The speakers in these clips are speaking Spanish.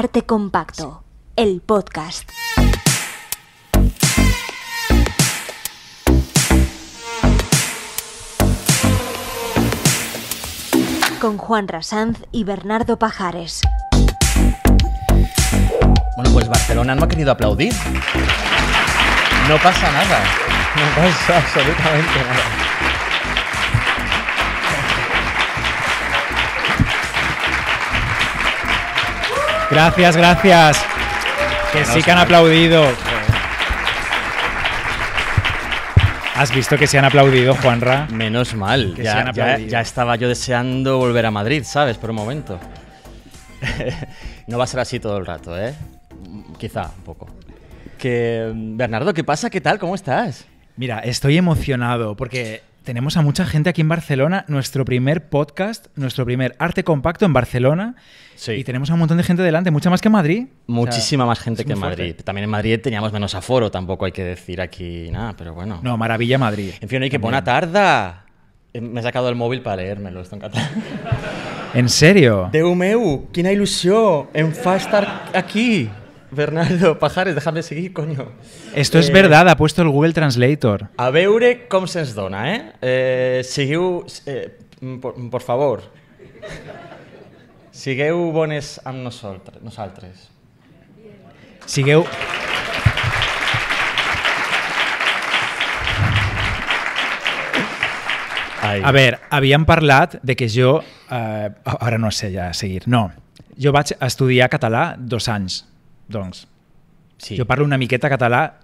Arte Compacto, el podcast. Con Juan Rasanz y Bernardo Pajares. Bueno, pues Barcelona no ha querido aplaudir. No pasa nada. No pasa absolutamente nada. Gracias, gracias. Que sí que han aplaudido. ¿Has visto que se han aplaudido, Juanra? Menos mal. ya, estaba yo deseando volver a Madrid, ¿sabes? Por un momento. no va a ser así todo el rato, ¿eh? Quizá un poco. Que, Bernardo, ¿qué pasa? ¿Qué tal? ¿Cómo estás? Mira, estoy emocionado porque tenemos a mucha gente aquí en Barcelona. Nuestro primer podcast, nuestro primer arte compacto en Barcelona. Sí. Y tenemos a un montón de gente delante, mucha más que Madrid. Muchísima más gente que en Madrid. También en Madrid teníamos menos aforo, tampoco hay que decir aquí nada, pero bueno. No, maravilla Madrid. En fin, hay que buena tarda. Eh, me he sacado el móvil para leérmelo, esto en ¿En serio? De Umeu, quina ilusión En Fast aquí. Bernardo Pajares, déjame seguir, coño. Esto eh, es verdad, ha puesto el Google Translator. A veure com se'ns dona, eh? eh sigueu, eh, por, por favor, sigueu bones amb nosaltres. nosaltres. Sigueu... Ai. A veure, havíem parlat de que jo... Eh, oh, ara no sé ja seguir, no. Jo vaig estudiar català dos anys doncs, sí. parlo una miqueta català,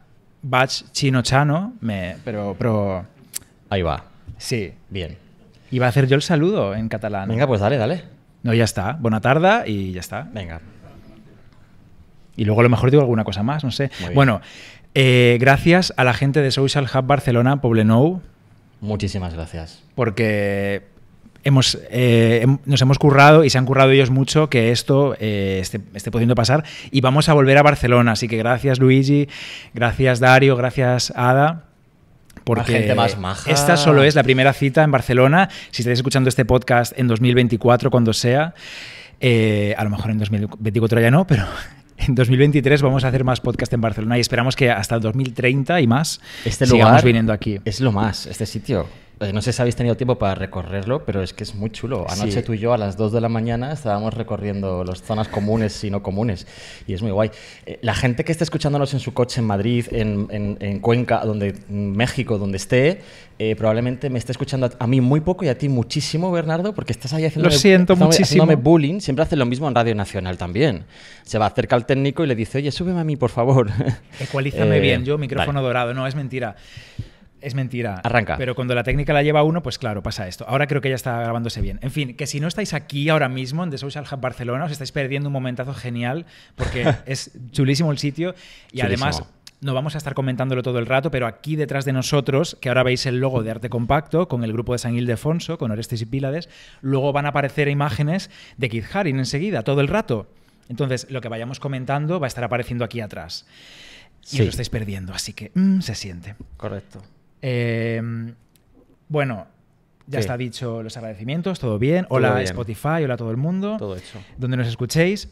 batch, chino, chano, me... pero pero Ahí va. Sí. Bien. Y va a hacer yo el saludo en catalán. Venga, pues dale, dale. No, ya está. Buena tarde y ya está. Venga. Y luego a lo mejor digo alguna cosa más, no sé. Bueno, eh, gracias a la gente de Social Hub Barcelona, Poblenou. Muchísimas gracias. Porque hemos, eh, nos hemos currado y se han currado ellos mucho que esto eh, esté, este pudiendo pasar y vamos a volver a Barcelona. Así que gracias Luigi, gracias Dario, gracias Ada. Porque gente más esta solo es la primera cita en Barcelona. Si estáis escuchando este podcast en 2024, cuando sea, eh, a lo mejor en 2024 ya no, pero en 2023 vamos a hacer más podcast en Barcelona y esperamos que hasta 2030 y más este sigamos viniendo aquí. Es lo más, este sitio. Eh, no sé si habéis tenido tiempo para recorrerlo, pero es que es muy chulo. Anoche tú y yo a las 2 de la mañana estábamos recorriendo las zonas comunes y no comunes y es muy guay. Eh, la gente que esté escuchándonos en su coche en Madrid, en, Cuenca, donde, en México, donde esté, eh, probablemente me esté escuchando a, mí muy poco y a ti muchísimo, Bernardo, porque estás ahí haciendo lo siento muchísimo. bullying. Siempre hace lo mismo en Radio Nacional también. Se va acerca al técnico y le dice, oye, súbeme a mí, por favor. Ecualízame bien, yo micrófono dorado. No, es mentira es mentira. Arranca. Pero cuando la técnica la lleva uno, pues claro, pasa esto. Ahora creo que ya está grabándose bien. En fin, que si no estáis aquí ahora mismo en The Social Hub Barcelona, os estáis perdiendo un momentazo genial porque es chulísimo el sitio y además no vamos a estar comentándolo todo el rato, pero aquí detrás de nosotros, que ahora veis el logo de Arte Compacto con el grupo de San Ildefonso, con Orestes y Pílades, luego van a aparecer imágenes de kid Haring enseguida, todo el rato. Entonces, lo que vayamos comentando va a estar apareciendo aquí atrás. Y lo estáis perdiendo, así que mm, se siente. Correcto. Em, bueno, ya está dicho los agradecimientos, todo bien. Hola Spotify, hola a todo el mundo. Todo hecho. Donde nos escuchéis.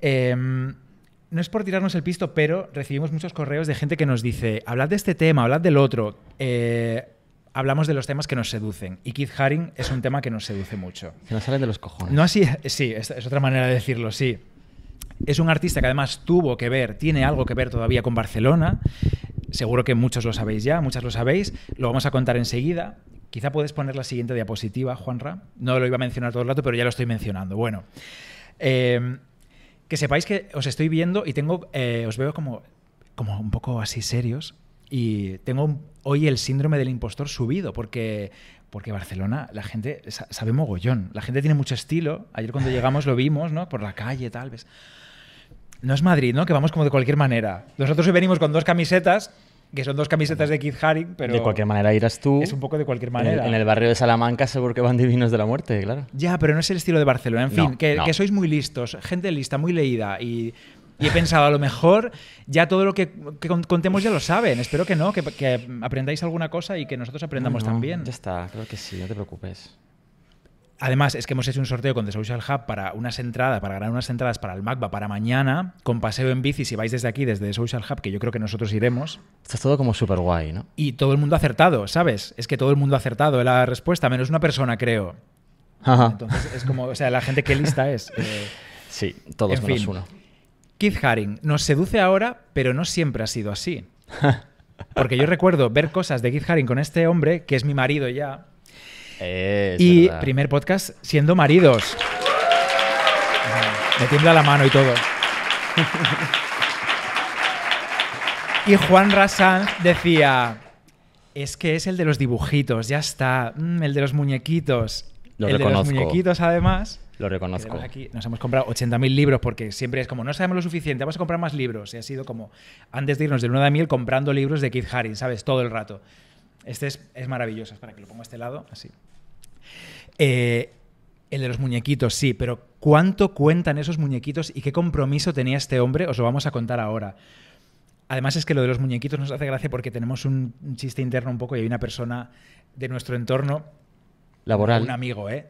Em, no es por tirarnos el pisto, pero recibimos muchos correos de gente que nos dice, hablad de este tema, hablad del otro. Eh, hablamos de los temas que nos seducen. Y Keith Haring es un tema que nos seduce mucho. Que nos salen de los cojones. No así, sí, es otra manera de decirlo, sí. Es un artista que además tuvo que ver, tiene algo que ver todavía con Barcelona. Seguro que muchos lo sabéis ya, muchas lo sabéis. Lo vamos a contar enseguida. Quizá puedes poner la siguiente diapositiva, Juanra. No lo iba a mencionar todo el rato, pero ya lo estoy mencionando. Bueno, em, que sepáis que os estoy viendo y tengo, eh, os veo como, como un poco así serios y tengo hoy el síndrome del impostor subido porque porque Barcelona la gente sabe mogollón, la gente tiene mucho estilo. Ayer cuando llegamos lo vimos, ¿no? Por la calle, tal vez. No es Madrid, ¿no? Que vamos como de cualquier manera. Nosotros hoy venimos con dos camisetas, que son dos camisetas de Keith Haring, pero. De cualquier manera irás tú. Es un poco de cualquier manera. En el, barrio de Salamanca, seguro que van divinos de la muerte, claro. Ya, pero no es el estilo de Barcelona. En fin, que, sois muy listos, gente lista, muy leída y he pensado, a lo mejor ya todo lo que, contemos ya lo saben. Espero que no, que, aprendáis alguna cosa y que nosotros aprendamos también. Ya está, creo que sí, no te preocupes. Además, es que hemos hecho un sorteo con The Social Hub para unas entradas, para ganar unas entradas para el Magba para mañana, con paseo en bici. Si vais desde aquí, desde The Social Hub, que yo creo que nosotros iremos. Esto todo como súper guay, ¿no? Y todo el mundo ha acertado, ¿sabes? Es que todo el mundo ha acertado la respuesta, menos una persona, creo. Ajá. Entonces, es como, o sea, la gente que lista es. Eh, sí, todos menos uno. Keith Haring nos seduce ahora, pero no siempre ha sido así. Porque yo recuerdo ver cosas de Keith Haring con este hombre, que es mi marido ya, y primer podcast siendo maridos. Me tiembla la mano y todo. Y Juan Rasán decía, es que es el de los dibujitos, ya está, mm, el de los muñequitos. Lo el reconozco. de los muñequitos además. Lo reconozco. Aquí nos hemos comprado 80.000 libros porque siempre es como, no sabemos lo suficiente, vamos a comprar más libros. Y ha sido como, antes de irnos de luna de miel, comprando libros de Keith Haring, ¿sabes? Todo el rato. Este es, maravilloso. Espera, que lo ponga este lado, así. Eh, el de los muñequitos, sí, pero ¿cuánto cuentan esos muñequitos y qué compromiso tenía este hombre? Os lo vamos a contar ahora. Además es que lo de los muñequitos nos hace gracia porque tenemos un chiste interno un poco y hay una persona de nuestro entorno laboral, un amigo, ¿eh?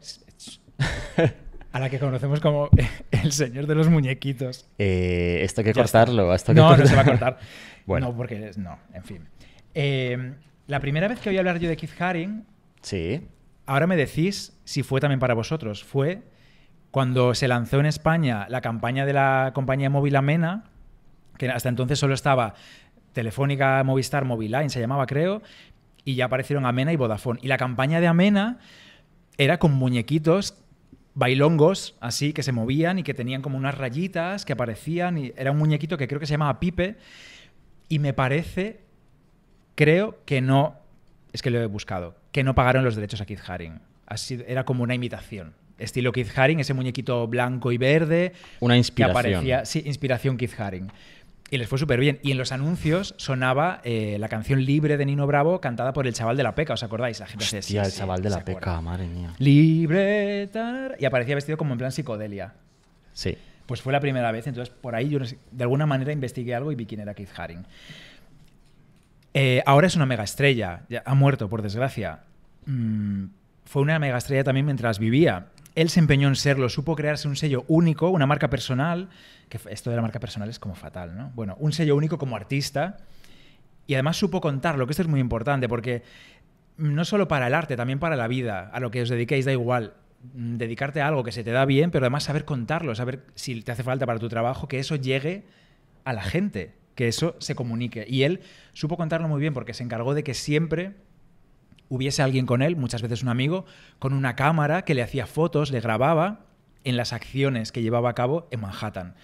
a la que conocemos como el señor de los muñequitos. Eh, esto hay que cortarlo. no, no se va a cortar. bueno. No, porque no, en fin. Eh, la primera vez que voy a hablar yo de Keith Haring, sí. Ahora me decís si fue también para vosotros. Fue cuando se lanzó en España la campaña de la compañía móvil Amena, que hasta entonces solo estaba Telefónica, Movistar, Moviline, se llamaba creo, y ya aparecieron Amena y Vodafone. Y la campaña de Amena era con muñequitos bailongos, así, que se movían y que tenían como unas rayitas que aparecían. Y era un muñequito que creo que se llamaba Pipe. Y me parece, creo que no es que lo he buscado, que no pagaron los derechos a Keith Haring. Así, era como una imitación. Estilo Keith Haring, ese muñequito blanco y verde. Una inspiración. sí, inspiración Keith Haring. Y les fue súper bien. Y en los anuncios sonaba eh, la canción libre de Nino Bravo cantada por el chaval de la peca, ¿os acordáis? La gente Hostia, Ya el chaval de la peca, madre mía. Libre. y aparecía vestido como en plan psicodelia. Sí. Pues fue la primera vez, entonces por ahí yo de alguna manera investigué algo y vi quién era Keith Haring. Eh, ahora es una mega estrella, ha muerto por desgracia. Mm, fue una mega estrella también mientras vivía. Él se empeñó en serlo, supo crearse un sello único, una marca personal, que esto de la marca personal es como fatal, ¿no? Bueno, un sello único como artista y además supo contarlo, que esto es muy importante porque no solo para el arte, también para la vida, a lo que os dediquéis da igual, mm, dedicarte a algo que se te da bien, pero además saber contarlo, saber si te hace falta para tu trabajo, que eso llegue a la gente que eso se comunique. Y él supo contarlo muy bien porque se encargó de que siempre hubiese alguien con él, muchas veces un amigo, con una cámara que le hacía fotos, le grababa en las acciones que llevaba a cabo en Manhattan,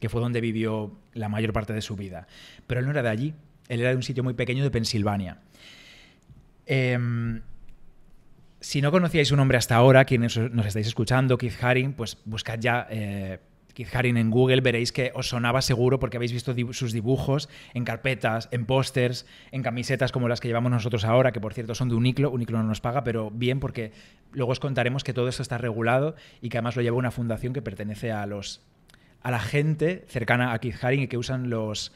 que fue donde vivió la mayor parte de su vida. Pero él no era de allí, él era de un sitio muy pequeño de Pensilvania. Em, si no conocíais un hombre hasta ahora, quienes nos estáis escuchando, Keith Haring, pues buscad ya eh, Haring en Google, veréis que os sonaba seguro porque habéis visto sus dibujos en carpetas, en pósters, en camisetas como las que llevamos nosotros ahora, que por cierto son de Uniclo. Uniclo no nos paga, pero bien porque luego os contaremos que todo esto está regulado y que además lo lleva una fundación que pertenece a los a la gente cercana a Keith Haring y que usan los...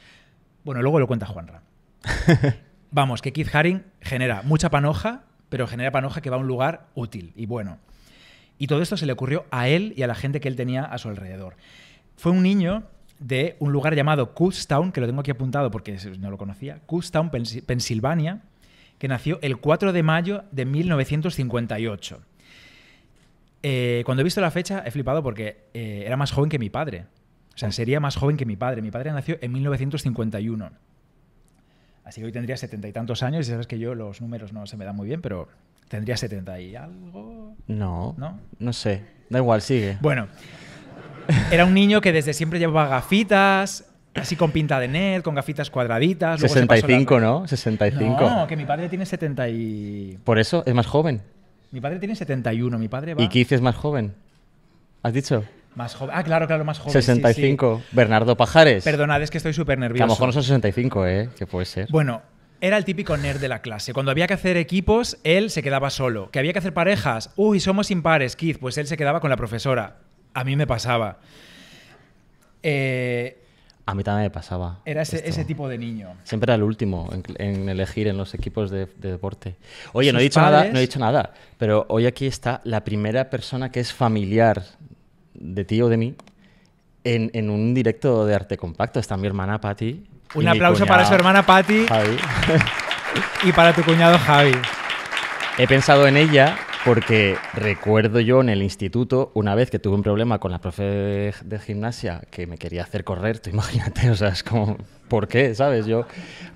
Bueno, luego lo cuenta Juanra. Vamos, que Keith Haring genera mucha panoja, pero genera panoja que va a un lugar útil y bueno. Y todo esto se le ocurrió a él y a la gente que él tenía a su alrededor. Fue un niño de un lugar llamado Kutztown, que lo tengo aquí apuntado porque no lo conocía, Kutztown, Pensilvania, que nació el 4 de mayo de 1958. Eh, cuando he visto la fecha he flipado porque eh, era más joven que mi padre. O sea, sería más joven que mi padre. Mi padre nació en 1951. Así que hoy tendría setenta y tantos años y sabes que yo los números no se me dan muy bien, pero Tendría 70 y algo. No. ¿No? No sé. Da igual, sigue. Bueno. Era un niño que desde siempre llevaba gafitas, así con pinta de net, con gafitas cuadraditas. 65, ¿no? 65. No, que mi padre tiene 70 y... Por eso, es más joven. Mi padre tiene 71, mi padre va... ¿Y Keith es más joven? ¿Has dicho? Más joven. Ah, claro, claro, más joven. 65. Bernardo Pajares. Perdonad, es que estoy súper nervioso. a lo mejor no son 65, ¿eh? Que puede ser. Bueno, era el típico nerd de la clase. Cuando había que hacer equipos, él se quedaba solo. Que había que hacer parejas, uy, somos impares, Keith, pues él se quedaba con la profesora. A mí me pasaba. Eh, a mí también me pasaba. Era ese, tipo de niño. Siempre era el último en, elegir en los equipos de, deporte. Oye, no he, dicho nada, no he dicho nada, pero hoy aquí está la primera persona que es familiar de ti o de mí en, en un directo de arte compacto. Está mi hermana Patti, un aplauso para su hermana Patti y para tu cuñado Javi. He pensado en ella porque recuerdo yo en el instituto, una vez que tuve un problema con la profe de, gimnasia que me quería hacer correr, tú imagínate, o sea, es como, ¿por qué? ¿Sabes? Yo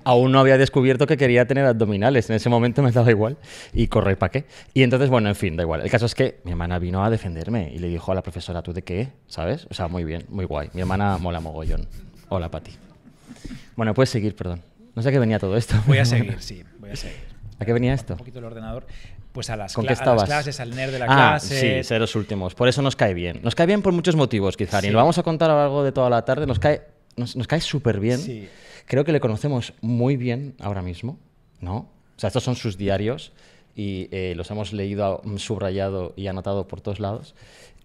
aún no había descubierto que quería tener abdominales, en ese momento me daba igual, y correr para qué. Y entonces, bueno, en fin, da igual. El caso es que mi hermana vino a defenderme y le dijo a la profesora, ¿tú de qué? ¿Sabes? O sea, muy bien, muy guay. Mi hermana mola mogollón. Hola, Pati. Bueno, puedes seguir, perdón. No sé a qué venía todo esto. Voy a seguir, sí, voy a seguir. ¿A qué venía esto? Un poquito el ordenador. Pues a las, clases, al nerd de la ah, clase. Sí, ser los últimos. Por eso nos cae bien. Nos cae bien por muchos motivos, quizá. Y lo vamos a contar algo de toda la tarde. Nos cae, nos, cae súper bien. Creo que le conocemos muy bien ahora mismo, ¿no? O sea, estos son sus diarios y eh, los hemos leído, subrayado y anotado por todos lados.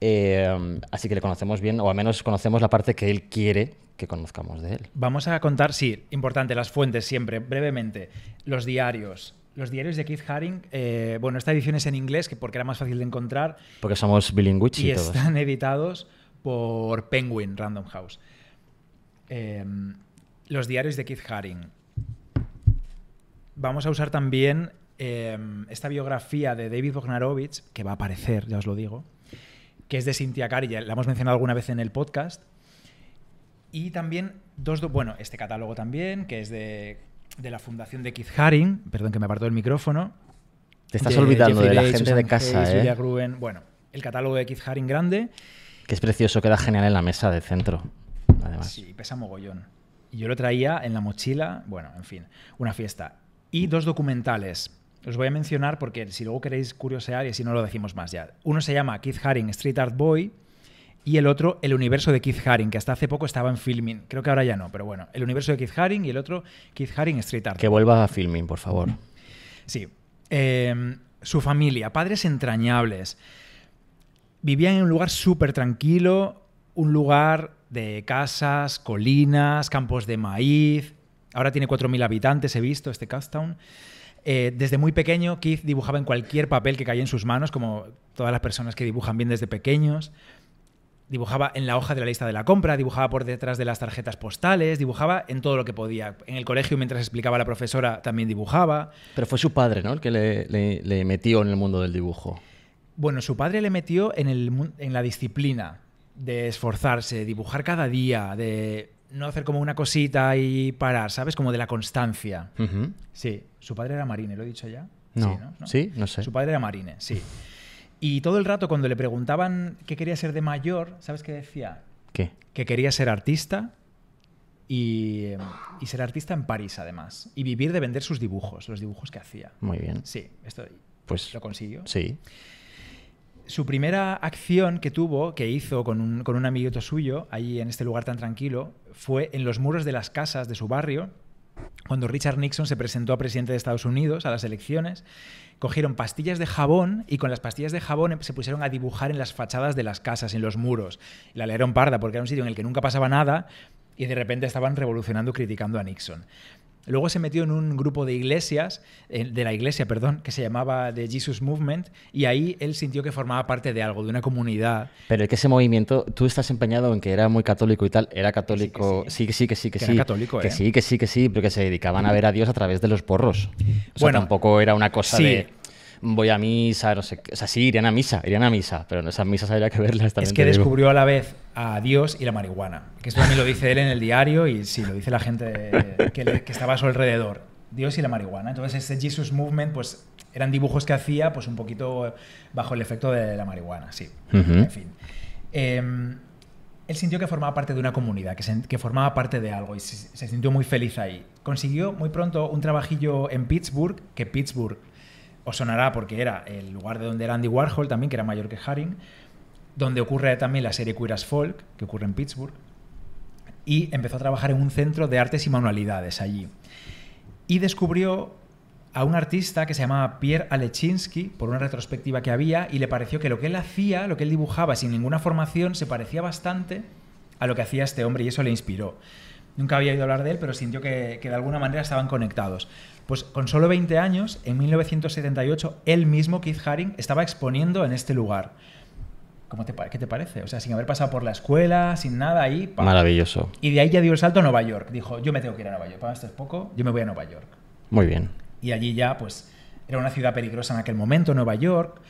Em, así que le conocemos bien, o al menos conocemos la parte que él quiere que conozcamos de él. Vamos a contar, sí, importante, las fuentes siempre, brevemente. Los diarios. Los diarios de Keith Haring, eh, bueno, esta edición es en inglés, que porque era más fácil de encontrar. Porque somos bilingües y, están editados por Penguin Random House. Em, los diarios de Keith Haring. Vamos a usar también em, esta biografía de David Bognarovich, que va a aparecer, ya os lo digo que es de Cynthia Cari, la hemos mencionado alguna vez en el podcast. Y también dos, bueno, este catálogo también, que es de, la fundación de Keith Haring, perdón que me apartó el micrófono. Te estás olvidando de la gente de casa, ¿eh? bueno, el catálogo de Keith Haring grande. Que es precioso, queda genial en la mesa de centro, además. Sí, pesa mogollón. Y yo lo traía en la mochila, bueno, en fin, una fiesta. Y dos documentales os voy a mencionar porque si luego queréis curiosear y si no lo decimos más ya. Uno se llama Keith Haring Street Art Boy y el otro El universo de Keith Haring, que hasta hace poco estaba en filming. Creo que ahora ya no, pero bueno. El universo de Keith Haring y el otro Keith Haring Street Art. Que vuelva a filming, por favor. Sí. Eh, su familia, padres entrañables. Vivían en un lugar súper tranquilo, un lugar de casas, colinas, campos de maíz. Ahora tiene 4.000 habitantes, he visto este Castown. Eh, desde muy pequeño, Keith dibujaba en cualquier papel que caía en sus manos, como todas las personas que dibujan bien desde pequeños. Dibujaba en la hoja de la lista de la compra, dibujaba por detrás de las tarjetas postales, dibujaba en todo lo que podía. En el colegio, mientras explicaba a la profesora, también dibujaba. Pero fue su padre, ¿no? El que le, metió en el mundo del dibujo. Bueno, su padre le metió en, el, en la disciplina de esforzarse, dibujar cada día, de no hacer como una cosita y parar, ¿sabes? Como de la constancia. Sí, su padre era marine, ¿lo he dicho ya? No. Sí, ¿no? sé. Su padre era marine, sí. Y todo el rato cuando le preguntaban qué quería ser de mayor, ¿sabes qué decía? ¿Qué? Que quería ser artista y, ser artista en París además. Y vivir de vender sus dibujos, los dibujos que hacía. Muy bien. Sí, esto pues, lo consiguió. Sí su primera acción que tuvo, que hizo con un, amiguito suyo, ahí en este lugar tan tranquilo, fue en los muros de las casas de su barrio, cuando Richard Nixon se presentó a presidente de Estados Unidos a las elecciones, cogieron pastillas de jabón y con las pastillas de jabón se pusieron a dibujar en las fachadas de las casas, en los muros. La leyeron parda porque era un sitio en el que nunca pasaba nada y de repente estaban revolucionando criticando a Nixon. Luego se metió en un grupo de iglesias, de la iglesia, perdón, que se llamaba The Jesus Movement, y ahí él sintió que formaba parte de algo, de una comunidad. Pero es que ese movimiento, tú estás empeñado en que era muy católico y tal, era católico, sí, que sí, que sí, que sí. Que, sí, que, sí. que sí, que sí, que sí, pero que se dedicaban a ver a Dios a través de los porros. O bueno, tampoco era una cosa de voy a misa, no sé O sea, sí, irían a misa, irían a misa, pero esas misas habría que verlas también. Es que descubrió a la vez a Dios y la marihuana. Que esto mí lo dice él en el diario y sí, lo dice la gente que, estaba a su alrededor. Dios y la marihuana. Entonces, ese Jesus Movement, pues eran dibujos que hacía, pues un poquito bajo el efecto de la marihuana, sí. En fin. Em, él sintió que formaba parte de una comunidad, que, que formaba parte de algo y se, se, sintió muy feliz ahí. Consiguió muy pronto un trabajillo en Pittsburgh, que Pittsburgh sonará porque era el lugar de donde era Andy Warhol también, que era mayor que Haring, donde ocurre también la serie Queer as Folk, que ocurre en Pittsburgh, y empezó a trabajar en un centro de artes y manualidades allí. Y descubrió a un artista que se llamaba Pierre Alechinsky por una retrospectiva que había y le pareció que lo que él hacía, lo que él dibujaba sin ninguna formación, se parecía bastante a lo que hacía este hombre y eso le inspiró. Nunca había oído hablar de él, pero sintió que, que de alguna manera estaban conectados. Pues con solo 20 años, en 1978, él mismo, Keith Haring, estaba exponiendo en este lugar. ¿Cómo te, ¿Qué te parece? O sea, sin haber pasado por la escuela, sin nada ahí. Maravilloso. Y de ahí ya dio el salto a Nueva York. Dijo, yo me tengo que ir a Nueva York. Para esto es poco, yo me voy a Nueva York. Muy bien. Y allí ya, pues, era una ciudad peligrosa en aquel momento, Nueva York.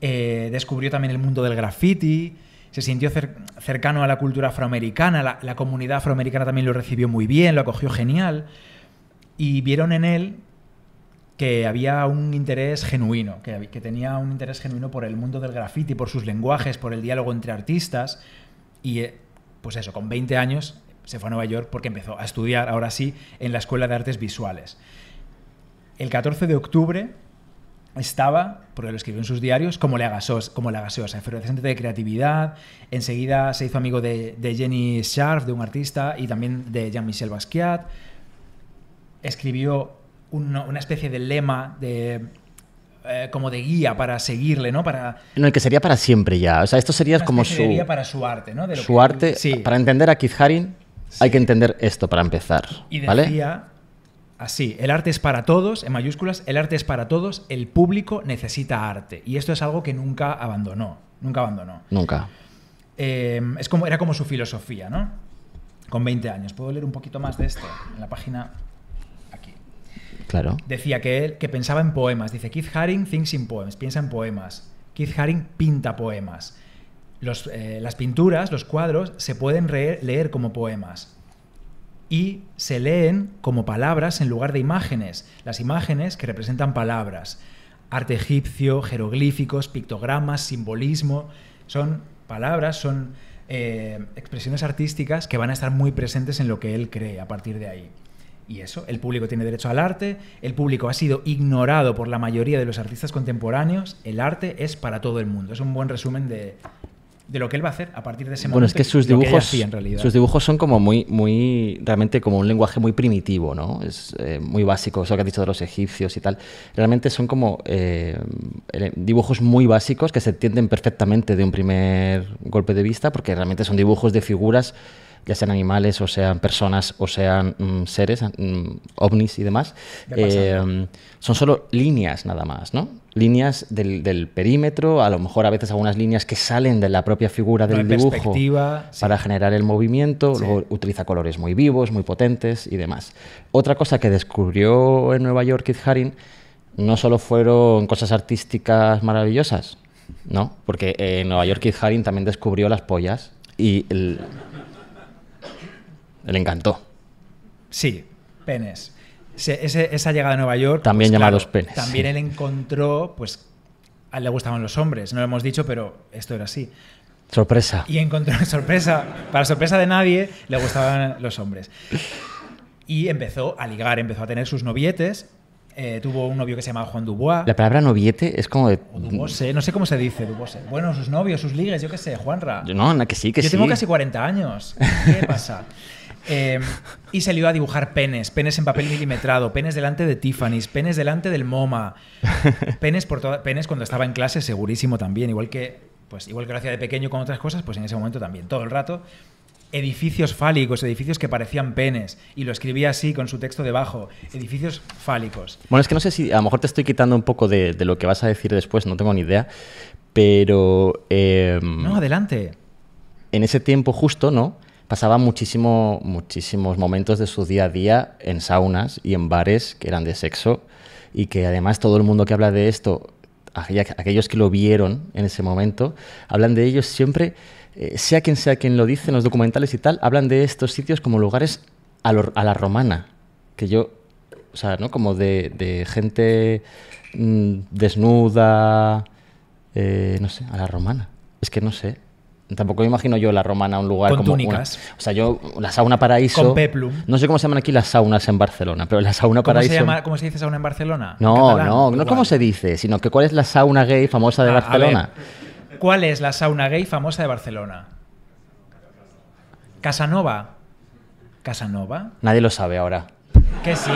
Eh, descubrió también el mundo del graffiti. Se sintió cercano a la cultura afroamericana. la comunidad afroamericana también lo recibió muy bien, lo acogió genial y vieron en él que había un interés genuino, que, que, tenía un interés genuino por el mundo del graffiti, por sus lenguajes, por el diálogo entre artistas. Y eh, pues eso, con 20 años se fue a Nueva York porque empezó a estudiar, ahora sí, en la Escuela de Artes Visuales. El 14 de octubre estaba, porque lo escribió en sus diarios, como la gaseosa, como la de creatividad. Enseguida se hizo amigo de, de Jenny Scharf, de un artista, y también de Jean-Michel Basquiat escribió una especie de lema de eh, como de guía para seguirle, ¿no? Para, no, el que sería para siempre ya. O sea, esto sería como su... Guía para su arte, ¿no? De su arte, para entender a Keith Haring, hay que entender esto para empezar. Y decía así, el arte es para todos, en mayúsculas, el arte es para todos, el público necesita arte. Y esto es algo que nunca abandonó, nunca abandonó. Nunca. Em, es como, era como su filosofía, ¿no? Con 20 años. ¿Puedo leer un poquito más de esto? En la página Decía que, él, que pensaba en poemas. Dice, Keith Haring thinks in poems, piensa en poemas. Keith Haring pinta poemas. Eh, las pinturas, los cuadros, se pueden leer como poemas. Y se leen como palabras en lugar de imágenes. Las imágenes que representan palabras. Arte egipcio, jeroglíficos, pictogramas, simbolismo. Son palabras, son eh, expresiones artísticas que van a estar muy presentes en lo que él cree a partir de ahí. Y eso, el público tiene derecho al arte, el público ha sido ignorado por la mayoría de los artistas contemporáneos, el arte es para todo el mundo. Es un buen resumen de, lo que él va a hacer a partir de ese momento. Bueno, es que sus dibujos, sus dibujos son como muy, muy, realmente como un lenguaje muy primitivo, ¿no? Es eh, muy básico, eso que ha dicho de los egipcios y tal. Realmente son como eh, dibujos muy básicos que se entienden perfectamente de un primer golpe de vista, porque realmente son dibujos de figuras ya sean animales o sean personas o sean mm, seres, mm, ovnis y demás, eh, son solo líneas nada más, ¿no? Líneas del, perímetro, a lo mejor a veces algunas líneas que salen de la propia figura del dibujo para generar el movimiento, luego utiliza colores muy vivos, muy potentes y demás. Otra cosa que descubrió en Nueva York Keith Haring no solo fueron cosas artísticas maravillosas, ¿no? Porque eh, en Nueva York Keith Haring también descubrió las pollas y el, le encantó. Sí, penes. esa llegada a Nueva York. También pues, llamados penes. También él encontró, pues, a él le gustaban los hombres, no lo hemos dicho, pero esto era así. Sorpresa. Y encontró, sorpresa, para sorpresa de nadie, le gustaban los hombres. Y empezó a ligar, empezó a tener sus novietes. Eh, tuvo un novio que se llamaba Juan Dubois. La palabra noviete es como de. Dubose, no sé cómo se dice, Dubose. Bueno, sus novios, sus ligues, yo qué sé, Juanra. Yo no, que sí, que sí. Yo tengo casi 40 años. ¿Qué pasa? Em, y salió a dibujar penes, penes en papel milimetrado, penes delante de Tiffany's, penes delante del MoMA, penes, por penes cuando estaba en clase segurísimo también, igual que, pues, igual que lo hacía de pequeño con otras cosas, pues en ese momento también, todo el rato. Edificios fálicos, edificios que parecían penes, y lo escribía así con su texto debajo, edificios fálicos. Bueno, es que no sé si, a lo mejor te estoy quitando un poco de, lo que vas a decir después, no tengo ni idea, pero... Em, no, adelante. En ese tiempo justo, ¿no? pasaba muchísimo, muchísimos momentos de su día a día en saunas y en bares que eran de sexo y que además todo el mundo que habla de esto, aquellos que lo vieron en ese momento, hablan de ellos siempre, eh, sea quien sea quien lo dice en los documentales y tal, hablan de estos sitios como lugares a, la romana, que yo, o sea, ¿no? Como de, gente mm, desnuda, eh, no sé, a la romana. Es que no sé. Tampoco me imagino yo la romana un lugar con como túnicas. o sea, yo la sauna paraíso. Con peplum. No sé cómo se llaman aquí las saunas en Barcelona, pero la sauna ¿Cómo paraíso. ¿Cómo se dice sauna en Barcelona? No, no, no cómo se dice, sino que cuál es la sauna gay famosa de ah, Barcelona. ¿Cuál es la sauna gay famosa de Barcelona? Casanova. Casanova. Nadie lo sabe ahora. Que sí,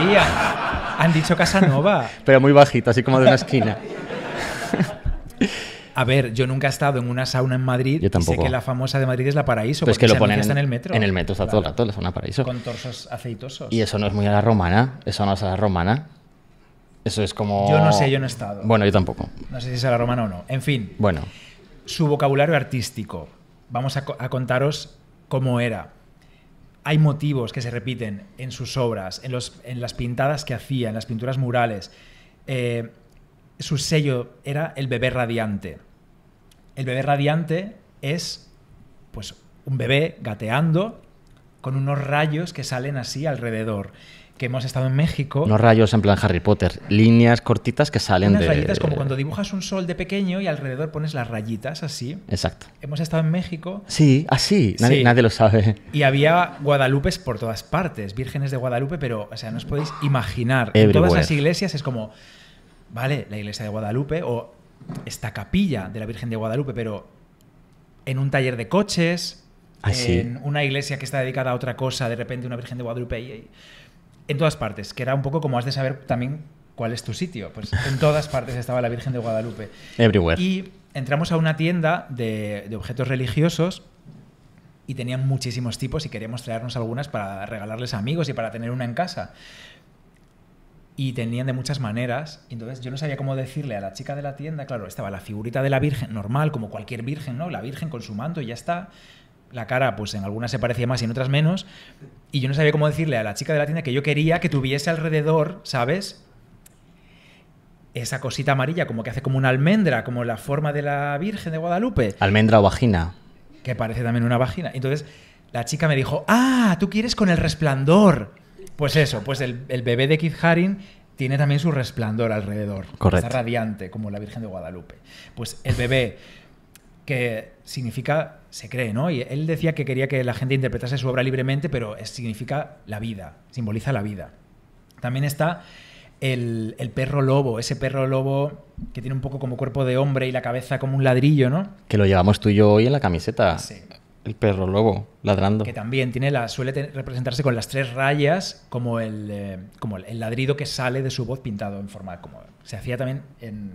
han, dicho Casanova. pero muy bajito, así como de una esquina. A ver, yo nunca he estado en una sauna en Madrid. Yo tampoco. sé que la famosa de Madrid es la Paraíso. Pero pues que lo ponen en el metro. En el metro está todo el rato la Paraíso. Con torsos aceitosos. Y eso no es muy a la romana. Eso no es a la romana. Eso es como. Yo no sé, yo no he estado. Bueno, yo tampoco. No sé si es a la romana o no. En fin. Bueno. Su vocabulario artístico. Vamos a, contaros cómo era hay motivos que se repiten en sus obras, en, los, en, las pintadas que hacía, en las pinturas murales. Eh, su sello era el bebé radiante. El bebé radiante es pues un bebé gateando con unos rayos que salen así alrededor. Que hemos estado en México. Unos rayos en plan Harry Potter, líneas cortitas que salen unas rayitas como cuando dibujas un sol de pequeño y alrededor pones las rayitas así. Exacto. Hemos estado en México. Sí, así, ah, nadie, nadie lo sabe. Y había Guadalupes por todas partes, vírgenes de Guadalupe, pero, o sea, no os podéis imaginar. En todas las iglesias es como vale, la iglesia de Guadalupe o esta capilla de la Virgen de Guadalupe, pero en un taller de coches, ah, en una iglesia que está dedicada a otra cosa, de repente una Virgen de Guadalupe, y, en todas partes, que era un poco como has de saber también cuál es tu sitio. Pues en todas partes estaba la Virgen de Guadalupe. Everywhere. Y entramos a una tienda de, de objetos religiosos y tenían muchísimos tipos y queríamos traernos algunas para regalarles a amigos y para tener una en casa y tenían de muchas maneras. entonces yo no sabía cómo decirle a la chica de la tienda, claro, estaba la figurita de la Virgen, normal, como cualquier Virgen, ¿no? La Virgen con su manto y ya está. La cara, pues en algunas se parecía más y en otras menos. Y yo no sabía cómo decirle a la chica de la tienda que yo quería que tuviese alrededor, ¿sabes? Esa cosita amarilla, como que hace como una almendra, como la forma de la Virgen de Guadalupe. Almendra o vagina. Que parece también una vagina. Entonces la chica me dijo, ah, tú quieres con el resplandor. Pues eso, pues el, bebé de Keith Haring tiene también su resplandor alrededor. Correcto. Está radiante, como la Virgen de Guadalupe. Pues el bebé, que significa, se cree, ¿no? Y él decía que quería que la gente interpretase su obra libremente, pero significa la vida, simboliza la vida. También está el, el, perro lobo, ese perro lobo que tiene un poco como cuerpo de hombre y la cabeza como un ladrillo, ¿no? Que lo llevamos tú y yo hoy en la camiseta. Sí. El perro lobo, ladrando. Que también tiene la, suele representarse con las tres rayas como, el, eh, como el, ladrido que sale de su voz pintado en forma como se hacía también en...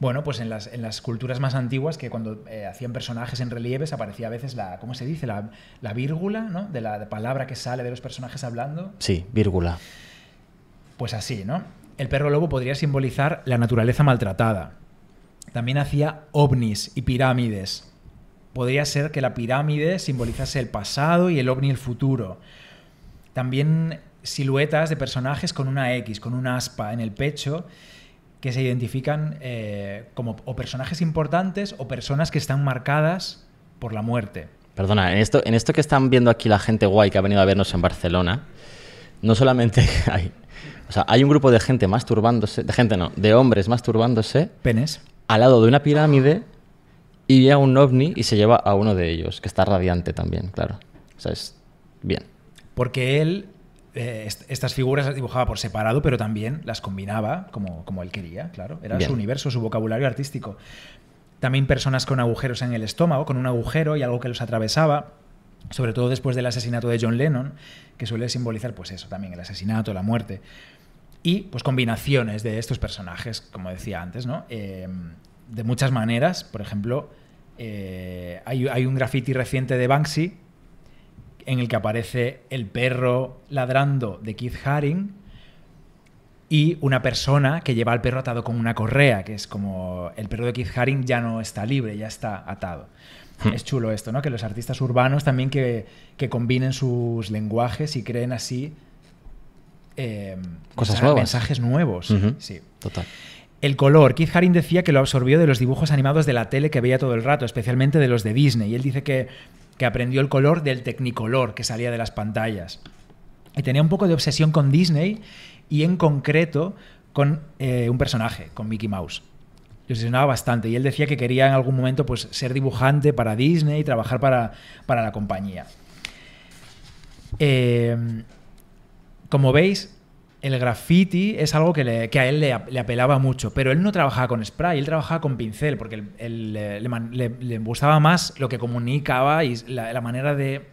Bueno, pues en las, culturas más antiguas que cuando eh, hacían personajes en relieves aparecía a veces la, ¿cómo se dice? La, vírgula, ¿no? De la palabra que sale de los personajes hablando. Sí, vírgula. Pues así, ¿no? El perro lobo podría simbolizar la naturaleza maltratada. También hacía ovnis y pirámides podría ser que la pirámide simbolizase el pasado y el ovni el futuro. También siluetas de personajes con una X, con una aspa en el pecho, que se identifican eh, como o personajes importantes o personas que están marcadas por la muerte. Perdona, en esto, en esto que están viendo aquí la gente guay que ha venido a vernos en Barcelona, no solamente hay, o sea, hay un grupo de gente masturbándose, de gente no, de hombres masturbándose. Penes. Al lado de una pirámide y a un ovni y se lleva a uno de ellos, que está radiante también, claro. O sea, es bien. Porque él eh, estas figuras las dibujaba por separado, pero también las combinaba como, como él quería, claro. Era su universo, su vocabulario artístico. También personas con agujeros en el estómago, con un agujero y algo que los atravesaba, sobre todo después del asesinato de John Lennon, que suele simbolizar pues eso también, el asesinato, la muerte. Y pues combinaciones de estos personajes, como decía antes, ¿no? Eh, de muchas maneras, por ejemplo, eh, hay, un graffiti reciente de Banksy en el que aparece el perro ladrando de Keith Haring y una persona que lleva al perro atado con una correa, que es como el perro de Keith Haring ya no está libre, ya está atado. Hmm. Es chulo esto, ¿no? Que los artistas urbanos también que, combinen sus lenguajes y creen así eh, cosas mensajes nuevos. sí. Total. El color. Keith Haring decía que lo absorbió de los dibujos animados de la tele que veía todo el rato, especialmente de los de Disney. Y él dice que, aprendió el color del tecnicolor que salía de las pantallas. Y tenía un poco de obsesión con Disney y en concreto con eh, un personaje, con Mickey Mouse. Le obsesionaba bastante y él decía que quería en algún momento pues, ser dibujante para Disney y trabajar para, para la compañía. Eh, como veis, el graffiti es algo que, a él le, apelaba mucho, pero él no trabajaba con spray, él trabajaba con pincel, porque le, gustaba más lo que comunicaba y la, manera de...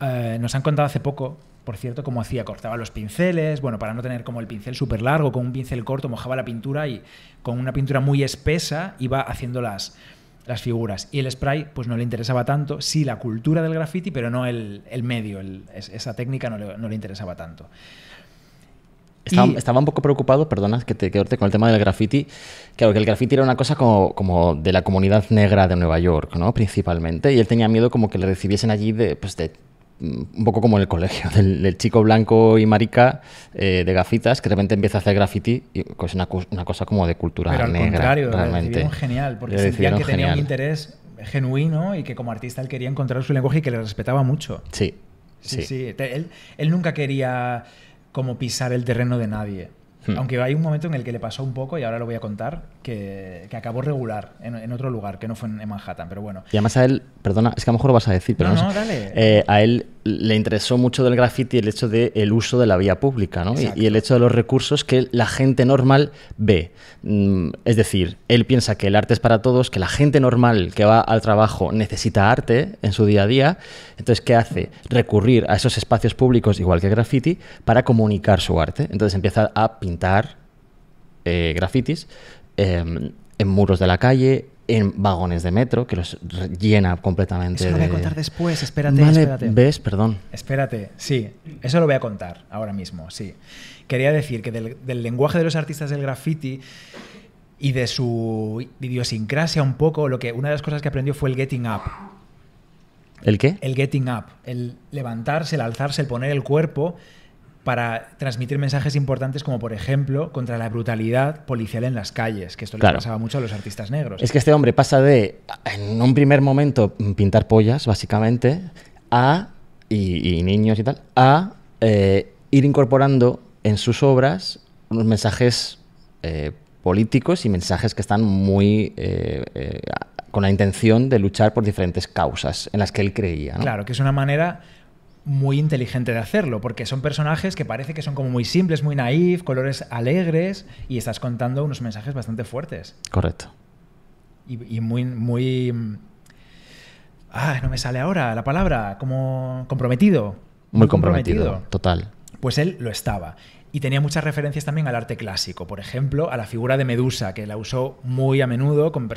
Eh, nos han contado hace poco, por cierto, cómo hacía, cortaba los pinceles, bueno, para no tener como el pincel súper largo, con un pincel corto mojaba la pintura y con una pintura muy espesa iba haciendo las, figuras. Y el spray, pues no le interesaba tanto, sí la cultura del graffiti, pero no el, medio, esa técnica no le interesaba tanto. Estaba, un poco preocupado, perdona, que te quedarte con el tema del graffiti. Claro, que el graffiti era una cosa como, de la comunidad negra de Nueva York, ¿no? Principalmente. Y él tenía miedo como que le recibiesen allí de, pues de mm, un poco como en el colegio, del, chico blanco y marica eh, de gafitas que de repente empieza a hacer graffiti, y pues una, cosa como de cultura Pero al negra. Contrario, realmente. genial, porque sentían que tenía un interés genuino y que como artista él quería encontrar su lenguaje y que le respetaba mucho. Sí. Sí, sí. Él, él nunca quería como pisar el terreno de nadie. Hmm. Aunque hay un momento en el que le pasó un poco, y ahora lo voy a contar, que, acabó regular en, otro lugar, que no fue en, Manhattan, pero bueno. Y además a él, perdona, es que a lo mejor lo vas a decir, pero no. no, dale. Eh, a él le interesó mucho del graffiti el hecho del uso de la vía pública ¿no? y, el hecho de los recursos que la gente normal ve. Mm, es decir, él piensa que el arte es para todos, que la gente normal que va al trabajo necesita arte en su día a día. Entonces, ¿qué hace? Recurrir a esos espacios públicos, igual que graffiti, para comunicar su arte. Entonces empieza a pintar graffitis eh, grafitis em, en muros de la calle, en vagones de metro, que los llena completamente. Eso lo voy a contar después, espérate, espérate. ¿Ves? Perdón. Espérate, sí, eso lo voy a contar ahora mismo, sí. Quería decir que del, del lenguaje de los artistas del graffiti y de su idiosincrasia un poco, lo que una de las cosas que aprendió fue el getting up. ¿El qué? El getting up, el levantarse, el alzarse, el poner el cuerpo para transmitir mensajes importantes como, por ejemplo, contra la brutalidad policial en las calles, que esto le pasaba mucho a los artistas negros. Es que este hombre pasa de, en un primer momento, mm, pintar pollas, básicamente, a, y, niños y tal, a eh, ir incorporando en sus obras unos mensajes eh, políticos y mensajes que están muy eh, con la intención de luchar por diferentes causas en las que él creía. Claro, que es una manera muy inteligente de hacerlo, porque son personajes que parece que son como muy simples, muy naif, colores alegres, y estás contando unos mensajes bastante fuertes. Correcto. Y, muy, muy... Mm, ah, no me sale ahora la palabra, como comprometido. Muy comprometido, total. Pues él lo estaba. Y tenía muchas referencias también al arte clásico, por ejemplo, a la figura de Medusa, que la usó muy a menudo con,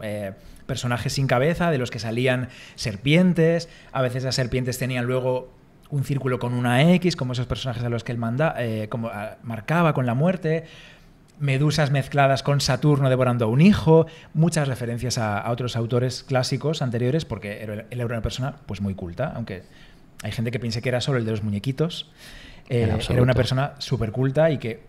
eh, personajes sin cabeza, de los que salían serpientes, a veces las serpientes tenían luego un círculo con una X, como esos personajes a los que él manda, eh, como, ah, marcaba con la muerte, medusas mezcladas con Saturno devorando a un hijo, muchas referencias a, otros autores clásicos anteriores, porque él, era una persona pues muy culta, aunque hay gente que piense que era solo el de los muñequitos. Eh, era una persona súper culta y que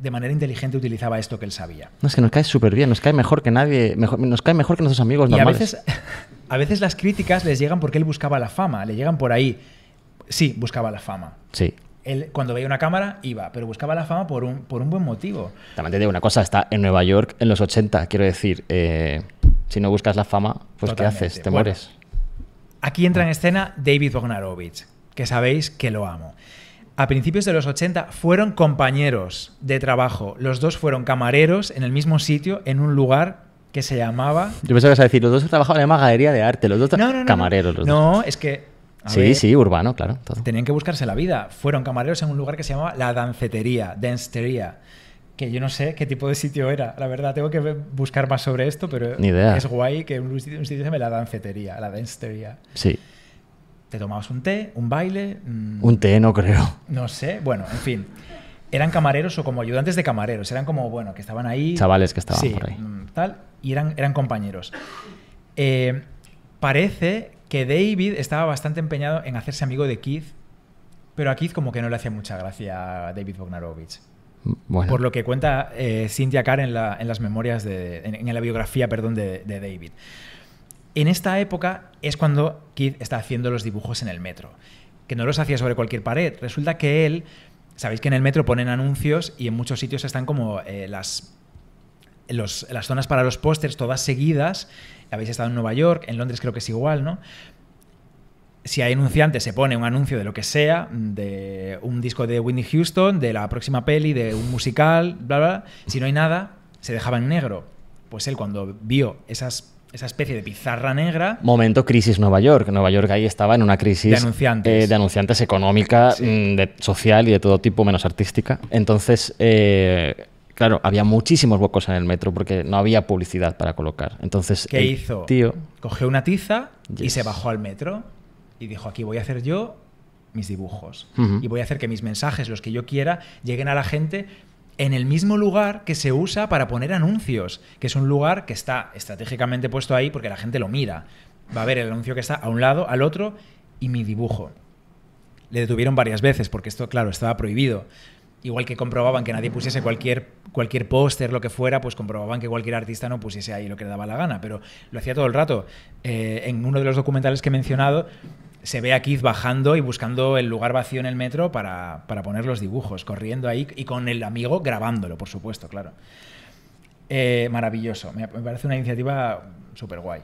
de manera inteligente utilizaba esto que él sabía. No, es que nos cae súper bien, nos cae mejor que nadie, mejor, nos cae mejor que nuestros amigos normales. a veces, a veces las críticas les llegan porque él buscaba la fama, le llegan por ahí. Sí, buscaba la fama. Sí. Él, cuando veía una cámara, iba, pero buscaba la fama por un, por un buen motivo. También te digo una cosa, está en Nueva York en los 80, quiero decir, eh, si no buscas la fama, pues ¿qué haces? Te mueres. Aquí entra en escena David Bognarovich, que sabéis que lo amo. A principios de los 80 fueron compañeros de trabajo. Los dos fueron camareros en el mismo sitio, en un lugar que se llamaba. Yo pensaba que ibas a decir, los dos trabajaban en una galería de arte, los dos camareros. Los no, es que sí, sí, urbano, claro. Tenían que buscarse la vida. Fueron camareros en un lugar que se llamaba La Dancetería, Dancetería que yo no sé qué tipo de sitio era. La verdad, tengo que buscar más sobre esto, pero es guay que un sitio, se llame la dancetería, la dancetería. Sí. Te tomabas un té, un baile. Mm, un té, no creo. No sé, bueno, en fin. Eran camareros o como ayudantes de camareros. Eran como, bueno, que estaban ahí. Chavales que estaban por ahí. Mm, tal, y eran, eran compañeros. Eh, parece que David estaba bastante empeñado en hacerse amigo de Keith, pero a Keith como que no le hacía mucha gracia a David Bognarovich. Por lo que cuenta eh, Cynthia Carr en, la, las memorias de, en, la biografía, perdón, de, David. En esta época es cuando Keith está haciendo los dibujos en el metro, que no los hacía sobre cualquier pared. Resulta que él, sabéis que en el metro ponen anuncios y en muchos sitios están como eh, las las zonas para los pósters todas seguidas habéis estado en Nueva York, en Londres creo que es igual, ¿no? si hay anunciante, se pone un anuncio de lo que sea, de un disco de Whitney Houston, de la próxima peli, de un musical, bla, bla. Si no hay nada, se dejaba en negro. Pues él cuando vio esas, esa especie de pizarra negra... Momento crisis Nueva York. Nueva York ahí estaba en una crisis... De anunciantes. Eh, de anunciantes económica, mm, social y de todo tipo, menos artística. Entonces... Eh, Claro, había muchísimos huecos en el metro porque no había publicidad para colocar. Entonces, ¿qué hizo? Tío, cogió una tiza y se bajó al metro y dijo, aquí voy a hacer yo mis dibujos y voy a hacer que mis mensajes, los que yo quiera, lleguen a la gente en el mismo lugar que se usa para poner anuncios, que es un lugar que está estratégicamente puesto ahí porque la gente lo mira. Va a ver el anuncio que está a un lado, al otro y mi dibujo. Le detuvieron varias veces porque esto, claro, estaba prohibido igual que comprobaban que nadie pusiese cualquier, cualquier póster, lo que fuera, pues comprobaban que cualquier artista no pusiese ahí lo que le daba la gana, pero lo hacía todo el rato. Eh, en uno de los documentales que he mencionado, se ve a Keith bajando y buscando el lugar vacío en el metro para, para poner los dibujos, corriendo ahí y con el amigo grabándolo, por supuesto, claro. Eh, maravilloso, me parece una iniciativa súper guay.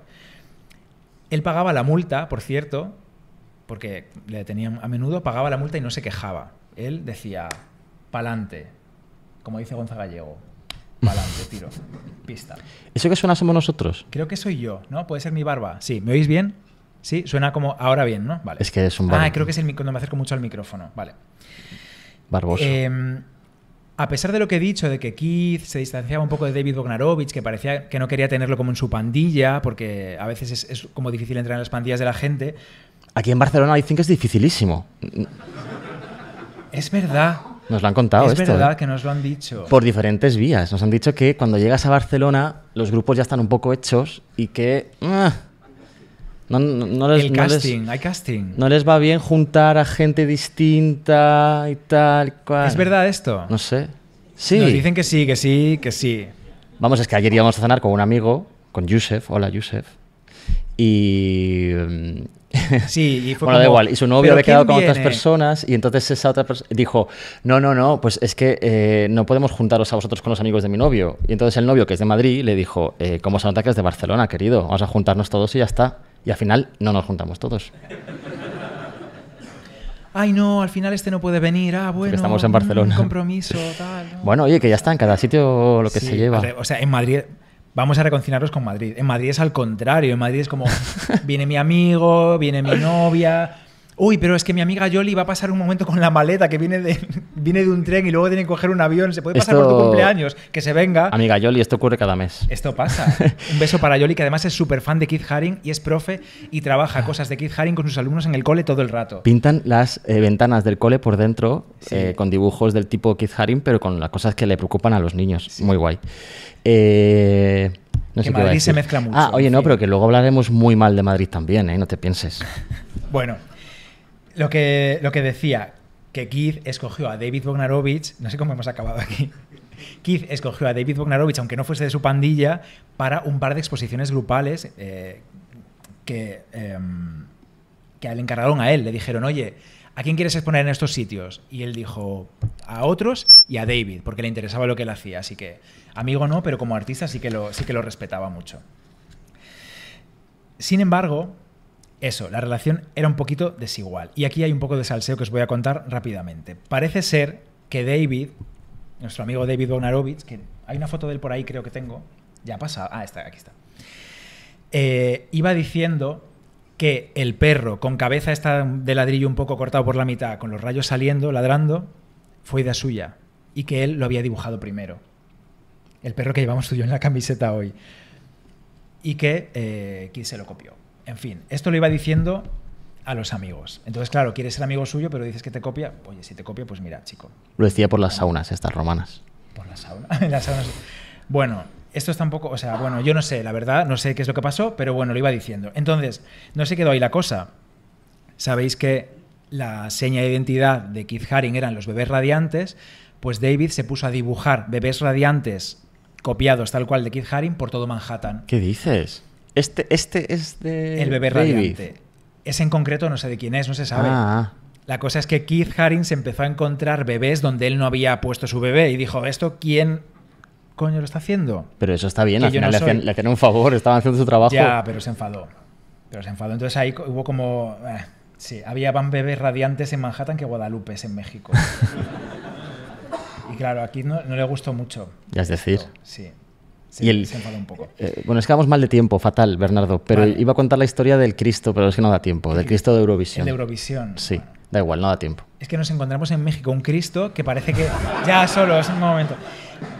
Él pagaba la multa, por cierto, porque le detenían a menudo, pagaba la multa y no se quejaba. Él decía, pa'lante. Como dice Gonzalo Gallego. Pa'lante, tiro. Pista. ¿Eso que suena somos nosotros? Creo que soy yo, ¿no? Puede ser mi barba. Sí, ¿me oís bien? Sí, suena como ahora bien, ¿no? Vale. Es que es un ah, barba. Ah, creo que es el cuando me acerco mucho al micrófono. Vale. Barboso. Em, a pesar de lo que he dicho, de que Keith se distanciaba un poco de David Bognarovich, que parecía que no quería tenerlo como en su pandilla, porque a veces es, es como difícil entrar en las pandillas de la gente. Aquí en Barcelona dicen que es dificilísimo. Es verdad. Nos lo han contado es esto. Es verdad ¿eh? que nos lo han dicho. Por diferentes vías. Nos han dicho que cuando llegas a Barcelona, los grupos ya están un poco hechos y que. Ah, no, les, El casting, hay casting. No les va bien juntar a gente distinta y tal. Cual. ¿Es verdad esto? No sé. Sí. Nos dicen que sí, que sí, que sí. Vamos, es que ayer íbamos a cenar con un amigo, con Yusef. Hola, Yusef. Y, mm, Sí, y fue bueno, como, da igual. Y su novio había quedado con otras personas y entonces esa otra persona dijo, no, no, no, pues es que eh, no podemos juntaros a vosotros con los amigos de mi novio. Y entonces el novio, que es de Madrid, le dijo, eh, ¿cómo se nota que es de Barcelona, querido? Vamos a juntarnos todos y ya está. Y al final no nos juntamos todos. Ay, no, al final este no puede venir. Ah, bueno. estamos en mm, Barcelona. Un compromiso, tal. Bueno, oye, que ya está en cada sitio lo que se lleva. O sea, en Madrid vamos a reconciliaros con Madrid. En Madrid es al contrario, en Madrid es como, viene mi amigo, viene mi novia. Uy, pero es que mi amiga Yoli va a pasar un momento con la maleta que viene de, viene de un tren y luego tiene que coger un avión. Se puede pasar por tu cumpleaños, que se venga. Amiga Yoli, esto ocurre cada mes. Esto pasa. un beso para Yoli, que además es súper fan de Keith Haring y es profe y trabaja ah. cosas de Keith Haring con sus alumnos en el cole todo el rato. Pintan las eh, ventanas del cole por dentro eh, con dibujos del tipo Keith Haring, pero con las cosas que le preocupan a los niños. Muy guay. Eh, que Madrid se mezcla mucho. Ah, oye, no, pero que luego hablaremos muy mal de Madrid también, ¿eh? no te pienses. bueno, lo que, lo que decía, que Keith escogió a David Bognarovich, no sé cómo hemos acabado aquí. Keith escogió a David Bognarovich, aunque no fuese de su pandilla, para un par de exposiciones grupales eh, que, em, que le encargaron a él. Le dijeron, oye, ¿a quién quieres exponer en estos sitios? Y él dijo, a otros y a David, porque le interesaba lo que él hacía. Así que, amigo no, pero como artista sí que lo, sí que lo respetaba mucho. Sin embargo, eso, la relación era un poquito desigual. Y aquí hay un poco de salseo que os voy a contar rápidamente. Parece ser que David, nuestro amigo David Bonarovich, que hay una foto de él por ahí, creo que tengo, ya pasa. Ah, está, aquí está. Eh, iba diciendo que el perro, con cabeza esta de ladrillo un poco cortado por la mitad, con los rayos saliendo, ladrando, fue de suya y que él lo había dibujado primero. El perro que llevamos suyo en la camiseta hoy. Y que eh, se lo copió. En fin, esto lo iba diciendo a los amigos. Entonces, claro, quieres ser amigo suyo, pero dices que te copia. Oye, si te copia, pues mira, chico. Lo decía por las saunas estas romanas. Por las las saunas. Bueno, esto es tampoco, o sea, bueno, yo no sé, la verdad, no sé qué es lo que pasó, pero bueno, lo iba diciendo. Entonces, no se quedó ahí la cosa. Sabéis que la seña de identidad de Keith Haring eran los bebés radiantes, pues David se puso a dibujar bebés radiantes copiados tal cual de Keith Haring por todo Manhattan. ¿Qué dices? Este, este es de. El bebé radiante. Ese en concreto no sé de quién es, no se sabe. Ah. La cosa es que Keith Haring se empezó a encontrar bebés donde él no había puesto su bebé y dijo, ¿esto quién lo está haciendo. Pero eso está bien, al final le, hacían, un favor, estaban haciendo su trabajo. Ya, pero se enfadó. Pero se enfadó. Entonces ahí hubo como. Eh, sí, había más bebés radiantes en Manhattan que Guadalupe en México. y claro, aquí no, le gustó mucho. Ya es decir. sí. Sí, y un poco. Eh, bueno, es que vamos mal de tiempo, fatal, Bernardo. Pero iba a contar la historia del Cristo, pero es que no da tiempo, del Cristo de Eurovisión. de Eurovisión. Sí, da igual, no da tiempo. Es que nos encontramos en México un Cristo que parece que. ya, solo, es un momento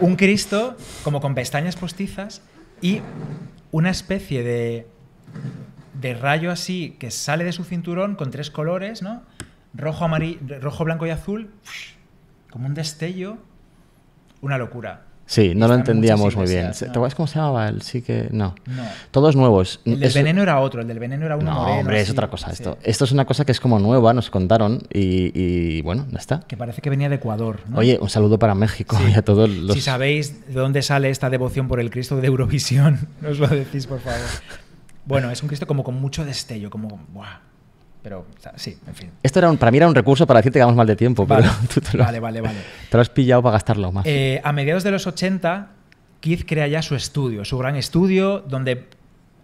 un Cristo como con pestañas postizas y una especie de, de rayo así que sale de su cinturón con tres colores, ¿no? Rojo, rojo blanco y azul, como un destello, una locura. Sí, no lo entendíamos muy bien. ¿Te acuerdas cómo se llamaba el sí que no? Todos nuevos. El veneno era otro, el del veneno era uno no, hombre, es otra cosa esto. Esto es una cosa que es como nueva, nos contaron y, bueno, ya está. Que parece que venía de Ecuador. Oye, un saludo para México y a todos los... Si sabéis de dónde sale esta devoción por el Cristo de Eurovisión, nos lo decís, por favor. Bueno, es un Cristo como con mucho destello, como... ¡buah! Pero sí, en fin. Esto era un, para mí era un recurso para decirte que vamos mal de tiempo, pero tú te lo, has pillado para gastarlo más. Eh, a mediados de los 80, Keith crea ya su estudio, su gran estudio, donde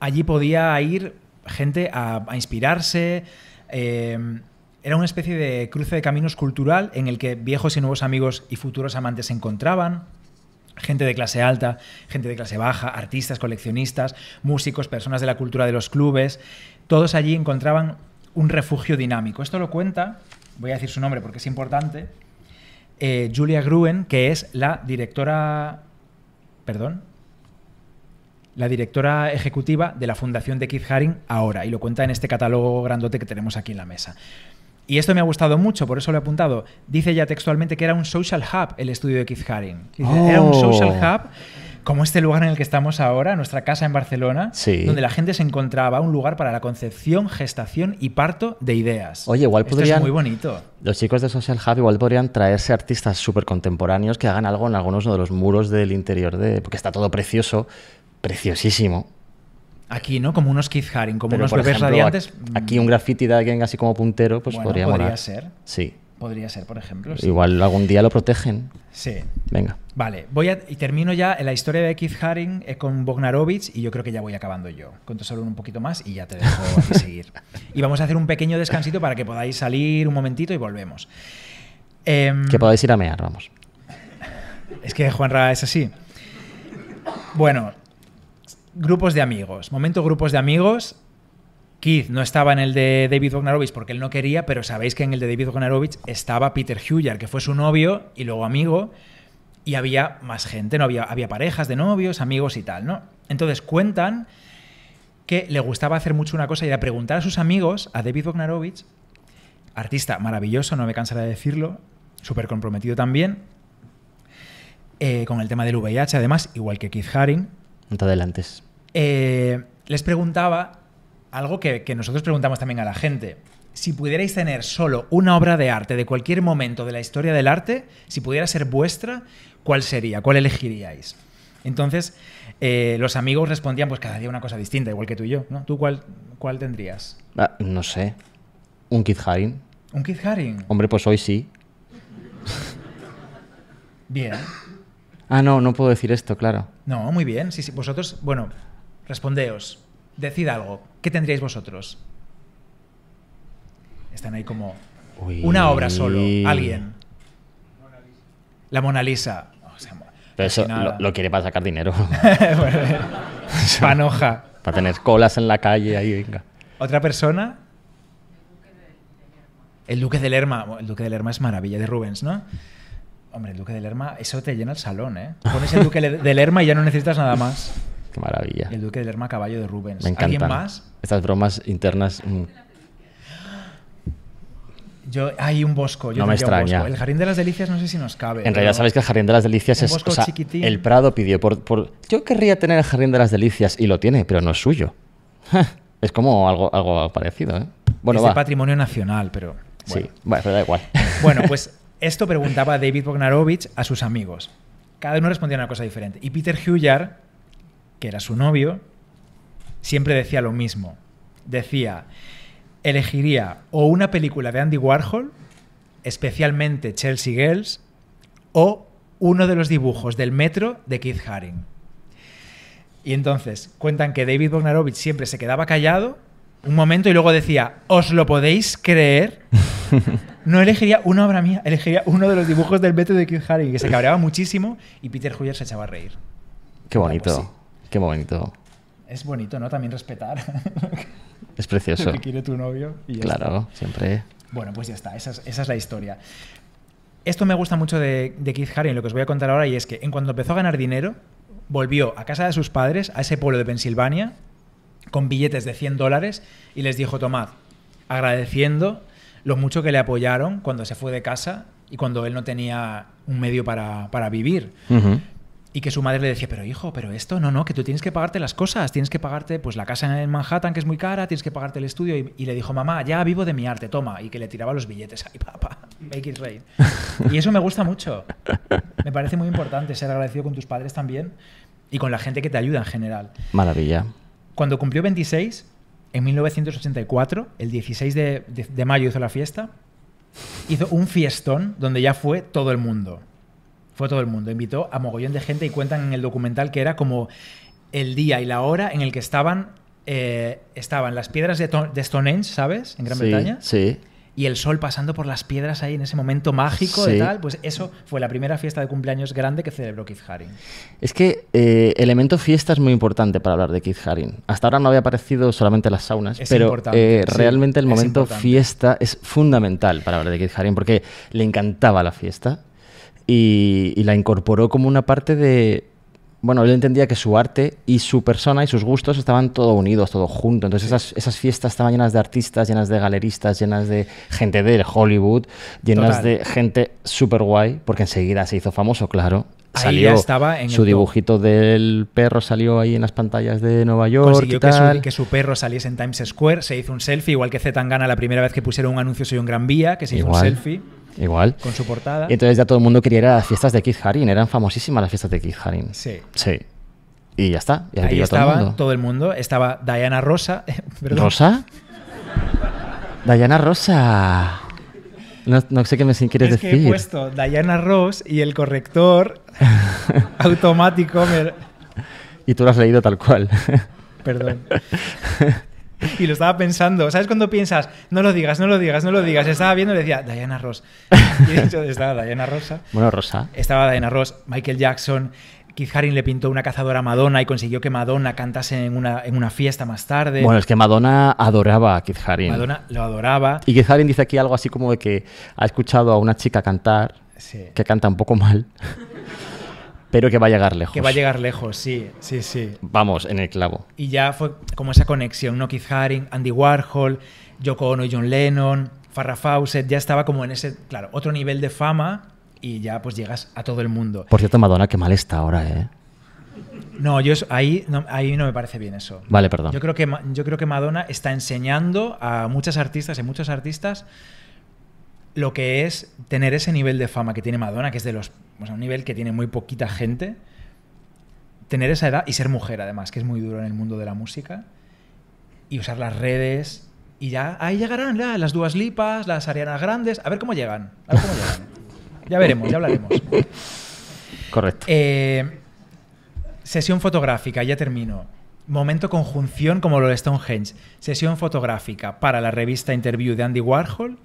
allí podía ir gente a, inspirarse. Eh, era una especie de cruce de caminos cultural en el que viejos y nuevos amigos y futuros amantes se encontraban gente de clase alta, gente de clase baja, artistas, coleccionistas, músicos, personas de la cultura de los clubes, todos allí encontraban un refugio dinámico. Esto lo cuenta, voy a decir su nombre porque es importante, eh, Julia Gruen, que es la directora, perdón, la directora ejecutiva de la Fundación de Keith Haring ahora, y lo cuenta en este catálogo grandote que tenemos aquí en la mesa. Y esto me ha gustado mucho, por eso lo he apuntado. Dice ya textualmente que era un social hub el estudio de Keith Haring. Era un oh. social hub como este lugar en el que estamos ahora, nuestra casa en Barcelona, donde la gente se encontraba un lugar para la concepción, gestación y parto de ideas. Oye, igual podría es muy bonito. Los chicos de Social Hub igual podrían traerse artistas súper contemporáneos que hagan algo en algunos de los muros del interior de. Porque está todo precioso, preciosísimo. Aquí, ¿no? Como unos Keith Haring, como unos bebés radiantes. Aquí un graffiti de alguien así como puntero, pues podría, podría ser. Sí. Podría ser, por ejemplo. Igual algún día lo protegen. Sí. Venga. Vale, voy a, y termino ya la historia de Keith Haring eh, con Bognarovich y yo creo que ya voy acabando yo. Cuento solo un poquito más y ya te dejo a seguir. Y vamos a hacer un pequeño descansito para que podáis salir un momentito y volvemos. Em, que podáis ir a mear, vamos. Es que Juanra es así. Bueno, grupos de amigos. Momento grupos de amigos. Keith no estaba en el de David Bognarovich porque él no quería, pero sabéis que en el de David Bognarovich estaba Peter Huyar, que fue su novio y luego amigo, y había más gente, no había, había parejas de novios, amigos y tal, ¿no? Entonces cuentan que le gustaba hacer mucho una cosa y era preguntar a sus amigos, a David Bognarovich, artista maravilloso, no me cansaré de decirlo, súper comprometido también, eh, con el tema del VIH además, igual que Keith Haring. Eh, les preguntaba algo que, nosotros preguntamos también a la gente. Si pudierais tener solo una obra de arte de cualquier momento de la historia del arte, si pudiera ser vuestra, ¿cuál sería? ¿Cuál elegiríais? Entonces, eh, los amigos respondían pues cada día una cosa distinta, igual que tú y yo, ¿no? ¿Tú cuál, cuál tendrías? Ah, no sé. Un Kid Haring. ¿Un Kid Haring? Hombre, pues hoy sí. bien. Ah, no, no puedo decir esto, claro. No, muy bien. Sí, Vosotros, bueno, respondeos decid algo. ¿Qué tendríais vosotros? Están ahí como una obra solo, alguien. La Mona Lisa. Pero eso lo, quiere para sacar dinero. Eh, para tener colas en la calle ahí, venga. ¿Otra persona? El Duque de Lerma. El Duque de Lerma es maravilla de Rubens, ¿no? Hombre, el Duque de Lerma, eso te llena el salón, ¿eh? Pones el Duque de Lerma y ya no necesitas nada más maravilla. El Duque del Lerma Caballo de Rubens. ¿Alguien más? Estas bromas internas. Mm. Yo, hay un bosco. Yo no me extraña. El Jardín de las Delicias no sé si nos cabe. En realidad, ¿sabéis que el Jardín de las Delicias es. El Prado pidió por, Yo querría tener el Jardín de las Delicias y lo tiene, pero no es suyo. es como algo, algo parecido, ¿eh? Bueno, es de patrimonio nacional, pero. Sí, bueno, da igual. bueno, pues esto preguntaba David Bognarovich a sus amigos. Cada uno respondía una cosa diferente. Y Peter Huyar que era su novio, siempre decía lo mismo. Decía, elegiría o una película de Andy Warhol, especialmente Chelsea Girls, o uno de los dibujos del metro de Keith Haring. Y entonces cuentan que David Bognarovich siempre se quedaba callado un momento y luego decía, ¿os lo podéis creer? No elegiría una obra mía, elegiría uno de los dibujos del metro de Keith Haring, que se cabreaba muchísimo y Peter Hoyer se echaba a reír. Qué pues bonito. Qué bonito. Es bonito, ¿no? También respetar. Es precioso. Lo que quiere tu novio. Y claro, siempre. Bueno, pues ya está, esa es, la historia. Esto me gusta mucho de, de Keith Haring, lo que os voy a contar ahora, y es que en cuando empezó a ganar dinero, volvió a casa de sus padres, a ese pueblo de Pensilvania, con billetes de 100 dólares, y les dijo, tomad, agradeciendo lo mucho que le apoyaron cuando se fue de casa y cuando él no tenía un medio para, vivir. Y que su madre le decía, pero hijo, pero esto, no, no, que tú tienes que pagarte las cosas, tienes que pagarte pues la casa en Manhattan, que es muy cara, tienes que pagarte el estudio. Y, le dijo, mamá, ya vivo de mi arte, toma. Y que le tiraba los billetes, ahí papá, make rain. Y eso me gusta mucho. Me parece muy importante ser agradecido con tus padres también y con la gente que te ayuda en general. Maravilla. Cuando cumplió 26, en 1984, el 16 de mayo hizo la fiesta, hizo un fiestón donde ya fue todo el mundo. Fue todo el mundo. Invitó a mogollón de gente y cuentan en el documental que era como el día y la hora en el que estaban, eh, estaban las piedras de, Stonehenge, ¿sabes? En Gran Bretaña. Sí. Y el sol pasando por las piedras ahí en ese momento mágico de y tal. Pues eso fue la primera fiesta de cumpleaños grande que celebró Keith Haring. Es que el eh, elemento fiesta es muy importante para hablar de Keith Haring. Hasta ahora no había aparecido solamente las saunas, pero eh, realmente el momento fiesta es fundamental para hablar de Keith Haring porque le encantaba la fiesta y, la incorporó como una parte de, bueno, él entendía que su arte y su persona y sus gustos estaban todo unidos, todo junto. Entonces esas, fiestas estaban llenas de artistas, llenas de galeristas, llenas de gente del Hollywood, llenas de gente súper guay, porque enseguida se hizo famoso, claro estaba su dibujito del perro salió ahí en las pantallas de Nueva York. Consiguió y tal. Que, su, que, su, perro saliese en Times Square, se hizo un selfie, igual que Zetangana la primera vez que pusieron un anuncio soy un gran vía, que se hizo un selfie. Igual. Con su portada. entonces ya todo el mundo quería ir a las fiestas de Keith Haring. Eran famosísimas las fiestas de Keith Haring. Sí. Sí. Y ya está. ahí estaba todo el, todo el, mundo. Estaba Diana Rosa. ¿Rosa? Diana Rosa. No, sé qué me quieres es que decir. he puesto Diana Ross y el corrector automático Y tú lo has leído tal cual. Perdón. Y lo estaba pensando. ¿Sabes cuando piensas, no lo digas, no lo digas, no lo digas? Estaba viendo y le decía, Diana Ross. Y estaba Diana Rosa. Bueno, Rosa. Estaba Diana Ross, Michael Jackson, Keith Haring le pintó una cazadora a Madonna y consiguió que Madonna cantase en una, en una fiesta más tarde. Bueno, es que Madonna adoraba a Keith Haring. Madonna lo adoraba. Y Keith Haring dice aquí algo así como de que ha escuchado a una chica cantar, que canta un poco mal. pero que va a llegar lejos. Que va a llegar lejos, sí, sí, sí. Vamos, en el clavo. Y ya fue como esa conexión, ¿no? Keith Haring, Andy Warhol, Yoko Ono y John Lennon, Farrah Fawcett, ya estaba como en ese, claro, otro nivel de fama y ya pues llegas a todo el mundo. Por cierto, Madonna, qué mal está ahora, ¿eh? No, yo ahí no, ahí no me parece bien eso. Vale, perdón. Yo creo, que, yo creo que Madonna está enseñando a muchas artistas y muchos artistas lo que es tener ese nivel de fama que tiene Madonna, que es de los. O sea, un nivel que tiene muy poquita gente. Tener esa edad y ser mujer, además, que es muy duro en el mundo de la música. Y usar las redes. Y ya ahí llegarán las Duas Lipas, las Arianas Grandes. A ver cómo llegan. A ver cómo llegan. Ya veremos, ya hablaremos. Correcto. Eh, sesión fotográfica, ya termino. Momento conjunción como lo de Stonehenge. Sesión fotográfica para la revista Interview de Andy Warhol,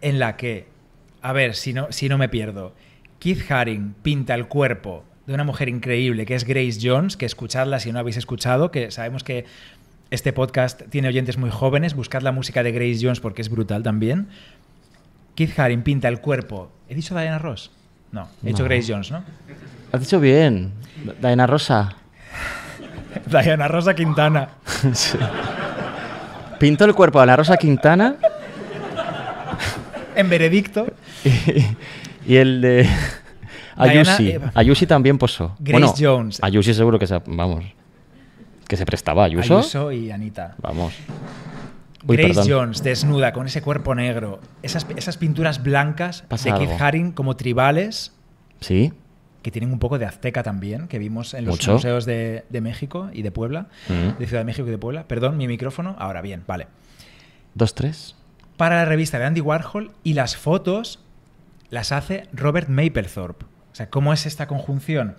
en la que, a ver si no, si no me pierdo, Keith Haring pinta el cuerpo de una mujer increíble que es Grace Jones, que escuchadla si no habéis escuchado, que sabemos que este podcast tiene oyentes muy jóvenes, buscad la música de Grace Jones porque es brutal también. Keith Haring pinta el cuerpo. ¿He dicho Diana Ross? No, he dicho Grace Jones, ¿no? Has dicho bien. Diana Rosa. Diana Rosa Quintana. Pinto el cuerpo a la Rosa Quintana. en veredicto. y, el de. Ayushi. Ayushi eh, también posó. Grace Jones. Ayushi seguro que se, vamos, que se prestaba. Ayuso. Ayuso y Anita. Vamos. Grace Jones desnuda con ese cuerpo negro, esas, esas pinturas blancas de Keith Haring como tribales. Sí. Que tienen un poco de azteca también, que vimos en los museos de, México y de Puebla, mm. de Ciudad de México y de Puebla. Perdón, mi micrófono. Ahora bien, vale. Dos, tres. Para la revista de Andy Warhol y las fotos las hace Robert Mapplethorpe. O sea, ¿cómo es esta conjunción?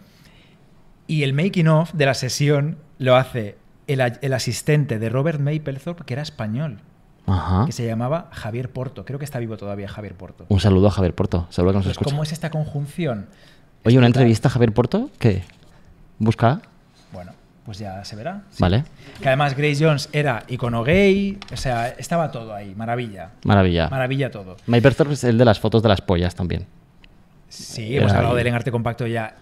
Y el making of de la sesión lo hace el, asistente de Robert Mapplethorpe, que era español. Ajá. que se llamaba Javier Porto. Creo que está vivo todavía Javier Porto. Un saludo a Javier Porto. saludos a los pues, ¿Cómo es esta conjunción? Oye, una entrevista a Javier Porto, ¿qué? ¿Busca? Bueno, pues ya se verá. Vale. Que además Grace Jones era icono gay, o sea, estaba todo ahí, maravilla. Maravilla. Maravilla todo. Mapplethorpe es el de las fotos de las pollas también. Sí, hemos hablado del en Arte Compacto ya.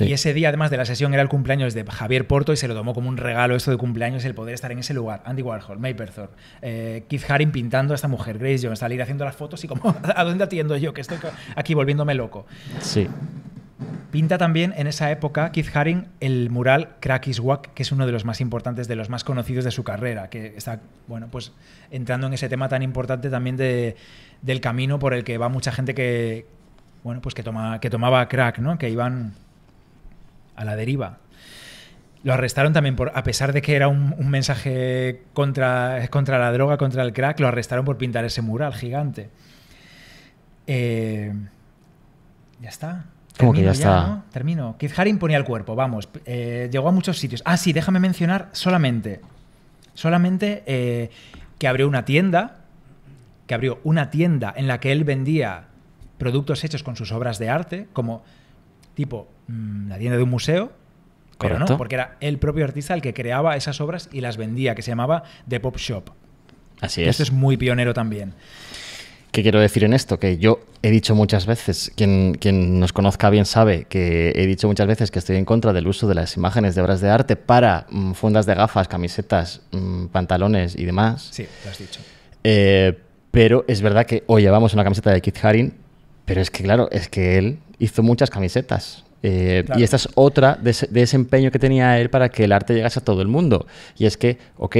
Y ese día, además de la sesión, era el cumpleaños de Javier Porto y se lo tomó como un regalo esto de cumpleaños el poder estar en ese lugar. Andy Warhol, May eh, Keith Haring pintando a esta mujer, Grace Jones, salir haciendo las fotos y como, ¿a dónde atiendo yo? Que estoy aquí volviéndome loco. Sí. Pinta también en esa época Keith Haring el mural Crack is Wack, que es uno de los más importantes, de los más conocidos de su carrera, que está, bueno, pues entrando en ese tema tan importante también del camino por el que va mucha gente que, bueno, pues que, toma, que tomaba crack, ¿no? Que iban a la deriva. Lo arrestaron también por, a pesar de que era un, mensaje contra, contra la droga, contra el crack, lo arrestaron por pintar ese mural gigante. Eh, ya está. Como que ya, está? Termino. Keith Haring ponía el cuerpo, vamos. Eh, llegó a muchos sitios. Ah, sí, déjame mencionar solamente. Solamente eh, que abrió una tienda. Que abrió una tienda en la que él vendía productos hechos con sus obras de arte, como tipo mm, la tienda de un museo, porque era el propio artista el que creaba esas obras y las vendía, que se llamaba The Pop Shop. Así es. Esto es muy pionero también. ¿Qué quiero decir en esto? Que yo he dicho muchas veces, quien, quien nos conozca bien sabe que he dicho muchas veces que estoy en contra del uso de las imágenes de obras de arte para mm, fundas de gafas, camisetas, mm, pantalones y demás. Sí, lo has dicho. Eh, pero es verdad que hoy llevamos una camiseta de Keith Haring, pero es que claro, es que él hizo muchas camisetas. Eh, y esta es otra de, desempeño ese empeño que tenía él para que el arte llegase a todo el mundo. Y es que, ok,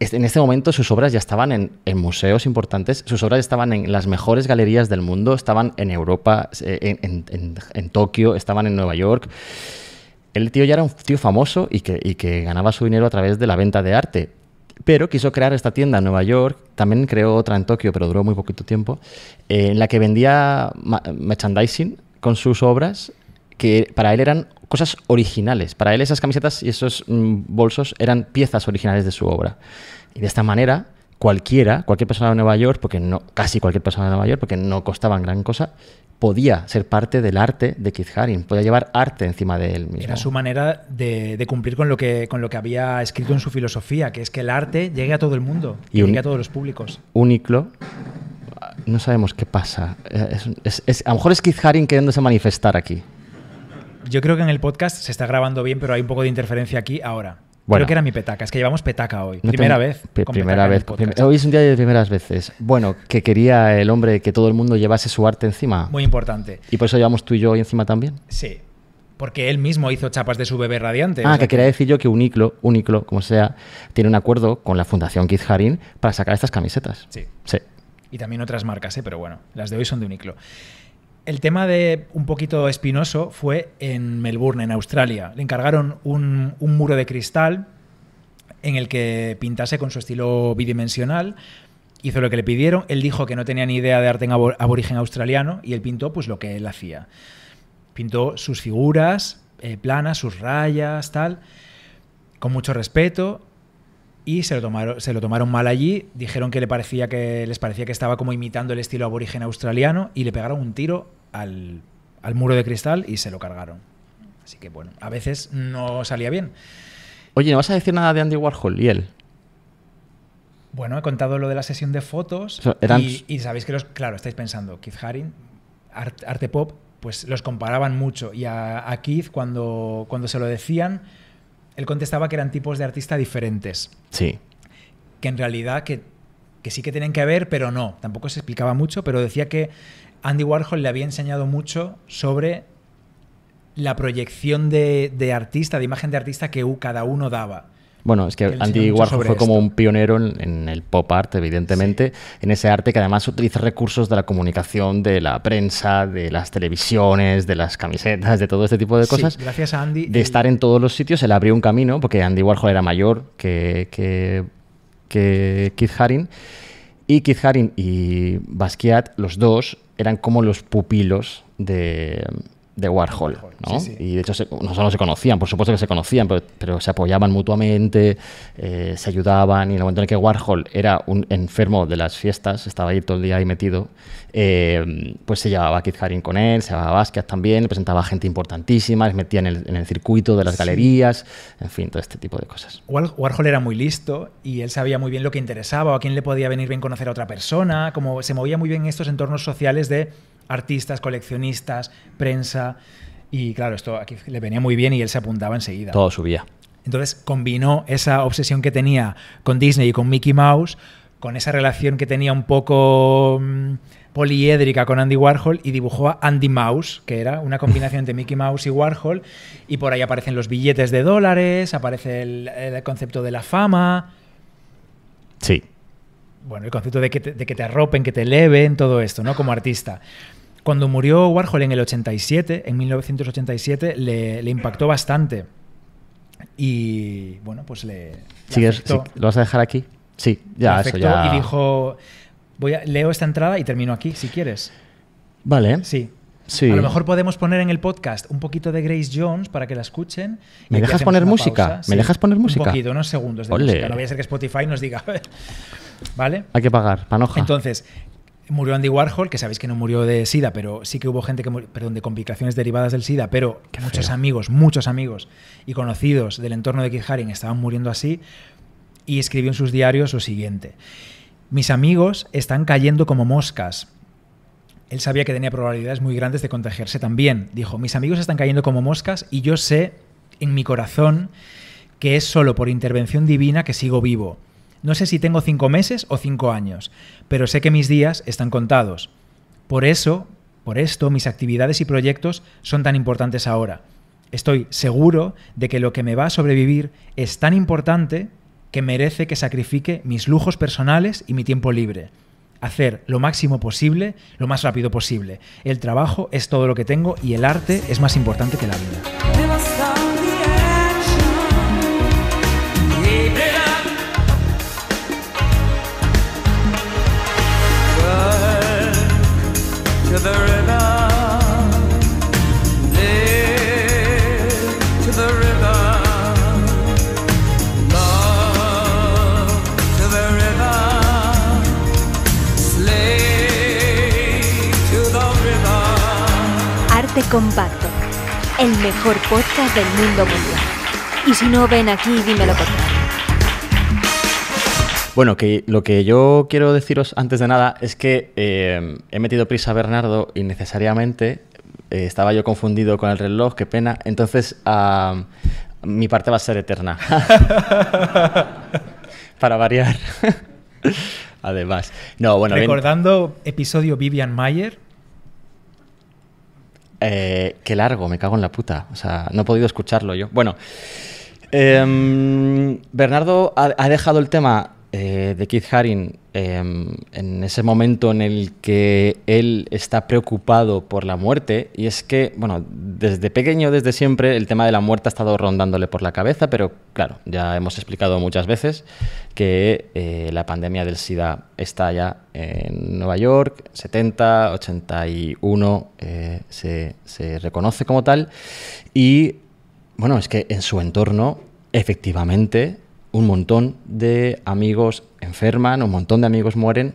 en ese momento sus obras ya estaban en, museos importantes, sus obras estaban en las mejores galerías del mundo, estaban en Europa, eh, en, Tokio, estaban en Nueva York. El tío ya era un tío famoso y que, que, ganaba su dinero a través de la venta de arte. Pero quiso crear esta tienda en Nueva York, también creó otra en Tokio, pero duró muy poquito tiempo, eh, en la que vendía merchandising con sus obras que para él eran cosas originales. Para él esas camisetas y esos mm, bolsos eran piezas originales de su obra. Y de esta manera, cualquiera, cualquier persona de Nueva York, porque no, casi cualquier persona de Nueva York, porque no costaban gran cosa, podía ser parte del arte de Keith Haring, podía llevar arte encima de él mismo. Era su manera de, cumplir con lo, que, con lo que había escrito en su filosofía, que es que el arte llegue a todo el mundo, y llegue a todos los públicos. Uniclo no sabemos qué pasa. Eh, es, a lo mejor es Keith Haring queriéndose manifestar aquí. Yo creo que en el podcast se está grabando bien, pero hay un poco de interferencia aquí ahora. Creo que era mi petaca, es que llevamos petaca hoy. primera vez. primera vez. hoy es un día de primeras veces. Bueno, que quería el hombre que todo el mundo llevase su arte encima. Muy importante. ¿Y por eso llevamos tú y yo hoy encima también? Sí. Porque él mismo hizo chapas de su bebé radiante. Ah, que quería decir yo que Uniclo, Uniclo, como sea, tiene un acuerdo con la Fundación Keith Haring para sacar estas camisetas. Sí. Sí y también otras marcas, ¿eh? pero bueno, las de hoy son de Uniqlo. El tema de un poquito espinoso fue en Melbourne, en Australia. Le encargaron un, muro de cristal en el que pintase con su estilo bidimensional. Hizo lo que le pidieron. Él dijo que no tenía ni idea de arte en aborigen australiano y él pintó pues lo que él hacía. Pintó sus figuras eh, planas, sus rayas, tal, con mucho respeto y se lo, tomaron, se lo tomaron mal allí, dijeron que, le parecía que les parecía que estaba como imitando el estilo aborigen australiano y le pegaron un tiro al, al muro de cristal y se lo cargaron. Así que bueno, a veces no salía bien. Oye, ¿no vas a decir nada de Andy Warhol y él? Bueno, he contado lo de la sesión de fotos y, sabéis que los, claro, estáis pensando, Keith Haring, arte pop, pues los comparaban mucho y a, Keith cuando, cuando se lo decían él contestaba que eran tipos de artista diferentes. Sí. Que en realidad que, sí que tienen que ver, pero no. Tampoco se explicaba mucho, pero decía que Andy Warhol le había enseñado mucho sobre la proyección de, de artista, de imagen de artista que cada uno daba. Bueno, es que Andy Warhol fue como un pionero en, el pop art, evidentemente, en ese arte que además utiliza recursos de la comunicación, de la prensa, de las televisiones, de las camisetas, de todo este tipo de cosas. gracias a Andy. De estar en todos los sitios, él abrió un camino, porque Andy Warhol era mayor que, que, que Keith Haring. Y Keith Haring y Basquiat, los dos, eran como los pupilos de, de Warhol, ¿no? Y de hecho no solo se conocían, por supuesto que se conocían, pero, se apoyaban mutuamente, eh, se ayudaban, y en el momento en el que Warhol era un enfermo de las fiestas, estaba ahí todo el día ahí metido, eh, pues se llevaba a Keith Haring con él, se llevaba a Vázquez también, presentaba a gente importantísima, les metía en el, circuito de las galerías, en fin, todo este tipo de cosas. Warhol era muy listo y él sabía muy bien lo que interesaba o a quién le podía venir bien conocer a otra persona, como se movía muy bien en estos entornos sociales de artistas, coleccionistas, prensa. Y claro, esto aquí le venía muy bien y él se apuntaba enseguida. Todo subía. Entonces combinó esa obsesión que tenía con Disney y con Mickey Mouse, con esa relación que tenía un poco mm, poliédrica con Andy Warhol y dibujó a Andy Mouse, que era una combinación entre Mickey Mouse y Warhol. Y por ahí aparecen los billetes de dólares, aparece el concepto de la fama. Sí, bueno, el concepto de que, te, de que te arropen, que te eleven, todo esto, ¿no? Como artista. Cuando murió Warhol en el 87, en 1987, le, impactó bastante. Y bueno, pues le. ¿Lo vas a dejar aquí? Sí, ya, eso ya. Y dijo: voy a, Leo esta entrada y termino aquí, si quieres. Vale. Sí. A lo mejor podemos poner en el podcast un poquito de Grace Jones para que la escuchen. ¿Me dejas poner música? ¿Me dejas poner música? Un poquito, unos segundos de música. No voy a ser que Spotify nos diga. ¿Vale? Hay que pagar, panoja. Entonces, murió Andy Warhol, que sabéis que no murió de SIDA, pero sí que hubo gente que murió, perdón, de complicaciones derivadas del SIDA, pero muchos amigos, muchos amigos y conocidos del entorno de Keith Haring estaban muriendo así y escribió en sus diarios lo siguiente. Mis amigos están cayendo como moscas él sabía que tenía probabilidades muy grandes de contagiarse también. Dijo, mis amigos están cayendo como moscas y yo sé en mi corazón que es solo por intervención divina que sigo vivo. No sé si tengo cinco meses o cinco años, pero sé que mis días están contados. Por eso, por esto, mis actividades y proyectos son tan importantes ahora. Estoy seguro de que lo que me va a sobrevivir es tan importante que merece que sacrifique mis lujos personales y mi tiempo libre hacer lo máximo posible, lo más rápido posible. El trabajo es todo lo que tengo y el arte es más importante que la vida. Te Compacto, el mejor podcast del mundo mundial. Y si no, ven aquí y dímelo por Bueno, lo que yo quiero deciros antes de nada es que eh, he metido prisa a Bernardo innecesariamente. Eh, estaba yo confundido con el reloj, qué pena. Entonces, ah, mi parte va a ser eterna. Para variar. Además. No, bueno, Recordando episodio Vivian Mayer, eh, qué largo, me cago en la puta. O sea, no he podido escucharlo yo. Bueno, em, Bernardo ha, dejado el tema eh, de Keith Haring, em, en ese momento en el que él está preocupado por la muerte, y es que, bueno, desde pequeño, desde siempre, el tema de la muerte ha estado rondándole por la cabeza, pero claro, ya hemos explicado muchas veces que eh, la pandemia del SIDA está ya en Nueva York, 70, 81, eh, se, se reconoce como tal, y bueno, es que en su entorno, efectivamente, un montón de amigos enferman, un montón de amigos mueren,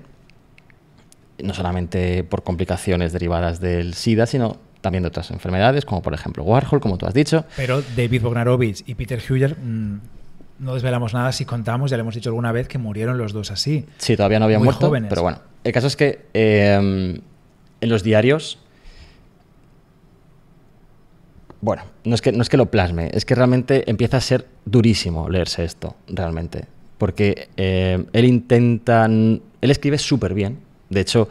no solamente por complicaciones derivadas del SIDA, sino también de otras enfermedades, como por ejemplo Warhol, como tú has dicho. Pero David Bognarovich y Peter Huger mm, no desvelamos nada si contamos, ya le hemos dicho alguna vez que murieron los dos así. Sí, todavía no habían muerto, jóvenes. pero bueno. El caso es que em, en los diarios bueno, no es, que, no es que lo plasme, es que realmente empieza a ser durísimo leerse esto, realmente. Porque eh, él intenta. Él escribe súper bien. De hecho,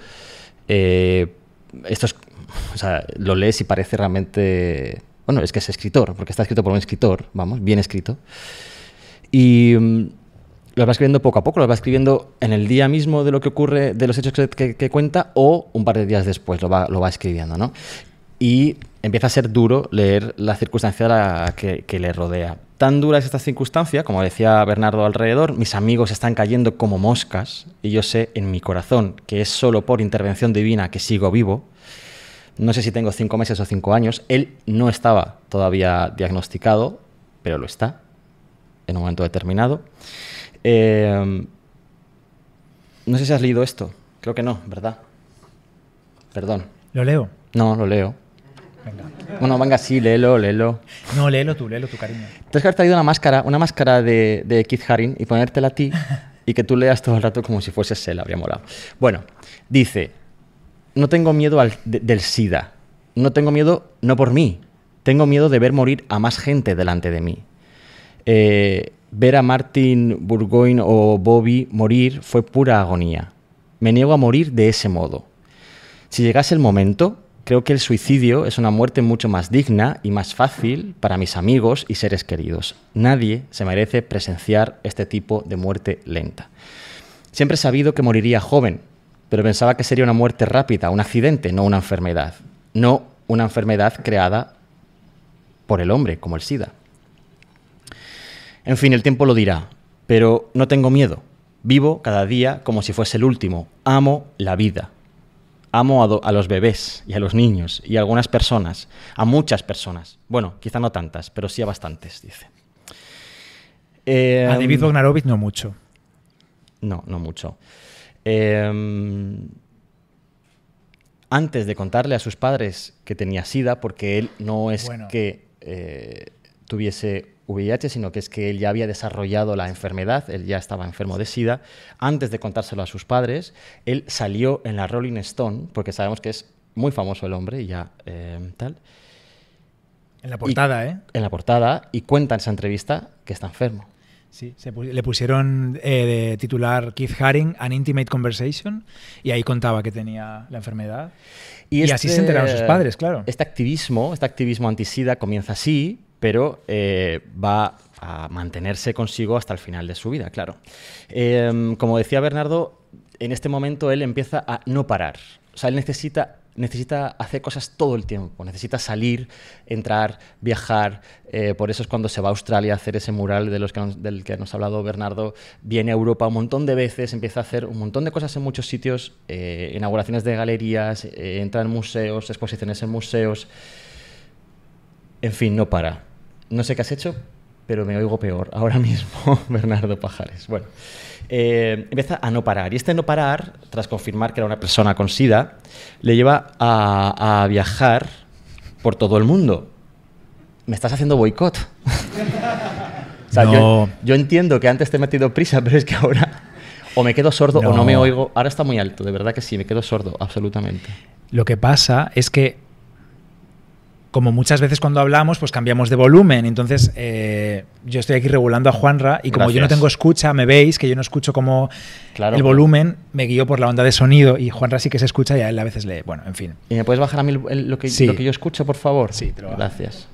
eh, esto es, o sea, lo lees y parece realmente. Bueno, es que es escritor, porque está escrito por un escritor, vamos, bien escrito. Y mm, lo va escribiendo poco a poco, lo va escribiendo en el día mismo de lo que ocurre, de los hechos que, cuenta, o un par de días después lo va, lo va escribiendo, ¿no? Y empieza a ser duro leer la circunstancia que, le rodea. Tan dura es esta circunstancia, como decía Bernardo alrededor, mis amigos están cayendo como moscas y yo sé en mi corazón que es solo por intervención divina que sigo vivo. No sé si tengo cinco meses o cinco años. Él no estaba todavía diagnosticado, pero lo está en un momento determinado. Em, no sé si has leído esto. Creo que no, ¿verdad? Perdón. ¿Lo leo? No, lo leo. Bueno, venga, sí, léelo, léelo. No, léelo tú, léelo tú, cariño. Tienes que haber traído una máscara, una máscara de, Keith Haring y ponértela a ti y que tú leas todo el rato como si fueses él, habría molado. Bueno, dice, no tengo miedo del SIDA. No tengo miedo, no por mí. Tengo miedo de ver morir a más gente delante de mí. Eh, ver a Martin Burgoyne o Bobby morir fue pura agonía. Me niego a morir de ese modo. Si llegase el momento, creo que el suicidio es una muerte mucho más digna y más fácil para mis amigos y seres queridos. Nadie se merece presenciar este tipo de muerte lenta. Siempre he sabido que moriría joven, pero pensaba que sería una muerte rápida, un accidente, no una enfermedad. No una enfermedad creada por el hombre, como el SIDA. En fin, el tiempo lo dirá, pero no tengo miedo. Vivo cada día como si fuese el último. Amo la vida amo a, los bebés y a los niños y a algunas personas, a muchas personas. Bueno, quizá no tantas, pero sí a bastantes, dice. a David em, Bognarovic no mucho. No, no mucho. Em, antes de contarle a sus padres que tenía SIDA, porque él no es que eh, tuviese VIH, sino que es que él ya había desarrollado la enfermedad, él ya estaba enfermo de SIDA, antes de contárselo a sus padres, él salió en la Rolling Stone, porque sabemos que es muy famoso el hombre y ya eh, tal. En la portada, ¿eh? En la portada, y cuenta en esa entrevista que está enfermo. Sí, se le pusieron eh, de titular Keith Haring, An Intimate Conversation, y ahí contaba que tenía la enfermedad. Y, así se este enteraron sus padres, claro. Este activismo, este activismo anti SIDA comienza así, pero eh, va a mantenerse consigo hasta el final de su vida, claro. Em, como decía Bernardo, en este momento él empieza a no parar. O sea, él necesita necesita hacer cosas todo el tiempo, necesita salir, entrar, viajar. Eh, por eso es cuando se va a Australia a hacer ese mural de los que del que nos ha hablado Bernardo. Viene a Europa un montón de veces, empieza a hacer un montón de cosas en muchos sitios, eh, inauguraciones de galerías, entra en museos, exposiciones en museos. En fin, no para. No sé qué has hecho, pero me oigo peor ahora mismo, Bernardo Pajares. Bueno, eh, empieza a no parar. Y este no parar, tras confirmar que era una persona con SIDA, le lleva a, viajar por todo el mundo. Me estás haciendo boicot. yo, entiendo que antes te he metido prisa, pero es que ahora o me quedo sordo o no me oigo. Ahora está muy alto, de verdad que sí, me quedo sordo, absolutamente. Lo que pasa es que como muchas veces cuando hablamos, pues cambiamos de volumen. Entonces, eh, yo estoy aquí regulando a Juanra y como yo no tengo escucha, me veis que yo no escucho como el volumen, me guío por la onda de sonido y Juanra sí que se escucha y a él a veces le. Bueno, en fin. ¿Y me puedes bajar a mí lo que, que yo escucho, por favor? Sí, te Gracias.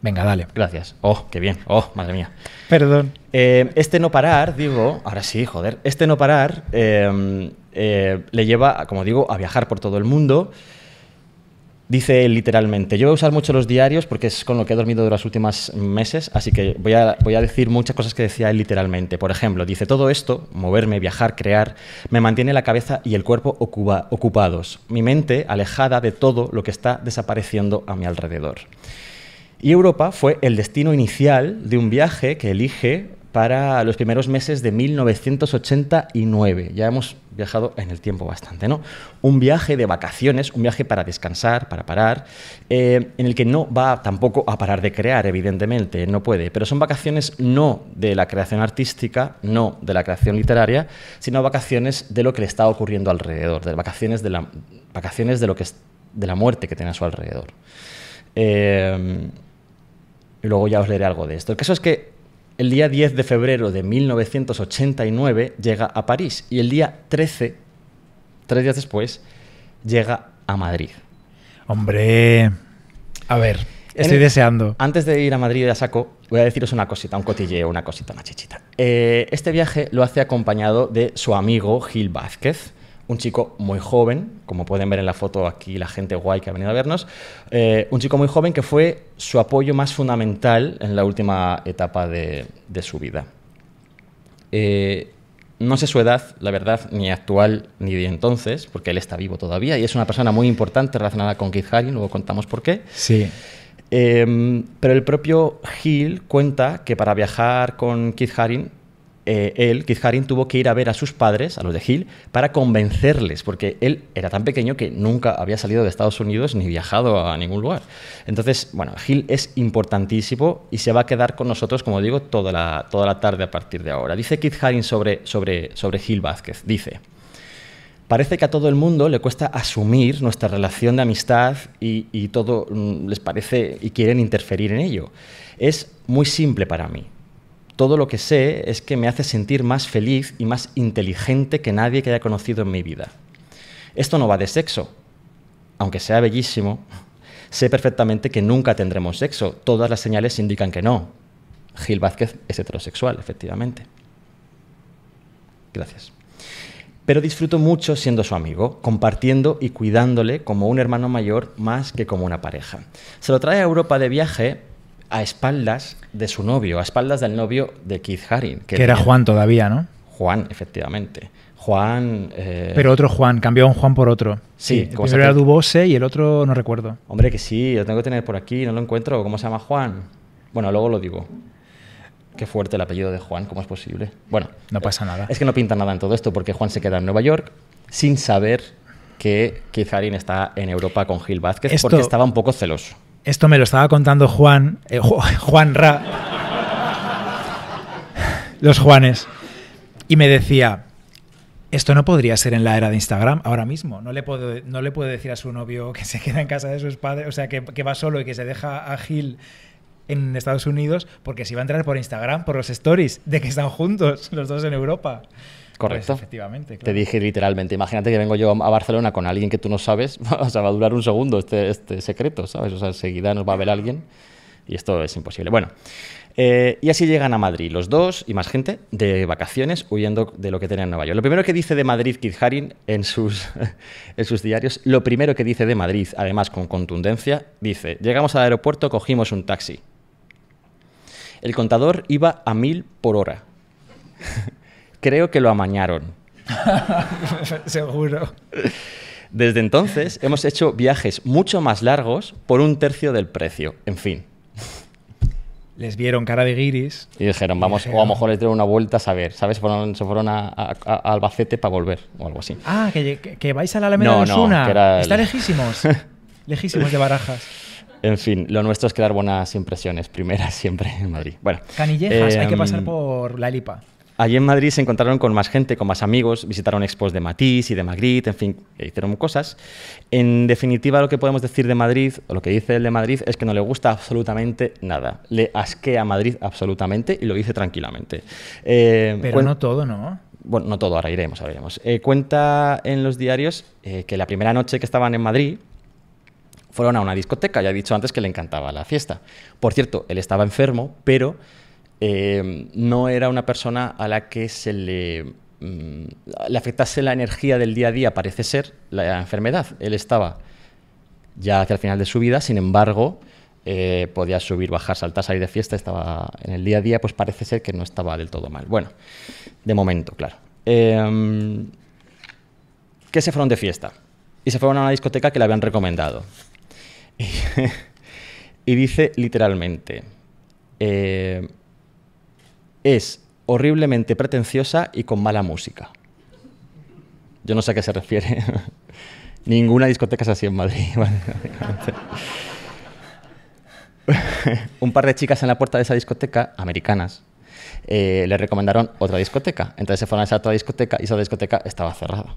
Venga, dale. Gracias. Oh, qué bien. Oh, madre mía. Perdón. Eh, este no parar, digo, ahora sí, joder, este no parar eh, le lleva, como digo, a viajar por todo el mundo. Dice literalmente, yo voy a usar mucho los diarios porque es con lo que he dormido de los últimos meses, así que voy a, decir muchas cosas que decía él literalmente. Por ejemplo, dice, todo esto, moverme, viajar, crear, me mantiene la cabeza y el cuerpo ocupados, mi mente alejada de todo lo que está desapareciendo a mi alrededor. Y Europa fue el destino inicial de un viaje que elige para los primeros meses de 1989. Ya hemos viajado en el tiempo bastante, ¿no? Un viaje de vacaciones, un viaje para descansar, para parar, eh, en el que no va tampoco a parar de crear, evidentemente, no puede, pero son vacaciones no de la creación artística, no de la creación literaria, sino vacaciones de lo que le está ocurriendo alrededor, de vacaciones de la, vacaciones de lo que de la muerte que tiene a su alrededor. Eh, y luego ya os leeré algo de esto. El caso es que el día 10 de febrero de 1989 llega a París y el día 13, tres días después, llega a Madrid. Hombre, a ver, estoy deseando. Antes de ir a Madrid a saco, voy a deciros una cosita, un cotilleo, una cosita, más chichita. Eh, este viaje lo hace acompañado de su amigo Gil Vázquez, un chico muy joven, como pueden ver en la foto aquí la gente guay que ha venido a vernos, eh, un chico muy joven que fue su apoyo más fundamental en la última etapa de, su vida. Eh, no sé su edad, la verdad, ni actual ni de entonces, porque él está vivo todavía y es una persona muy importante relacionada con Keith Haring, luego contamos por qué. Sí. Eh, pero el propio Hill cuenta que para viajar con Keith Haring eh, él, Keith Haring, tuvo que ir a ver a sus padres, a los de Gil, para convencerles, porque él era tan pequeño que nunca había salido de Estados Unidos ni viajado a ningún lugar. Entonces, bueno, Gil es importantísimo y se va a quedar con nosotros, como digo, toda la, tarde a partir de ahora. Dice Keith Haring sobre, sobre, sobre Vázquez, dice... Parece que a todo el mundo le cuesta asumir nuestra relación de amistad y todo mm, les parece y quieren interferir en ello. Es muy simple para mí todo lo que sé es que me hace sentir más feliz y más inteligente que nadie que haya conocido en mi vida. Esto no va de sexo. Aunque sea bellísimo, sé perfectamente que nunca tendremos sexo. Todas las señales indican que no. Gil Vázquez es heterosexual, efectivamente. Gracias. Pero disfruto mucho siendo su amigo, compartiendo y cuidándole como un hermano mayor más que como una pareja. Se lo trae a Europa de viaje a espaldas de su novio, a espaldas del novio de Keith Haring. Que, era Juan todavía, ¿no? Juan, efectivamente. Juan. Eh, Pero otro Juan, cambió un Juan por otro. Sí, el primero era Dubose y el otro no recuerdo. Hombre, que sí, lo tengo que tener por aquí, no lo encuentro. ¿Cómo se llama Juan? Bueno, luego lo digo. Qué fuerte el apellido de Juan, ¿cómo es posible? Bueno, no pasa nada. Es que no pinta nada en todo esto porque Juan se queda en Nueva York sin saber que Keith Haring está en Europa con Gil Vázquez porque estaba un poco celoso. Esto me lo estaba contando Juan, eh, Juan Ra, los Juanes, y me decía, esto no podría ser en la era de Instagram ahora mismo. No le, puedo, no le puedo decir a su novio que se queda en casa de sus padres, o sea, que, va solo y que se deja a Gil en Estados Unidos, porque se va a entrar por Instagram, por los stories, de que están juntos los dos en Europa. Pues Correcto. Te dije literalmente, imagínate que vengo yo a Barcelona con alguien que tú no sabes, o sea, va a durar un segundo este, este, secreto, ¿sabes? O sea, enseguida nos va a ver alguien y esto es imposible. Bueno, eh, y así llegan a Madrid los dos y más gente de vacaciones huyendo de lo que tenía en Nueva York. Lo primero que dice de Madrid Kid Haring en sus, en sus diarios, lo primero que dice de Madrid, además con contundencia, dice, llegamos al aeropuerto, cogimos un taxi. El contador iba a mil por hora. Creo que lo amañaron. Seguro. Desde entonces hemos hecho viajes mucho más largos por un tercio del precio. En fin. Les vieron cara de guiris. Y dijeron, vamos, o a lo mejor les dieron una vuelta a saber, ¿sabes? Se fueron, a, Albacete para volver o algo así. Ah, que, vais a la Alameda de Osuna. Está lejísimos. lejísimos de Barajas. En fin, lo nuestro es crear buenas impresiones, primeras siempre en Madrid. Bueno. Canillejas, hay que em, pasar por la Elipa. Allí en Madrid se encontraron con más gente, con más amigos, visitaron expos de Matisse y de Magritte, en fin, e hicieron cosas. En definitiva, lo que podemos decir de Madrid, o lo que dice él de Madrid, es que no le gusta absolutamente nada. Le asquea Madrid absolutamente y lo dice tranquilamente. Eh, pero no todo, ¿no? Bueno, no todo, ahora iremos, ahora iremos. Eh, cuenta en los diarios eh, que la primera noche que estaban en Madrid, fueron a una discoteca. Ya he dicho antes que le encantaba la fiesta. Por cierto, él estaba enfermo, pero Em, no era una persona a la que se mm, le, afectase la energía del día a día, parece ser, la enfermedad. Él estaba ya hacia el final de su vida, sin embargo, eh, podía subir, bajar, saltar, salir de fiesta, estaba en el día a día, pues parece ser que no estaba del todo mal. Bueno, de momento, claro. Em, que se fueron de fiesta y se fueron a una discoteca que le habían recomendado. Y, dice literalmente, eh, es horriblemente pretenciosa y con mala música. Yo no sé a qué se refiere. Ninguna discoteca es así en Madrid. Un par de chicas en la puerta de esa discoteca, americanas, eh, le recomendaron otra discoteca. Entonces se fueron a esa otra discoteca y esa discoteca estaba cerrada.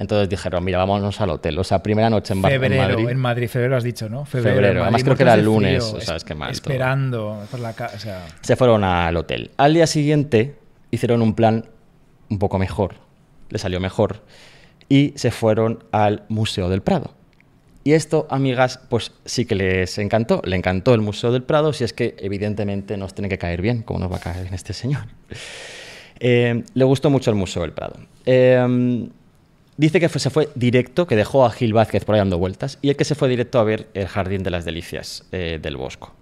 Entonces dijeron, mira, vámonos al hotel. O sea, primera noche en, febrero, en Madrid. en Madrid, febrero has dicho, ¿no? Febrero. Además creo que era el lunes, o sea, es que Esperando Se fueron al hotel. Al día siguiente hicieron un plan un poco mejor, le salió mejor, y se fueron al Museo del Prado. Y esto, amigas, pues sí que les encantó. Le encantó el Museo del Prado, si es que evidentemente nos tiene que caer bien, como nos va a caer en este señor. Eh, le gustó mucho el Museo del Prado. Eh, Dice que se fue directo, que dejó a Gil Vázquez por ahí dando vueltas, y el que se fue directo a ver el Jardín de las Delicias eh, del Bosco.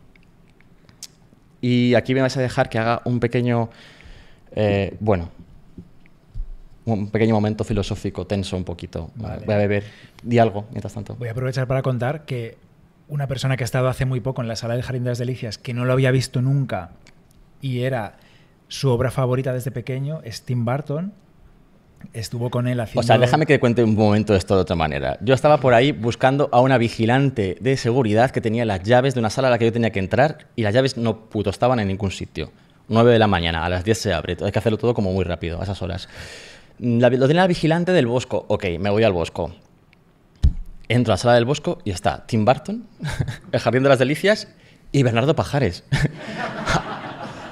Y aquí me vas a dejar que haga un pequeño, eh, bueno, un pequeño momento filosófico, tenso un poquito. Voy a beber, di algo mientras tanto. Voy a aprovechar para contar que una persona que ha estado hace muy poco en la sala del Jardín de las Delicias, que no lo había visto nunca y era su obra favorita desde pequeño, es Tim Burton Estuvo con él haciendo... O sea, déjame que te cuente un momento esto de otra manera. Yo estaba por ahí buscando a una vigilante de seguridad que tenía las llaves de una sala a la que yo tenía que entrar y las llaves no puto estaban en ningún sitio. 9 de la mañana, a las 10 se abre. Hay que hacerlo todo como muy rápido, a esas horas. La, lo tenía la vigilante del bosco. Ok, me voy al bosco. Entro a la sala del bosco y está Tim Barton, El Jardín de las Delicias y Bernardo Pajares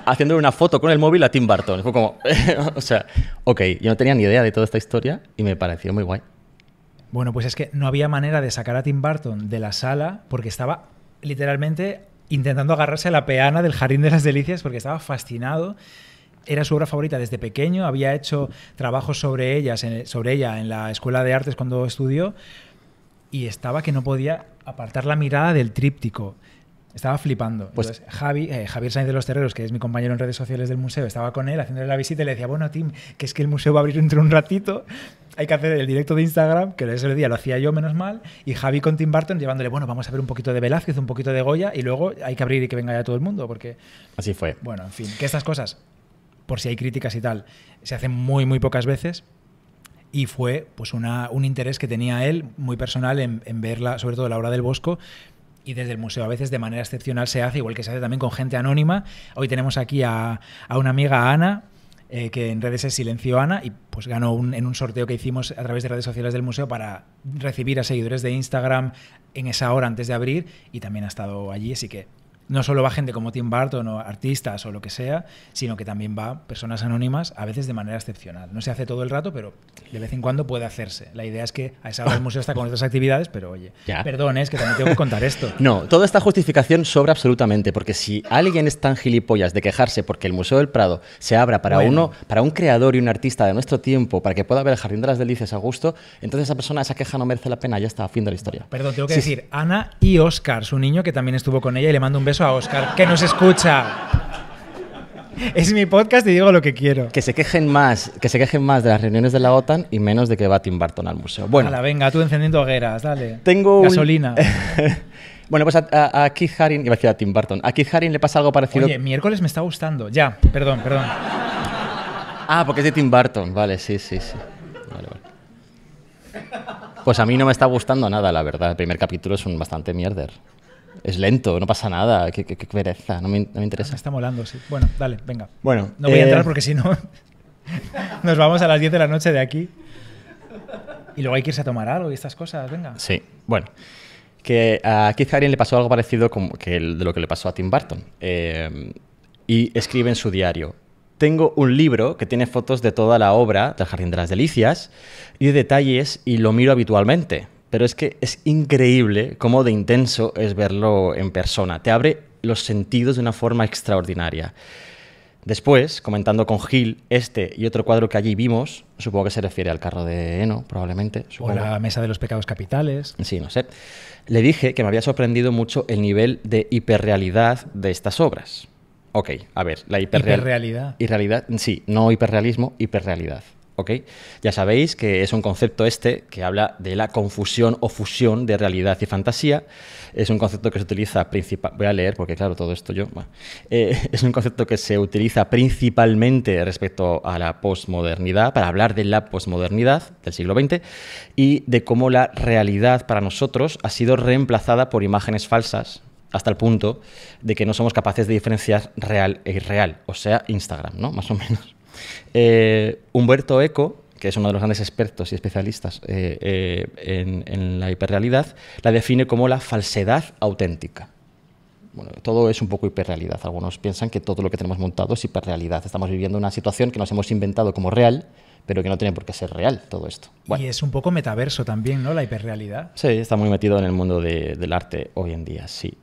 haciéndole una foto con el móvil a Tim Burton. Fue como, o sea, ok, yo no tenía ni idea de toda esta historia y me pareció muy guay. Bueno, pues es que no había manera de sacar a Tim Burton de la sala porque estaba literalmente intentando agarrarse a la peana del Jardín de las Delicias porque estaba fascinado era su obra favorita desde pequeño, había hecho trabajos sobre, ellas, sobre ella en la Escuela de Artes cuando estudió y estaba que no podía apartar la mirada del tríptico. Estaba flipando. Pues, Javi, eh, Javier Sainz de los Terreros, que es mi compañero en redes sociales del museo, estaba con él haciéndole la visita y le decía, bueno, Tim, que es que el museo va a abrir dentro de un ratito, hay que hacer el directo de Instagram, que ese día lo hacía yo, menos mal, y Javi con Tim Barton llevándole, bueno, vamos a ver un poquito de Velázquez, un poquito de Goya, y luego hay que abrir y que venga ya todo el mundo, porque... Así fue. Bueno, en fin, que estas cosas, por si hay críticas y tal, se hacen muy, muy pocas veces, y fue pues una, un interés que tenía él muy personal en, en ver sobre todo la obra del Bosco y desde el museo a veces de manera excepcional se hace, igual que se hace también con gente anónima. Hoy tenemos aquí a, una amiga, Ana, eh, que en redes es Silencio Ana y pues ganó en un sorteo que hicimos a través de redes sociales del museo para recibir a seguidores de Instagram en esa hora antes de abrir y también ha estado allí, así que no solo va gente como Tim Burton o artistas o lo que sea, sino que también va personas anónimas, a veces de manera excepcional. No se hace todo el rato, pero de vez en cuando puede hacerse. La idea es que a esa hora el museo está con otras actividades, pero oye, ya. perdón, ¿eh? es que también tengo que contar esto. No, toda esta justificación sobra absolutamente, porque si alguien es tan gilipollas de quejarse porque el Museo del Prado se abra para uno, para un creador y un artista de nuestro tiempo, para que pueda ver el Jardín de las Delicias a gusto, entonces esa persona, esa queja no merece la pena, ya está, fin de la historia. Perdón, tengo que decir, Ana y Oscar, su niño, que también estuvo con ella y le mando un beso a Oscar, que nos escucha. Es mi podcast y digo lo que quiero. Que se quejen más, que se quejen más de las reuniones de la OTAN y menos de que va Tim Burton al museo. Bueno, venga, tú encendiendo hogueras, dale. Tengo gasolina. Bueno, pues a, a, Keith Haring, iba a decir a Tim Burton, a Keith Haring le pasa algo parecido. Oye, miércoles me está gustando. Ya, perdón, perdón. Ah, porque es de Tim Burton, vale, sí, sí, sí. Vale, vale. Pues a mí no me está gustando nada, la verdad. El primer capítulo es un bastante mierder es lento, no pasa nada, qué, pereza, no me, interesa. Ah, está molando, sí. Bueno, dale, venga. Bueno, no voy a eh, entrar porque si no nos vamos a las 10 de la noche de aquí. Y luego hay que irse a tomar algo y estas cosas, venga. Sí, bueno. Que a Keith Haring le pasó algo parecido como de lo que le pasó a Tim Burton. Eh, y escribe en su diario. Tengo un libro que tiene fotos de toda la obra del Jardín de las Delicias y detalles y lo miro habitualmente. Pero es que es increíble cómo de intenso es verlo en persona. Te abre los sentidos de una forma extraordinaria. Después, comentando con Gil este y otro cuadro que allí vimos, supongo que se refiere al carro de Eno, probablemente. Supongo. O la mesa de los pecados capitales. Sí, no sé. Le dije que me había sorprendido mucho el nivel de hiperrealidad de estas obras. Ok, a ver, la hiperreal... hiperrealidad. Hiperrealidad, sí, no hiperrealismo, hiperrealidad. ¿ok? Ya sabéis que es un concepto este que habla de la confusión o fusión de realidad y fantasía. Es un concepto que se utiliza principalmente, voy a leer porque claro, todo esto yo, eh, es un concepto que se utiliza principalmente respecto a la posmodernidad, para hablar de la posmodernidad del siglo XX y de cómo la realidad para nosotros ha sido reemplazada por imágenes falsas, hasta el punto de que no somos capaces de diferenciar real e irreal, o sea, Instagram, ¿no? Más o menos. Eh, Humberto Eco, que es uno de los grandes expertos y especialistas eh, eh, en, la hiperrealidad, la define como la falsedad auténtica. Bueno, todo es un poco hiperrealidad. Algunos piensan que todo lo que tenemos montado es hiperrealidad. Estamos viviendo una situación que nos hemos inventado como real, pero que no tiene por qué ser real todo esto. Y es un poco metaverso también, ¿no? La hiperrealidad. Sí, está muy metido en el mundo del arte hoy en día, sí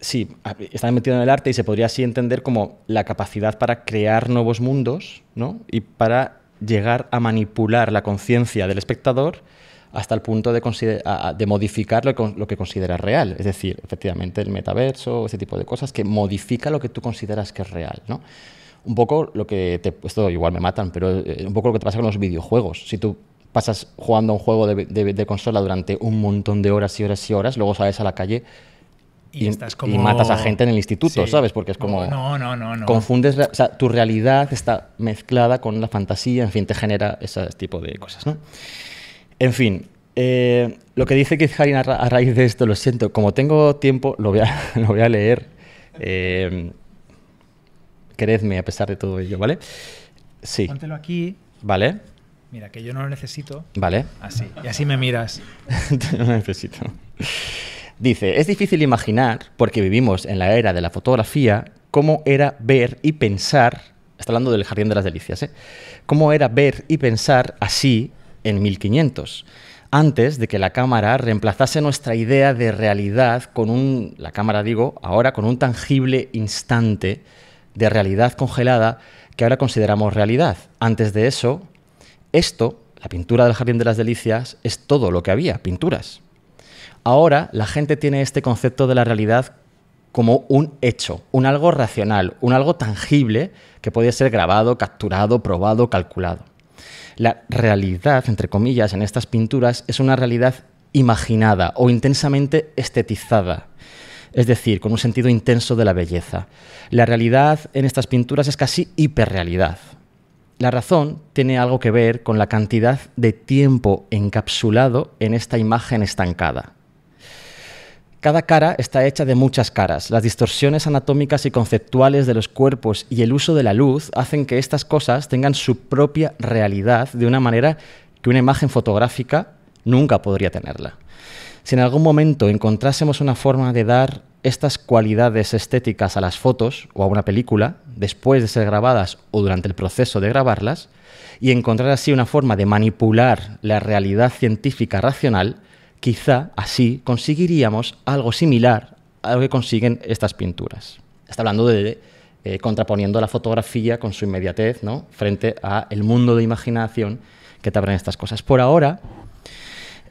sí, está metido en el arte y se podría así entender como la capacidad para crear nuevos mundos ¿no? y para llegar a manipular la conciencia del espectador hasta el punto de, de modificar lo que, lo consideras real. Es decir, efectivamente, el metaverso, ese tipo de cosas que modifica lo que tú consideras que es real. Un poco lo que te... Esto igual me matan, pero eh, un poco lo que te pasa con los videojuegos. Si tú pasas jugando a un juego de, de consola durante un montón de horas y horas y horas, luego sales a la calle y, como... matas a gente en el instituto, ¿sabes? Porque es como... No, no, no, no. Confundes, o sea, tu realidad está mezclada con la fantasía, en fin, te genera ese tipo de cosas, ¿no? En fin, eh, lo que dice Keith Haring a, raíz de esto, lo siento, como tengo tiempo, lo voy a, lo voy a leer. Eh, a pesar de todo ello, ¿vale? Sí. aquí. Vale. Mira, que yo no lo necesito. Vale. Así. Y así me miras. no lo necesito. Dice, es difícil imaginar, porque vivimos en la era de la fotografía, cómo era ver y pensar, está hablando del Jardín de las Delicias, ¿eh? cómo era ver y pensar así en 1500 antes de que la cámara reemplazase nuestra idea de realidad con un, la cámara digo, ahora con un tangible instante de realidad congelada que ahora consideramos realidad. Antes de eso, esto, la pintura del Jardín de las Delicias, es todo lo que había, pinturas. Ahora la gente tiene este concepto de la realidad como un hecho, un algo racional, un algo tangible que puede ser grabado, capturado, probado, calculado. La realidad, entre comillas, en estas pinturas es una realidad imaginada o intensamente estetizada, es decir, con un sentido intenso de la belleza. La realidad en estas pinturas es casi hiperrealidad. La razón tiene algo que ver con la cantidad de tiempo encapsulado en esta imagen estancada. Cada cara está hecha de muchas caras. Las distorsiones anatómicas y conceptuales de los cuerpos y el uso de la luz hacen que estas cosas tengan su propia realidad de una manera que una imagen fotográfica nunca podría tenerla. Si en algún momento encontrásemos una forma de dar estas cualidades estéticas a las fotos o a una película, después de ser grabadas o durante el proceso de grabarlas, y encontrar así una forma de manipular la realidad científica racional, Quizá así conseguiríamos algo similar a lo que consiguen estas pinturas. Está hablando de eh, contraponiendo la fotografía con su inmediatez, ¿no? Frente a el mundo de imaginación que te abren estas cosas. Por ahora,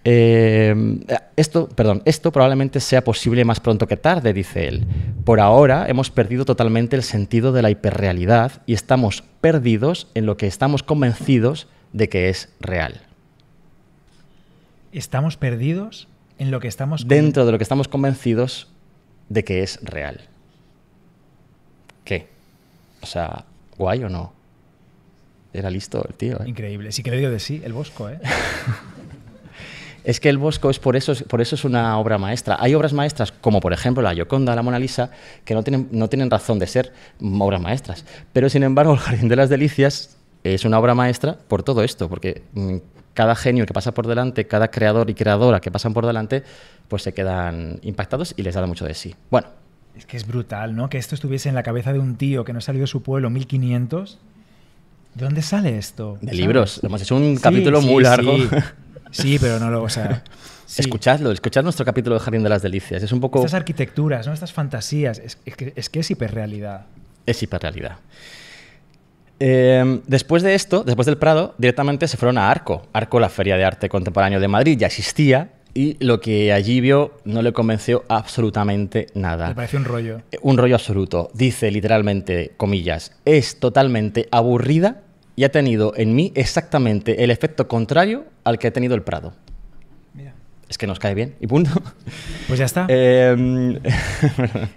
eh, esto, esto probablemente sea posible más pronto que tarde, dice él. Por ahora hemos perdido totalmente el sentido de la hiperrealidad y estamos perdidos en lo que estamos convencidos de que es real estamos perdidos en lo que estamos... Dentro de lo que estamos convencidos de que es real. ¿Qué? O sea, ¿guay o no? Era listo el tío. ¿eh? Increíble. Sí que le dio de sí el Bosco, ¿eh? es que el Bosco es por eso, por eso es una obra maestra. Hay obras maestras, como por ejemplo la Gioconda, la Mona Lisa, que no tienen, no tienen razón de ser obras maestras. Pero sin embargo, el Jardín de las Delicias es una obra maestra por todo esto, porque mm, cada genio que pasa por delante, cada creador y creadora que pasan por delante, pues se quedan impactados y les da mucho de sí. Bueno. Es que es brutal, ¿no? Que esto estuviese en la cabeza de un tío que no ha salido de su pueblo 1500. ¿De dónde sale esto? De libros. Es hecho un capítulo muy largo. Sí. pero no lo. O sea, Escuchadlo, escuchad nuestro capítulo de Jardín de las Delicias. Es un poco. Estas arquitecturas, ¿no? Estas fantasías. Es, es que es hiperrealidad. Es hiperrealidad. Em, después de esto, después del Prado, directamente se fueron a Arco. Arco, la Feria de Arte Contemporáneo de Madrid, ya existía. Y lo que allí vio no le convenció absolutamente nada. Le parece un rollo. Eh, un rollo absoluto. Dice literalmente, comillas, es totalmente aburrida y ha tenido en mí exactamente el efecto contrario al que ha tenido el Prado es que nos cae bien y punto. Pues ya está. Em,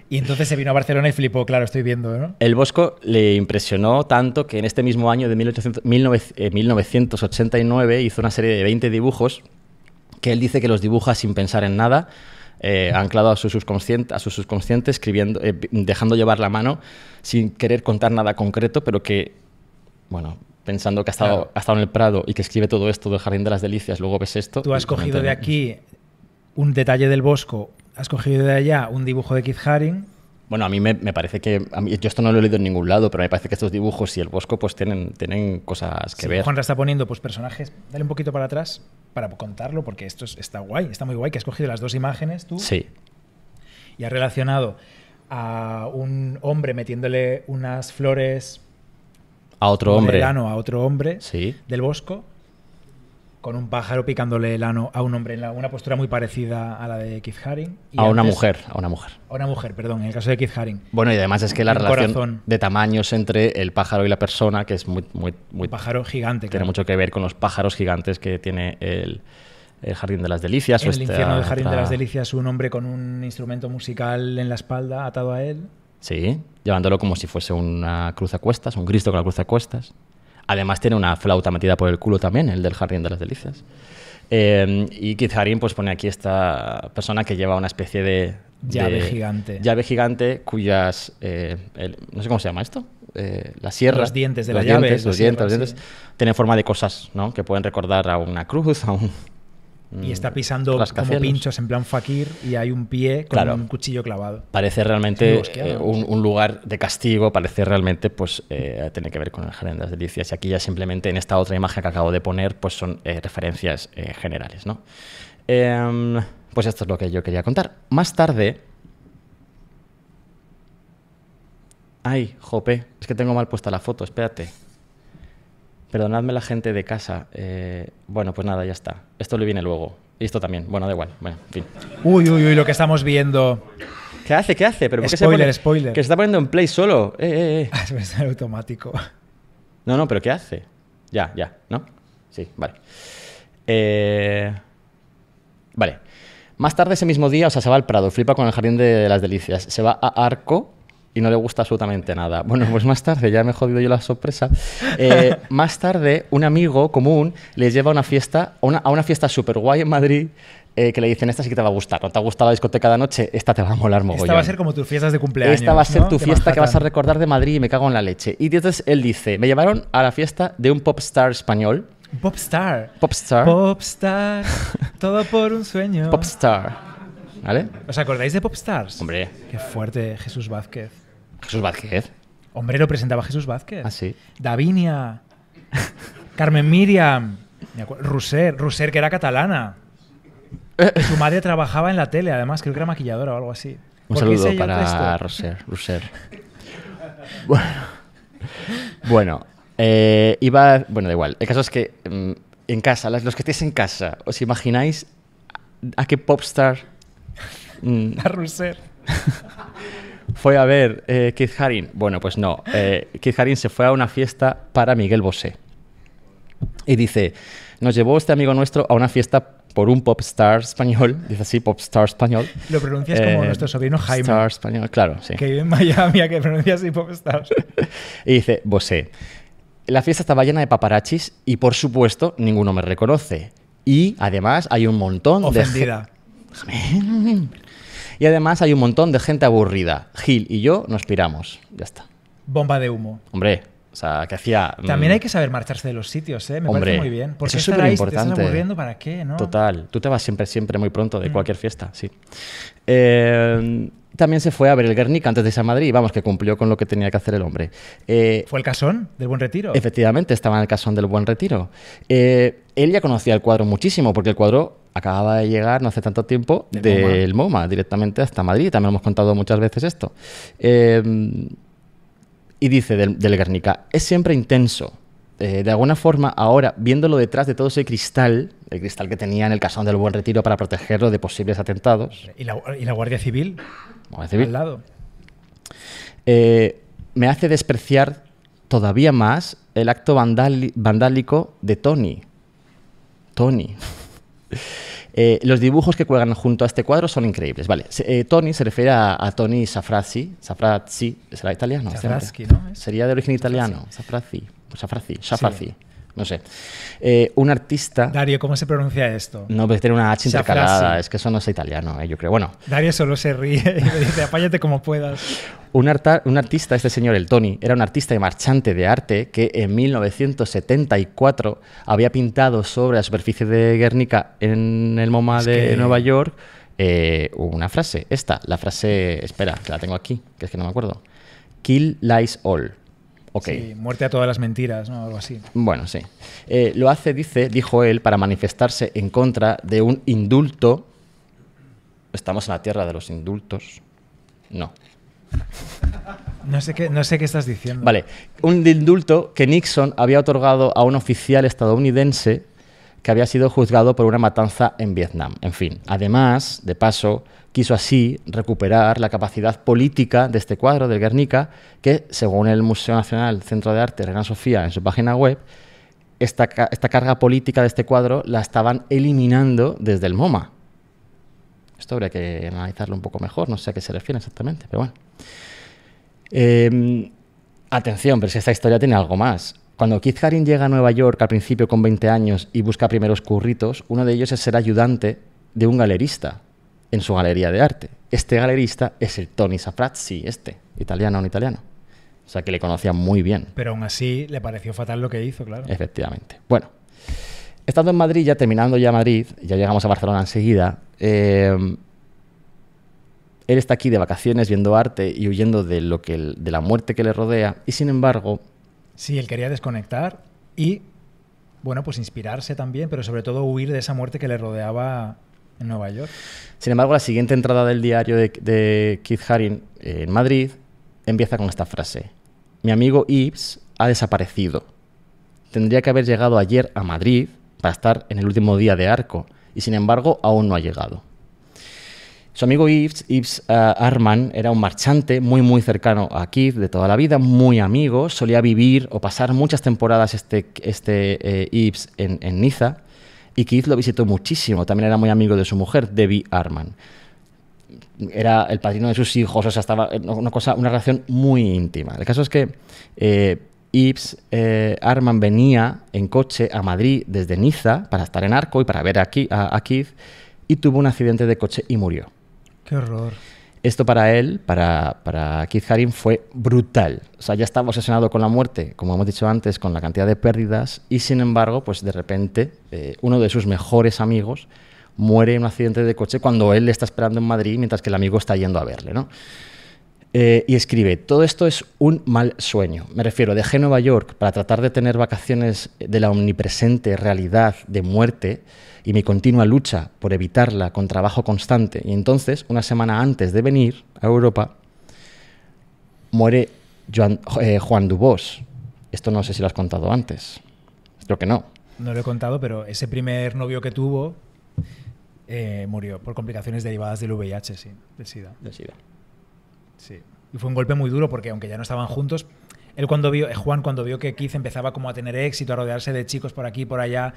y entonces se vino a Barcelona y flipó, claro, estoy viendo. ¿no? El Bosco le impresionó tanto que en este mismo año de 1989 eh, hizo una serie de 20 dibujos que él dice que los dibuja sin pensar en nada, eh, anclado a su subconsciente, a su subconsciente escribiendo, eh, dejando llevar la mano sin querer contar nada concreto, pero que, bueno, pensando que ha estado, en el Prado y que escribe todo esto del Jardín de las Delicias, luego ves esto. Tú has cogido de aquí un detalle del Bosco, has cogido de allá un dibujo de Keith Haring. Bueno, a mí me, parece que. yo esto no lo he leído en ningún lado, pero me parece que estos dibujos y el Bosco pues tienen, tienen cosas que sí, ver. Juanra está poniendo pues personajes. Dale un poquito para atrás para contarlo, porque esto está guay, está muy guay, que has cogido las dos imágenes tú. Sí. Y has relacionado a un hombre metiéndole unas flores a otro hombre. a otro hombre del bosco con un pájaro picándole el ano a un hombre en una postura muy parecida a la de Keith Haring. a una mujer, a una mujer. A una mujer, perdón, en el caso de Keith Haring. Bueno, y además es que la relación de tamaños entre el pájaro y la persona, que es muy... pájaro gigante. Tiene mucho que ver con los pájaros gigantes que tiene el, Jardín de las Delicias. el infierno del Jardín de las Delicias, un hombre con un instrumento musical en la espalda atado a él. Sí, llevándolo como si fuese una cruz a cuestas, un Cristo con la cruz a cuestas. Además tiene una flauta metida por el culo también, el del Jardín de las Delicias. Eh, y Kizarin pues pone aquí esta persona que lleva una especie de... Llave gigante. Llave gigante cuyas... Eh, no sé cómo se llama esto. Eh, las sierras Los dientes de la llave. Los, dientes, los dientes. Tienen forma de cosas, ¿no? Que pueden recordar a una cruz, a un y está pisando como pinchos en plan fakir y hay un pie con un cuchillo clavado. Parece realmente eh, un, lugar de castigo, parece realmente pues eh, tiene que ver con las delicias y aquí ya simplemente en esta otra imagen que acabo de poner pues son eh, referencias generales. ¿no? Em, pues esto es lo que yo quería contar. Más tarde... Ay, jope, es que tengo mal puesta la foto, espérate. Perdonadme la gente de casa. Eh, bueno, pues nada, ya está. Esto le viene luego. Y esto también. Bueno, da igual. Bueno, en fin. Uy, uy, uy, lo que estamos viendo. ¿Qué hace? ¿Qué hace? ¿Pero qué spoiler, se spoiler. Que se está poniendo en play solo. Se eh, eh. eh. Es automático. No, no, pero ¿qué hace? Ya, ya, ¿no? Sí, vale. Eh, vale. Más tarde ese mismo día, o sea, se va al Prado, flipa con el Jardín de las Delicias. Se va a Arco, y no le gusta absolutamente nada. Bueno, pues más tarde, ya me he jodido yo la sorpresa, eh, más tarde un amigo común le lleva a una fiesta, a una, fiesta super guay en Madrid. Eh, que le dicen, esta sí que te va a gustar, no te ha gustado la discoteca de anoche, esta te va a molar mogollón. Esta va a ser como tus fiestas de cumpleaños. Esta va a ser tu fiesta que vas a recordar de Madrid y me cago en la leche. Y entonces él dice, me llevaron a la fiesta de un popstar español. Popstar. Popstar. Popstar. Todo por un sueño. Popstar. ¿Vale? ¿Os acordáis de Popstars? Hombre. Qué fuerte, Jesús Vázquez. Jesús Vázquez. Hombre, lo presentaba Jesús Vázquez. Ah, sí. Davinia. Carmen Miriam. Ruser, Ruser que era catalana. Su madre trabajaba en la tele, además, creo que era maquilladora o algo así. Un saludo para Ruser. Ruser. bueno, bueno eh, iba. Bueno, da igual. El caso es que mm, en casa, los que estéis en casa, ¿os imagináis a qué popstar? a Ruser fue a ver eh, Keith Haring. Bueno, pues no. Eh, Keith Haring se fue a una fiesta para Miguel Bosé. Y dice, nos llevó este amigo nuestro a una fiesta por un popstar español, dice así, popstar español. Lo pronuncias como eh, nuestro sobrino Jaime. Popstar español, claro, sí. Que vive en Miami, que pronuncia así popstar. y dice, Bosé, la fiesta estaba llena de paparachis y por supuesto ninguno me reconoce. Y además hay un montón de... Ofendida. Y además hay un montón de gente aburrida. Gil y yo nos piramos. Ya está. Bomba de humo. Hombre, o sea, que hacía. Mm, También hay que saber marcharse de los sitios, ¿eh? Me parece muy bien. Porque eso es súper importante. aburriendo para qué, ¿no? Total. Tú te vas siempre, siempre muy pronto de mm. cualquier fiesta, sí. Eh, también se fue a ver el Guernica antes de irse a Madrid, vamos, que cumplió con lo que tenía que hacer el hombre. Eh, ¿Fue el casón del Buen Retiro? Efectivamente, estaba en el casón del Buen Retiro. Eh, él ya conocía el cuadro muchísimo, porque el cuadro acababa de llegar no hace tanto tiempo del MoMA. directamente hasta Madrid, también hemos contado muchas veces esto. Em, y dice del, Guernica, es siempre intenso. Eh, de alguna forma, ahora, viéndolo detrás de todo ese cristal, el cristal que tenía en el casón del Buen Retiro para protegerlo de posibles atentados. y la Guardia Civil? lado. Eh, me hace despreciar todavía más el acto vandálico de Tony. Tony. Eh, los dibujos que cuelgan junto a este cuadro son increíbles. Vale, eh, Tony se refiere a, Tony Safrazzi. Safrazzi, ¿será italiano? Sería de origen italiano. Safrazzi. Safrazzi. No sé. Eh, un artista. Dario, ¿cómo se pronuncia esto? No, pero pues tiene una H intercalada. Es que eso no es italiano, eh, yo creo. Bueno. Dario solo se ríe y me dice, apáñate como puedas. Un, artista, este señor, el Tony, era un artista y marchante de arte que en 1974 había pintado sobre la superficie de Guernica en el MoMA de Nueva York eh, una frase. Esta, la frase. Espera, la tengo aquí, que es que no me acuerdo. Kill lies all. Sí, muerte a todas las mentiras, ¿no? Algo así. Bueno, sí. Eh, lo hace, dice, dijo él, para manifestarse en contra de un indulto. Estamos en la tierra de los indultos. No. No sé, qué, no sé qué estás diciendo. Vale, un indulto que Nixon había otorgado a un oficial estadounidense que había sido juzgado por una matanza en Vietnam. En fin, además, de paso, quiso así recuperar la capacidad política de este cuadro del Guernica, que según el Museo Nacional Centro de Arte Reina Sofía en su página web, esta, carga política de este cuadro la estaban eliminando desde el MoMA. Esto habría que analizarlo un poco mejor, no sé a qué se refiere exactamente, pero bueno. Em, atención, pero si esta historia tiene algo más. Cuando Keith Haring llega a Nueva York al principio con 20 años y busca primeros curritos, uno de ellos es ser ayudante de un galerista, en su galería de arte. Este galerista es el Tony Safrazzi, este, italiano un italiano. O sea que le conocía muy bien. Pero aún así le pareció fatal lo que hizo, claro. Efectivamente. Bueno, estando en Madrid, ya terminando ya Madrid, ya llegamos a Barcelona enseguida, eh, él está aquí de vacaciones viendo arte y huyendo de, lo que, de la muerte que le rodea y sin embargo... Sí, él quería desconectar y, bueno, pues inspirarse también, pero sobre todo huir de esa muerte que le rodeaba en Nueva York. Sin embargo, la siguiente entrada del diario de, Keith Haring eh, en Madrid empieza con esta frase. Mi amigo Ibs ha desaparecido. Tendría que haber llegado ayer a Madrid para estar en el último día de arco y sin embargo aún no ha llegado. Su amigo Ibs, Ives eh, Arman, era un marchante muy muy cercano a Keith de toda la vida, muy amigo, solía vivir o pasar muchas temporadas este, este eh, en, Niza y Keith lo visitó muchísimo. También era muy amigo de su mujer, Debbie Arman. Era el padrino de sus hijos, o sea, estaba eh, una, cosa, una relación muy íntima. El caso es que eh, eh Arman venía en coche a Madrid desde Niza para estar en Arco y para ver aquí a, a Keith y tuvo un accidente de coche y murió. Qué horror. Esto para él, para, para Keith Haring, fue brutal. O sea, ya estaba obsesionado con la muerte, como hemos dicho antes, con la cantidad de pérdidas, y sin embargo, pues de repente, eh, uno de sus mejores amigos muere en un accidente de coche cuando él le está esperando en Madrid mientras que el amigo está yendo a verle, ¿no? Eh, y escribe, todo esto es un mal sueño. Me refiero, dejé Nueva York para tratar de tener vacaciones de la omnipresente realidad de muerte y mi continua lucha por evitarla con trabajo constante. Y entonces, una semana antes de venir a Europa, muere eh, Juan Dubos. Esto no sé si lo has contado antes. Creo que no. No lo he contado, pero ese primer novio que tuvo eh, murió por complicaciones derivadas del VIH, sí, de SIDA. SIDA. Y fue un golpe muy duro porque aunque ya no estaban juntos, él cuando vio, eh, Juan cuando vio que Keith empezaba como a tener éxito, a rodearse de chicos por aquí y por allá,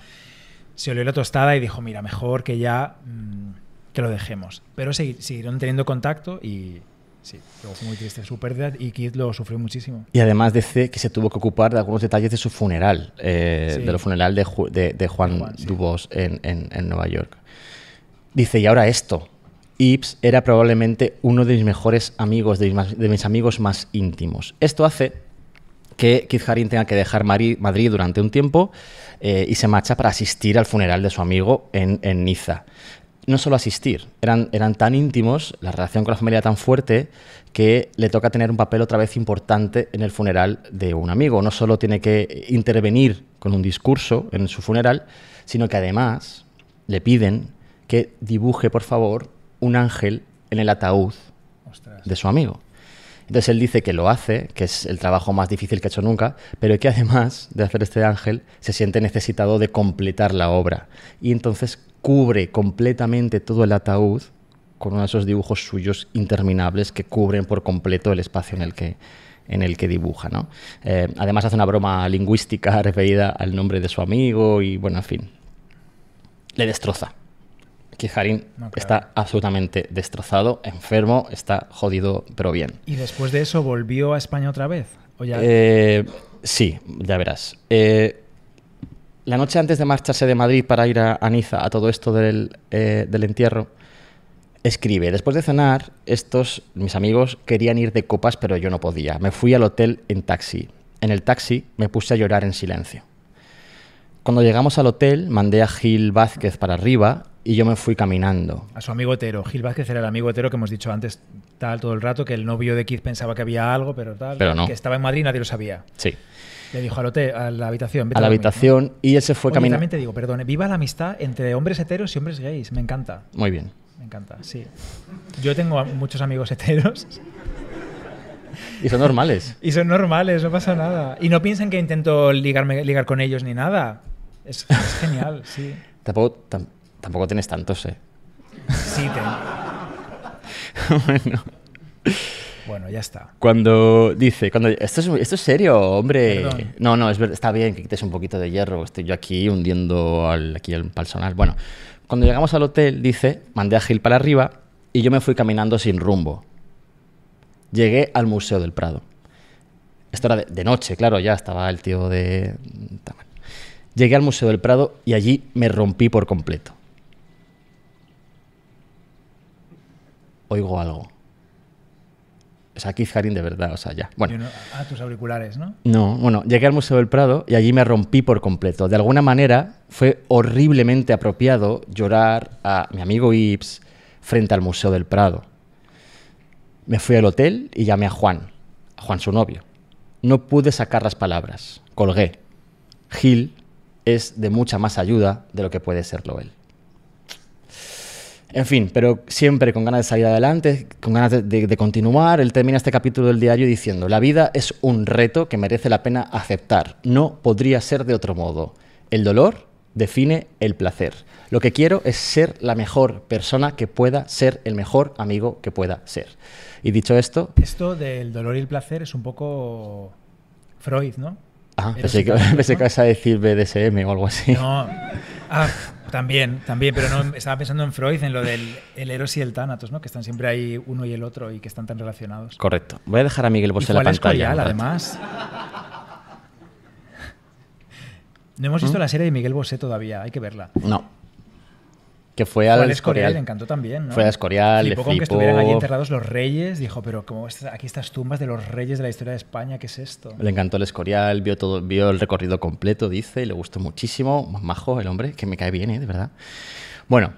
se olió la tostada y dijo, mira, mejor que ya mm, que lo dejemos. Pero siguieron teniendo contacto y sí, fue muy triste su pérdida y Keith lo sufrió muchísimo. Y además dice que se tuvo que ocupar de algunos detalles de su funeral, eh, de lo funeral de, Juan, Dubos en, en Nueva York. Dice, y ahora esto, Ibs era probablemente uno de mis mejores amigos, de mis, amigos más íntimos. Esto hace que Keith Haring tenga que dejar Madrid durante un tiempo eh, y se marcha para asistir al funeral de su amigo en, Niza. No solo asistir, eran, eran, tan íntimos, la relación con la familia tan fuerte, que le toca tener un papel otra vez importante en el funeral de un amigo. No solo tiene que intervenir con un discurso en su funeral, sino que además le piden que dibuje, por favor, un ángel en el ataúd de su amigo. Entonces él dice que lo hace, que es el trabajo más difícil que ha hecho nunca, pero que además de hacer este ángel se siente necesitado de completar la obra. Y entonces cubre completamente todo el ataúd con uno de esos dibujos suyos interminables que cubren por completo el espacio en el que, en el que dibuja. Eh, además hace una broma lingüística referida al nombre de su amigo y bueno, en fin, le destroza que Jarín está absolutamente destrozado, enfermo, está jodido, pero bien. ¿Y después de eso volvió a España otra vez? Eh, sí, ya verás. Eh, la noche antes de marcharse de Madrid para ir a, Niza, a todo esto del, eh, del entierro, escribe, después de cenar, estos, mis amigos, querían ir de copas, pero yo no podía. Me fui al hotel en taxi. En el taxi me puse a llorar en silencio. Cuando llegamos al hotel, mandé a Gil Vázquez para arriba y yo me fui caminando. A su amigo hetero, Gil Vázquez era el amigo hetero que hemos dicho antes tal todo el rato, que el novio de Keith pensaba que había algo, pero tal, pero no. que estaba en Madrid y nadie lo sabía. Sí. Le dijo al a la habitación. a la habitación y él se fue caminando. También te digo, perdone, viva la amistad entre hombres heteros y hombres gays, me encanta. Muy bien. Me encanta, sí. Yo tengo muchos amigos heteros. Y son normales. y son normales, no pasa nada. Y no piensan que intento ligarme, ligar con ellos ni nada. Es, es genial, sí. Tampoco, Tampoco tienes tantos, ¿eh? Sí, tengo. bueno. Bueno, ya está. Cuando dice, cuando esto es, esto es serio, hombre. No, no, está bien que quites un poquito de hierro. Estoy yo aquí hundiendo aquí el personal. Bueno, cuando llegamos al hotel, dice, mandé a Gil para arriba y yo me fui caminando sin rumbo. Llegué al Museo del Prado. Esto era de noche, claro, ya estaba el tío de... Llegué al Museo del Prado y allí me rompí por completo. oigo algo. Es aquí Keith de verdad, o sea, ya. Bueno. a tus auriculares, ¿no? No, bueno, llegué al Museo del Prado y allí me rompí por completo. De alguna manera fue horriblemente apropiado llorar a mi amigo Ibs frente al Museo del Prado. Me fui al hotel y llamé a Juan, a Juan su novio. No pude sacar las palabras, colgué. Gil es de mucha más ayuda de lo que puede serlo él. En fin, pero siempre con ganas de salir adelante, con ganas de, continuar. Él termina este capítulo del diario diciendo, la vida es un reto que merece la pena aceptar. No podría ser de otro modo. El dolor define el placer. Lo que quiero es ser la mejor persona que pueda ser, el mejor amigo que pueda ser. Y dicho esto... Esto del dolor y el placer es un poco Freud, ¿no? Ah, pensé que, pensé que vas a decir BDSM o algo así. No. Ah, también, también, pero no, estaba pensando en Freud, en lo del el Eros y el Tánatos, ¿no? que están siempre ahí uno y el otro y que están tan relacionados. Correcto. Voy a dejar a Miguel Bosé la pantalla. Es además. No hemos visto ¿Mm? la serie de Miguel Bosé todavía, hay que verla. No que fue al, Escorial. Le encantó también, ¿no? Fue al Escorial, Y le flipó. que estuvieran allí enterrados los reyes, dijo, pero como aquí estas tumbas de los reyes de la historia de España, ¿qué es esto? Le encantó el Escorial, vio todo, vio el recorrido completo, dice, y le gustó muchísimo, majo el hombre, que me cae bien, ¿eh? de verdad. Bueno,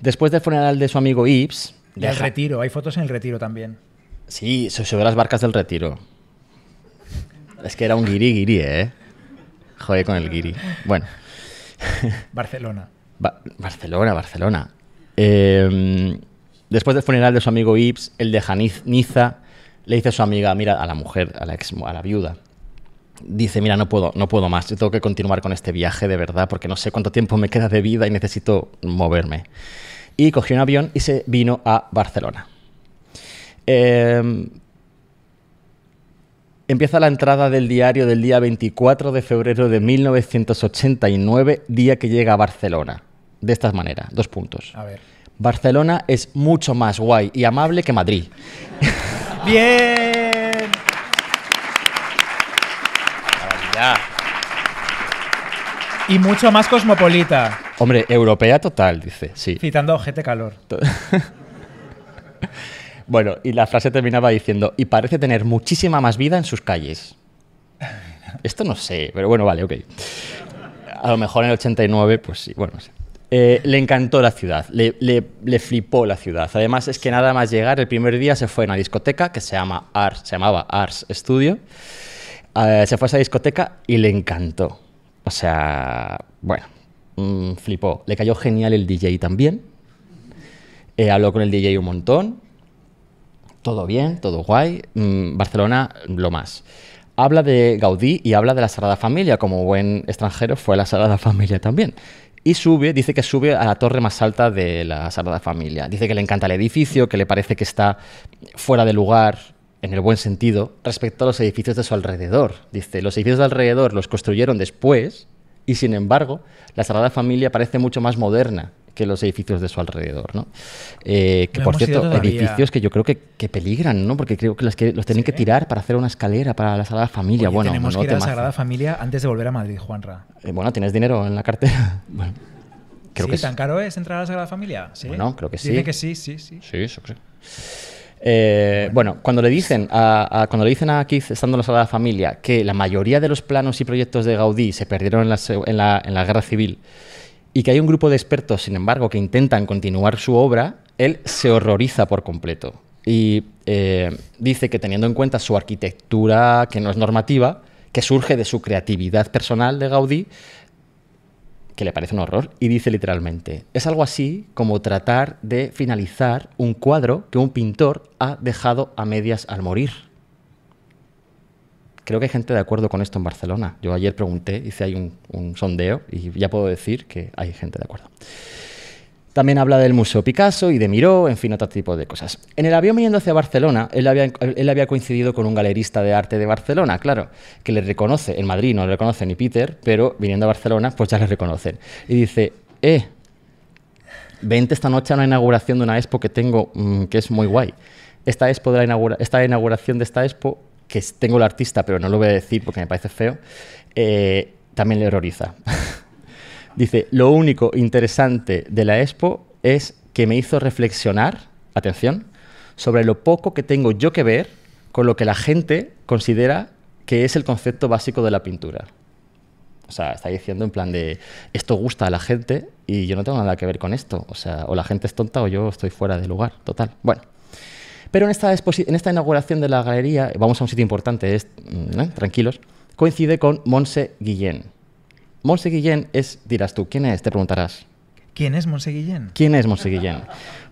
después del funeral de su amigo Ibs, y el retiro, hay fotos en el retiro también. Sí, se subió a las barcas del retiro. Es que era un guiri guiri, ¿eh? Joder con el guiri. Bueno. Barcelona. Barcelona, Barcelona. Em, después del funeral de su amigo Ibs, el de Janiz Niza le dice a su amiga, mira, a la mujer, a la, ex, a la viuda, dice, mira, no puedo, no puedo más, yo tengo que continuar con este viaje de verdad porque no sé cuánto tiempo me queda de vida y necesito moverme. Y cogió un avión y se vino a Barcelona. Em, empieza la entrada del diario del día 24 de febrero de 1989, día que llega a Barcelona de esta manera. Dos puntos. A ver. Barcelona es mucho más guay y amable que Madrid. Bien. y mucho más cosmopolita. Hombre, europea total, dice, sí. Citando gente calor. bueno, y la frase terminaba diciendo, y parece tener muchísima más vida en sus calles. Esto no sé, pero bueno, vale, ok. A lo mejor en el 89, pues sí, bueno, no sé. Eh, le encantó la ciudad, le, flipó la ciudad. Además es que nada más llegar, el primer día se fue a una discoteca que se, llama Ars, se llamaba Ars Studio. Eh, se fue a esa discoteca y le encantó. O sea, bueno, mm, flipó. Le cayó genial el DJ también. Eh, habló con el DJ un montón. Todo bien, todo guay. Mm, Barcelona, lo más habla de Gaudí y habla de la Sagrada Familia. Como buen extranjero fue a la Sagrada Familia también y sube, dice que sube a la torre más alta de la Sagrada Familia. Dice que le encanta el edificio, que le parece que está fuera de lugar, en el buen sentido, respecto a los edificios de su alrededor. Dice, los edificios de alrededor los construyeron después y sin embargo, la Sagrada Familia parece mucho más moderna que los edificios de su alrededor, ¿no? Eh, que por cierto, edificios que yo creo que, peligran, ¿no? Porque creo que los, tienen que tirar para hacer una escalera para la Sagrada Familia. bueno, tenemos que ir a la Sagrada Familia antes de volver a Madrid, Juanra. Eh, bueno, tienes dinero en la cartera. bueno. que ¿Tan caro es entrar a la Sagrada Familia? Sí. Bueno, creo que sí. que sí, sí, sí. Sí, eso creo. Eh, bueno. cuando le dicen a, a, cuando le dicen a Keith, estando en la Sagrada Familia, que la mayoría de los planos y proyectos de Gaudí se perdieron en la, en la Guerra Civil y que hay un grupo de expertos, sin embargo, que intentan continuar su obra, él se horroriza por completo y eh, dice que teniendo en cuenta su arquitectura, que no es normativa, que surge de su creatividad personal de Gaudí, que le parece un horror, y dice literalmente, es algo así como tratar de finalizar un cuadro que un pintor ha dejado a medias al morir. Creo que hay gente de acuerdo con esto en Barcelona. Yo ayer pregunté, hice ahí un, un sondeo y ya puedo decir que hay gente de acuerdo. También habla del Museo Picasso y de Miró, en fin, otro tipo de cosas. En el avión viniendo hacia Barcelona, él había, coincidido con un galerista de arte de Barcelona, claro, que le reconoce. En Madrid no le reconoce ni Peter, pero viniendo a Barcelona, pues ya le reconocen. Y dice, eh, vente esta noche a una inauguración de una expo que tengo mm, que es muy guay. Esta, expo esta inauguración de esta expo que tengo el artista, pero no lo voy a decir porque me parece feo, eh, también le horroriza. Dice, lo único interesante de la expo es que me hizo reflexionar, atención, sobre lo poco que tengo yo que ver con lo que la gente considera que es el concepto básico de la pintura. O sea, está diciendo en plan de esto gusta a la gente y yo no tengo nada que ver con esto. O sea, o la gente es tonta o yo estoy fuera de lugar, total. Bueno. Pero en esta, en esta inauguración de la galería, vamos a un sitio importante, mm, eh, tranquilos, coincide con Monse Guillén. Monse Guillén es, dirás tú, ¿quién es? Te preguntarás. ¿Quién es Monse Guillén? ¿Quién es Monse Guillén?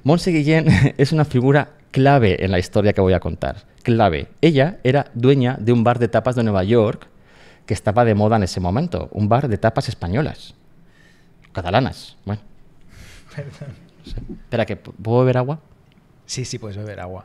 Monse Guillén es una figura clave en la historia que voy a contar. Clave. Ella era dueña de un bar de tapas de Nueva York que estaba de moda en ese momento. Un bar de tapas españolas. Catalanas. Bueno. Perdón. Espera, que ¿puedo beber agua? Sí, sí, puedes beber agua.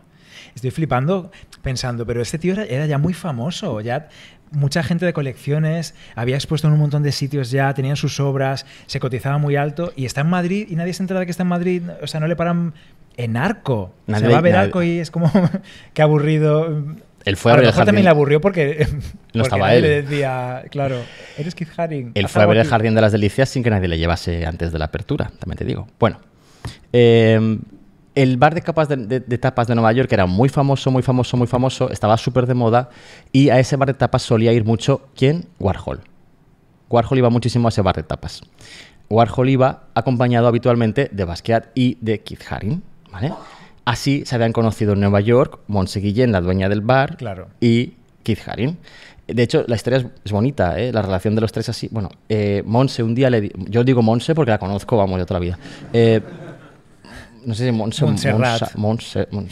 Estoy flipando pensando, pero este tío era, ya muy famoso, ya mucha gente de colecciones, había expuesto en un montón de sitios ya, tenían sus obras, se cotizaba muy alto y está en Madrid y nadie se entera de que está en Madrid, o sea, no le paran en arco. Nadie, se va a ver arco y es como, qué aburrido. Él fue a, ver el jardín. también le aburrió porque. No estaba él. Le decía, claro, eres Keith Haring. fue a jardín de las delicias sin que nadie le llevase antes de la apertura, también te digo. Bueno. Eh, el bar de, capas de, tapas de Nueva York era muy famoso, muy famoso, muy famoso, estaba súper de moda y a ese bar de tapas solía ir mucho, ¿quién? Warhol. Warhol iba muchísimo a ese bar de tapas. Warhol iba acompañado habitualmente de Basquiat y de Keith Haring, Así se habían conocido en Nueva York Monse Guillén, la dueña del bar, claro. y Keith Haring. De hecho, la historia es, bonita, ¿eh? la relación de los tres así. Bueno, eh, Monse un día le... yo digo Monse porque la conozco, vamos, de otra vida. Eh, no sé si Montserrat.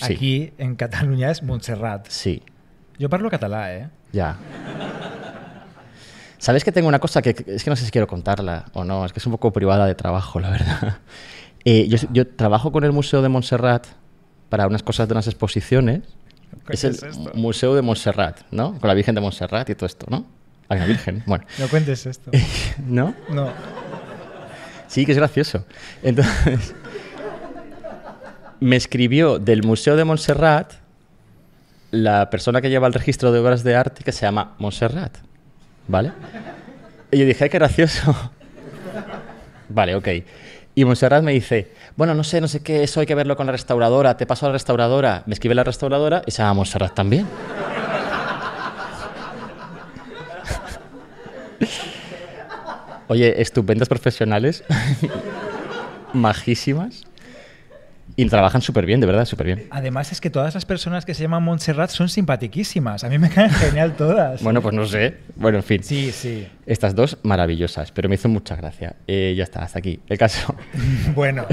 Aquí, en Cataluña, es Montserrat. Sí. Yo hablo catalá, ¿eh? Ya. Sabes que tengo una cosa que es que no sé si quiero contarla o no, es que es un poco privada de trabajo, la verdad. Eh, yo, trabajo con el Museo de Montserrat para unas cosas de unas exposiciones. ¿Qué es, el Museo de Montserrat, ¿no? Con la Virgen de Montserrat y todo esto, ¿no? La Virgen, bueno. No cuentes esto. ¿No? No. Sí, que es gracioso. Entonces me escribió del Museo de Montserrat la persona que lleva el registro de obras de arte que se llama Montserrat. ¿Vale? Y yo dije, ay, qué gracioso. vale, ok. Y Montserrat me dice, bueno, no sé, no sé qué, eso hay que verlo con la restauradora, te paso a la restauradora. Me escribe la restauradora y se llama Montserrat también. Oye, estupendas profesionales, majísimas. Y trabajan súper bien, de verdad, súper bien. Además es que todas las personas que se llaman Montserrat son simpatiquísimas. A mí me caen genial todas. bueno, pues no sé. Bueno, en fin. Sí, sí. Estas dos maravillosas, pero me hizo mucha gracia. Eh, ya está, hasta aquí el caso. bueno,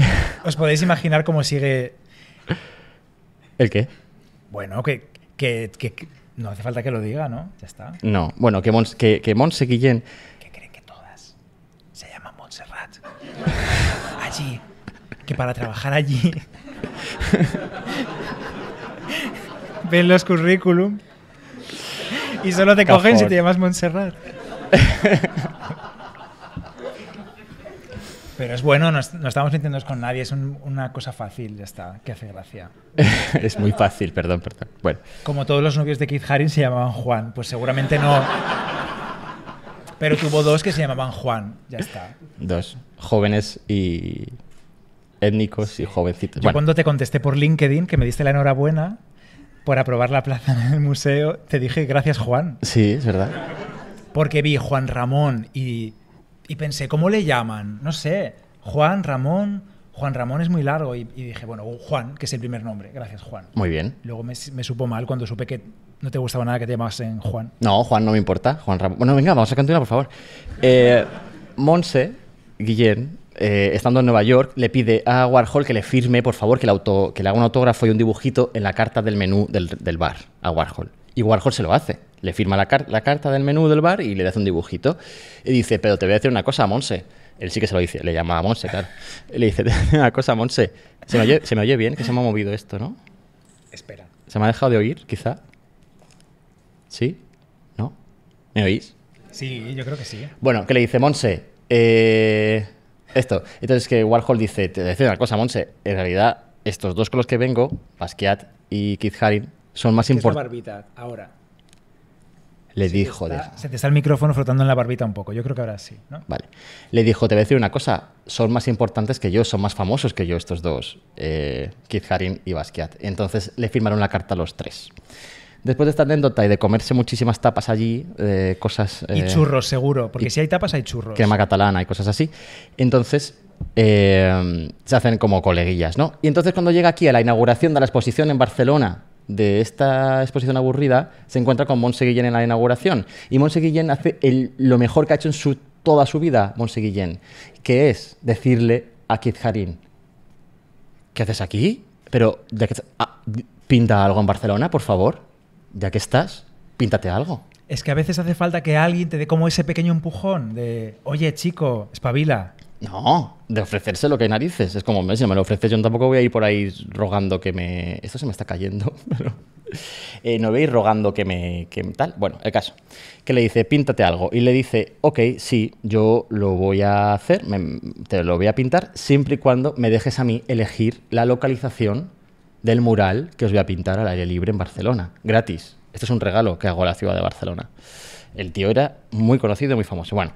os podéis imaginar cómo sigue... ¿El qué? Bueno, que, no hace falta que lo diga, ¿no? Ya está. No, bueno, que, que, que Montse Guillén... Que creen que todas se llaman Montserrat. Allí que para trabajar allí ven los currículum y solo te cogen si te llamas Montserrat. Pero es bueno, no, estamos mintiendo con nadie, es una cosa fácil, ya está, que hace gracia. es muy fácil, perdón, perdón. Bueno. Como todos los novios de Keith Haring se llamaban Juan, pues seguramente no. Pero tuvo dos que se llamaban Juan, ya está. Dos, jóvenes y étnicos y jovencitos. Yo cuando te contesté por LinkedIn, que me diste la enhorabuena por aprobar la plaza en el museo, te dije gracias Juan. Sí, es verdad. Porque vi Juan Ramón y, pensé, ¿cómo le llaman? No sé, Juan Ramón, Juan Ramón es muy largo y, dije, bueno, Juan, que es el primer nombre, gracias Juan. Muy bien. Luego me, supo mal cuando supe que no te gustaba nada que te llamasen Juan. No, Juan no me importa, Juan Ramón. Bueno, venga, vamos a continuar, por favor. Eh, Monse Guillén eh, estando en Nueva York, le pide a Warhol que le firme, por favor, que le, que haga un autógrafo y un dibujito en la carta del menú del, bar a Warhol. Y Warhol se lo hace. Le firma la, carta del menú del bar y le hace un dibujito. Y dice, pero te voy a decir una cosa, Monse. Él sí que se lo dice, le llama a Monse, claro. Le dice, una cosa, Monse. ¿Se me, se me oye bien, que se me ha movido esto, ¿no? Espera. ¿Se me ha dejado de oír, quizá? ¿Sí? ¿No? ¿Me oís? Sí, yo creo que sí. Bueno, que le dice, Monse, eh, esto. Entonces que Warhol dice, te decía una cosa, Monse, en realidad estos dos con los que vengo, Basquiat y Keith Haring, son más importantes. ahora. Le dijo. Se te está el micrófono frotando en la barbita un poco. Yo creo que ahora sí. Vale. Le dijo: Te voy a decir una cosa. Son más importantes que yo, son más famosos que yo estos dos, eh, Keith Haring y Basquiat. Entonces le firmaron la carta a los tres después de esta anécdota y de comerse muchísimas tapas allí, eh, cosas... y eh, churros, seguro, porque si hay tapas hay churros. Crema catalana y cosas así. Entonces, eh, se hacen como coleguillas, ¿no? Y entonces cuando llega aquí a la inauguración de la exposición en Barcelona de esta exposición aburrida, se encuentra con Montse Guillén en la inauguración. Y Montse Guillén hace lo mejor que ha hecho en toda su vida, Montse Guillén, que es decirle a Kit Harin, ¿qué haces aquí? Pero, ah, ¿pinta algo en Barcelona, por favor? ya que estás, píntate algo. Es que a veces hace falta que alguien te dé como ese pequeño empujón de, oye chico, espabila. No, de ofrecerse lo que hay narices. Es como, si no me lo ofreces, yo tampoco voy a ir por ahí rogando que me... Esto se me está cayendo, pero... Eh, no voy a ir rogando que me... Que tal. Bueno, el caso. Que le dice, píntate algo. Y le dice, ok, sí, yo lo voy a hacer, te lo voy a pintar, siempre y cuando me dejes a mí elegir la localización del mural que os voy a pintar al aire libre en Barcelona, gratis. Este es un regalo que hago a la ciudad de Barcelona. El tío era muy conocido, muy famoso. Bueno,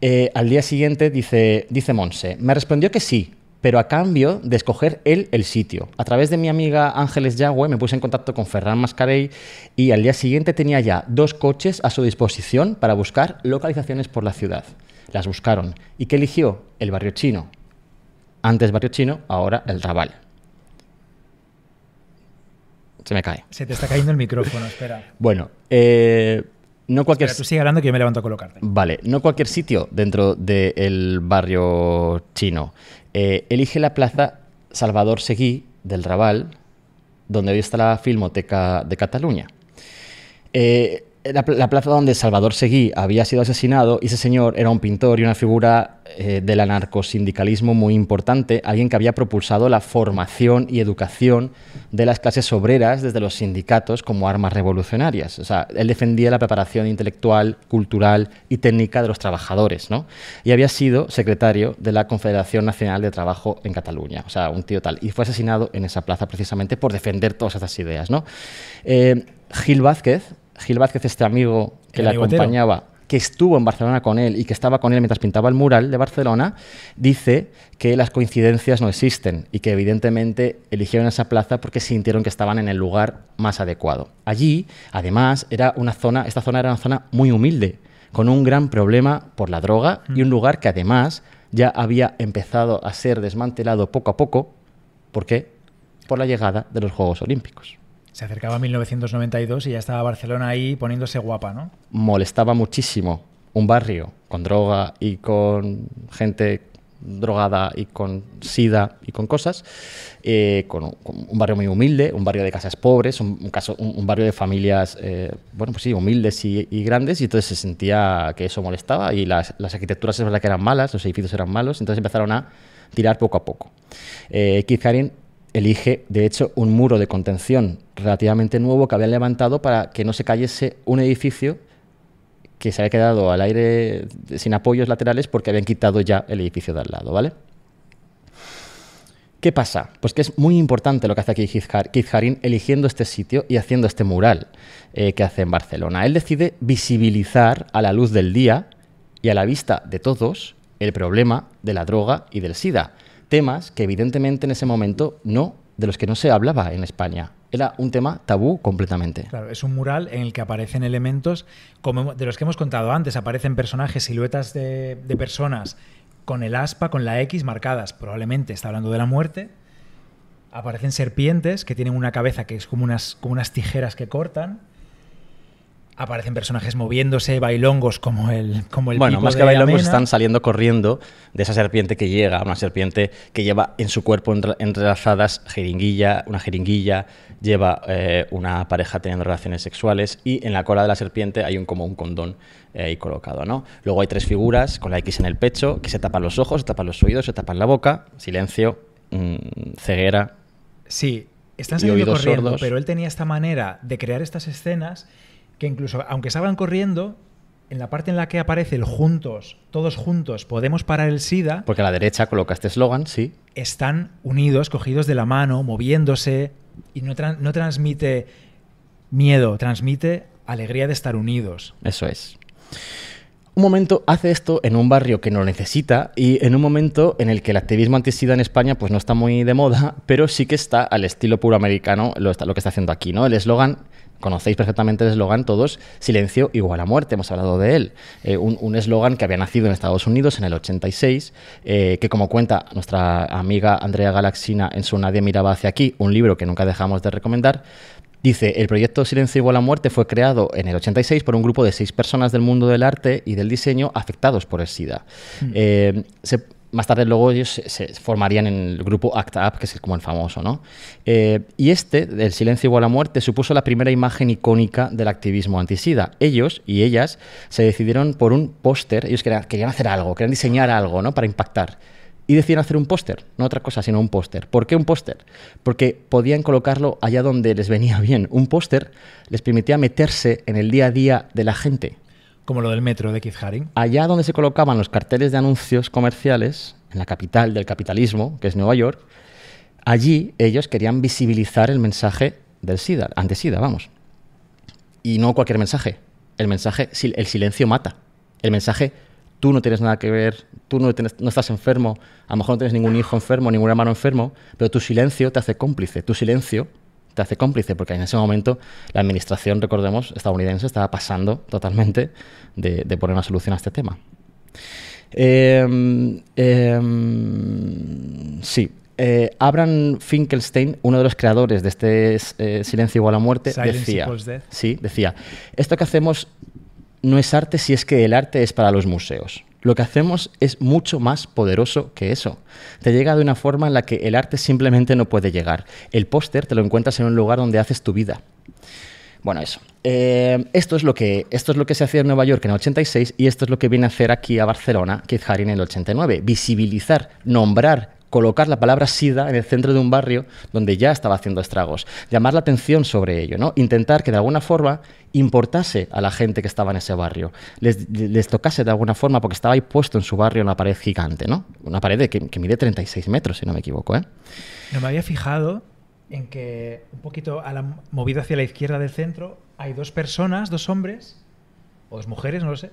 eh, al día siguiente dice, dice Monse, me respondió que sí, pero a cambio de escoger él el sitio. A través de mi amiga Ángeles Yagüe me puse en contacto con Ferran Mascarey y al día siguiente tenía ya dos coches a su disposición para buscar localizaciones por la ciudad. Las buscaron. ¿Y qué eligió? El barrio chino. Antes barrio chino, ahora el Raval. Se me cae. Se te está cayendo el micrófono, espera. Bueno, eh, no cualquier. sigue hablando que yo me levanto a colocarte. Vale, no cualquier sitio dentro del barrio chino. Eh, elige la plaza Salvador Seguí del Raval, donde hoy está la Filmoteca de Cataluña. Eh, la, plaza donde Salvador Seguí había sido asesinado y ese señor era un pintor y una figura eh, del anarcosindicalismo muy importante, alguien que había propulsado la formación y educación de las clases obreras desde los sindicatos como armas revolucionarias. O sea, él defendía la preparación intelectual, cultural y técnica de los trabajadores, ¿no? Y había sido secretario de la Confederación Nacional de Trabajo en Cataluña, o sea, un tío tal. Y fue asesinado en esa plaza precisamente por defender todas esas ideas, ¿no? Eh, Gil Vázquez, Gil Vázquez, este amigo que le acompañaba, que estuvo en Barcelona con él y que estaba con él mientras pintaba el mural de Barcelona, dice que las coincidencias no existen y que evidentemente eligieron esa plaza porque sintieron que estaban en el lugar más adecuado. Allí, además, era una zona, esta zona era una zona muy humilde, con un gran problema por la droga y un mm. lugar que además ya había empezado a ser desmantelado poco a poco. ¿Por qué? Por la llegada de los Juegos Olímpicos. Se acercaba a 1992 y ya estaba Barcelona ahí poniéndose guapa, ¿no? Molestaba muchísimo un barrio con droga y con gente drogada y con sida y con cosas, eh, con, un barrio muy humilde, un barrio de casas pobres, un, barrio de familias, eh, bueno, pues sí, humildes y, grandes, y entonces se sentía que eso molestaba y las, arquitecturas que eran malas, los edificios eran malos, entonces empezaron a tirar poco a poco. Keith elige, de hecho, un muro de contención relativamente nuevo que habían levantado para que no se cayese un edificio que se había quedado al aire sin apoyos laterales porque habían quitado ya el edificio de al lado, ¿vale? ¿Qué pasa? Pues que es muy importante lo que hace aquí Kizharin eligiendo este sitio y haciendo este mural eh, que hace en Barcelona. Él decide visibilizar a la luz del día y a la vista de todos el problema de la droga y del SIDA temas que evidentemente en ese momento no, de los que no se hablaba en España. Era un tema tabú completamente. Claro, es un mural en el que aparecen elementos como de los que hemos contado antes. Aparecen personajes, siluetas de, personas con el aspa, con la X marcadas. Probablemente está hablando de la muerte. Aparecen serpientes que tienen una cabeza que es como unas, como unas tijeras que cortan Aparecen personajes moviéndose, bailongos como el como el Bueno, más que bailongos están saliendo corriendo de esa serpiente que llega, una serpiente que lleva en su cuerpo entrelazadas jeringuilla, una jeringuilla, lleva eh, una pareja teniendo relaciones sexuales y en la cola de la serpiente hay un como un condón eh, ahí colocado, ¿no? Luego hay tres figuras con la X en el pecho que se tapan los ojos, se tapan los oídos, se tapan la boca, silencio, mm, ceguera. Sí, están saliendo corriendo, sordos. pero él tenía esta manera de crear estas escenas que incluso aunque salgan corriendo, en la parte en la que aparece el juntos, todos juntos podemos parar el SIDA. Porque a la derecha coloca este eslogan, sí. Están unidos, cogidos de la mano, moviéndose y no, transmite miedo, transmite alegría de estar unidos. Eso es. Un momento hace esto en un barrio que no lo necesita y en un momento en el que el activismo anti-SIDA en España pues no está muy de moda, pero sí que está al estilo puro americano lo, está, lo que está haciendo aquí, ¿no? El eslogan Conocéis perfectamente el eslogan todos, silencio igual a muerte, hemos hablado de él. Eh, un eslogan que había nacido en Estados Unidos en el 86, eh, que como cuenta nuestra amiga Andrea Galaxina en su Nadie miraba hacia aquí, un libro que nunca dejamos de recomendar, Dice, el proyecto Silencio Igual a Muerte fue creado en el 86 por un grupo de seis personas del mundo del arte y del diseño afectados por el SIDA. Mm. Eh, más tarde luego ellos se, formarían en el grupo ACT UP, que es como el famoso, ¿no? Eh, y este, del silencio igual a muerte, supuso la primera imagen icónica del activismo antisida. Ellos y ellas se decidieron por un póster, ellos querían, hacer algo, querían diseñar algo, ¿no? Para impactar. Y decidieron hacer un póster, no otra cosa, sino un póster. ¿Por qué un póster? Porque podían colocarlo allá donde les venía bien. Un póster les permitía meterse en el día a día de la gente como lo del metro de Keith Haring. Allá donde se colocaban los carteles de anuncios comerciales, en la capital del capitalismo, que es Nueva York, allí ellos querían visibilizar el mensaje del SIDA, ante SIDA, vamos. Y no cualquier mensaje. El mensaje, el silencio mata. El mensaje, tú no tienes nada que ver, tú no, no estás enfermo, a lo mejor no tienes ningún hijo enfermo, ningún hermano enfermo, pero tu silencio te hace cómplice. Tu silencio hace cómplice, porque en ese momento la administración, recordemos, estadounidense estaba pasando totalmente de, poner una solución a este tema. Em, em, sí. Eh, Abraham Finkelstein, uno de los creadores de este eh, Silencio igual a muerte, decía, decía, esto que hacemos no es arte si es que el arte es para los museos. Lo que hacemos es mucho más poderoso que eso. Te llega de una forma en la que el arte simplemente no puede llegar. El póster te lo encuentras en un lugar donde haces tu vida. Bueno, eso. Eh, esto, es lo que, esto es lo que se hacía en Nueva York en el 86 y esto es lo que viene a hacer aquí a Barcelona Keith Haring en el 89. Visibilizar, nombrar, colocar la palabra SIDA en el centro de un barrio donde ya estaba haciendo estragos, llamar la atención sobre ello, ¿no? intentar que de alguna forma importase a la gente que estaba en ese barrio, les, les tocase de alguna forma, porque estaba ahí puesto en su barrio una pared gigante, ¿no? Una pared que, que mide 36 metros, si no me equivoco, ¿eh? No me había fijado en que un poquito a la hacia la izquierda del centro hay dos personas, dos hombres, o dos mujeres, no lo sé,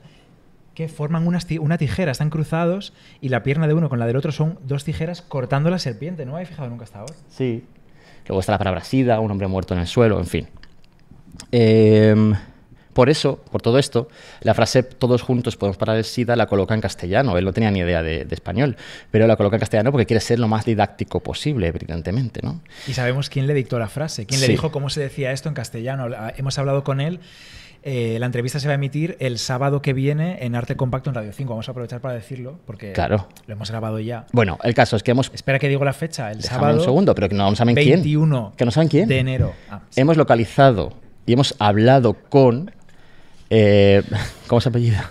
que forman una tijera, están cruzados y la pierna de uno con la del otro son dos tijeras cortando la serpiente. No me había fijado nunca hasta ahora. Sí. Luego está la palabra sida, un hombre muerto en el suelo, en fin. Em, por eso, por todo esto, la frase todos juntos podemos parar el SIDA la coloca en castellano. Él no tenía ni idea de, español, pero la coloca en castellano porque quiere ser lo más didáctico posible, evidentemente ¿no? Y sabemos quién le dictó la frase, quién le dijo cómo se decía esto en castellano. Hemos hablado con él. Eh, la entrevista se va a emitir el sábado que viene en Arte Compacto en Radio 5. Vamos a aprovechar para decirlo porque lo hemos grabado ya. Bueno, el caso es que hemos. Espera que digo la fecha, el sábado. un segundo, pero que no saben 21 quién. 21 que no saben quién. de enero. Ah, hemos localizado y hemos hablado con. Eh, ¿Cómo se apellida?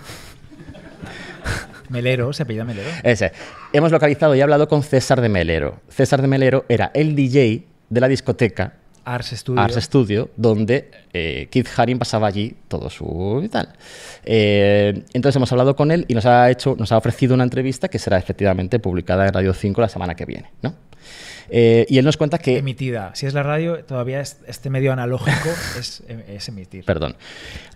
Melero, se apellida Melero. Ese. Hemos localizado y hablado con César de Melero. César de Melero era el DJ de la discoteca Ars Studio, Ars Studio donde eh, Keith Haring pasaba allí todo su eh, entonces hemos hablado con él y nos ha, hecho, nos ha ofrecido una entrevista que será efectivamente publicada en Radio 5 la semana que viene. ¿no? Eh, y él nos cuenta que... Emitida. Si es la radio, todavía este medio analógico es, em, es, Perdón.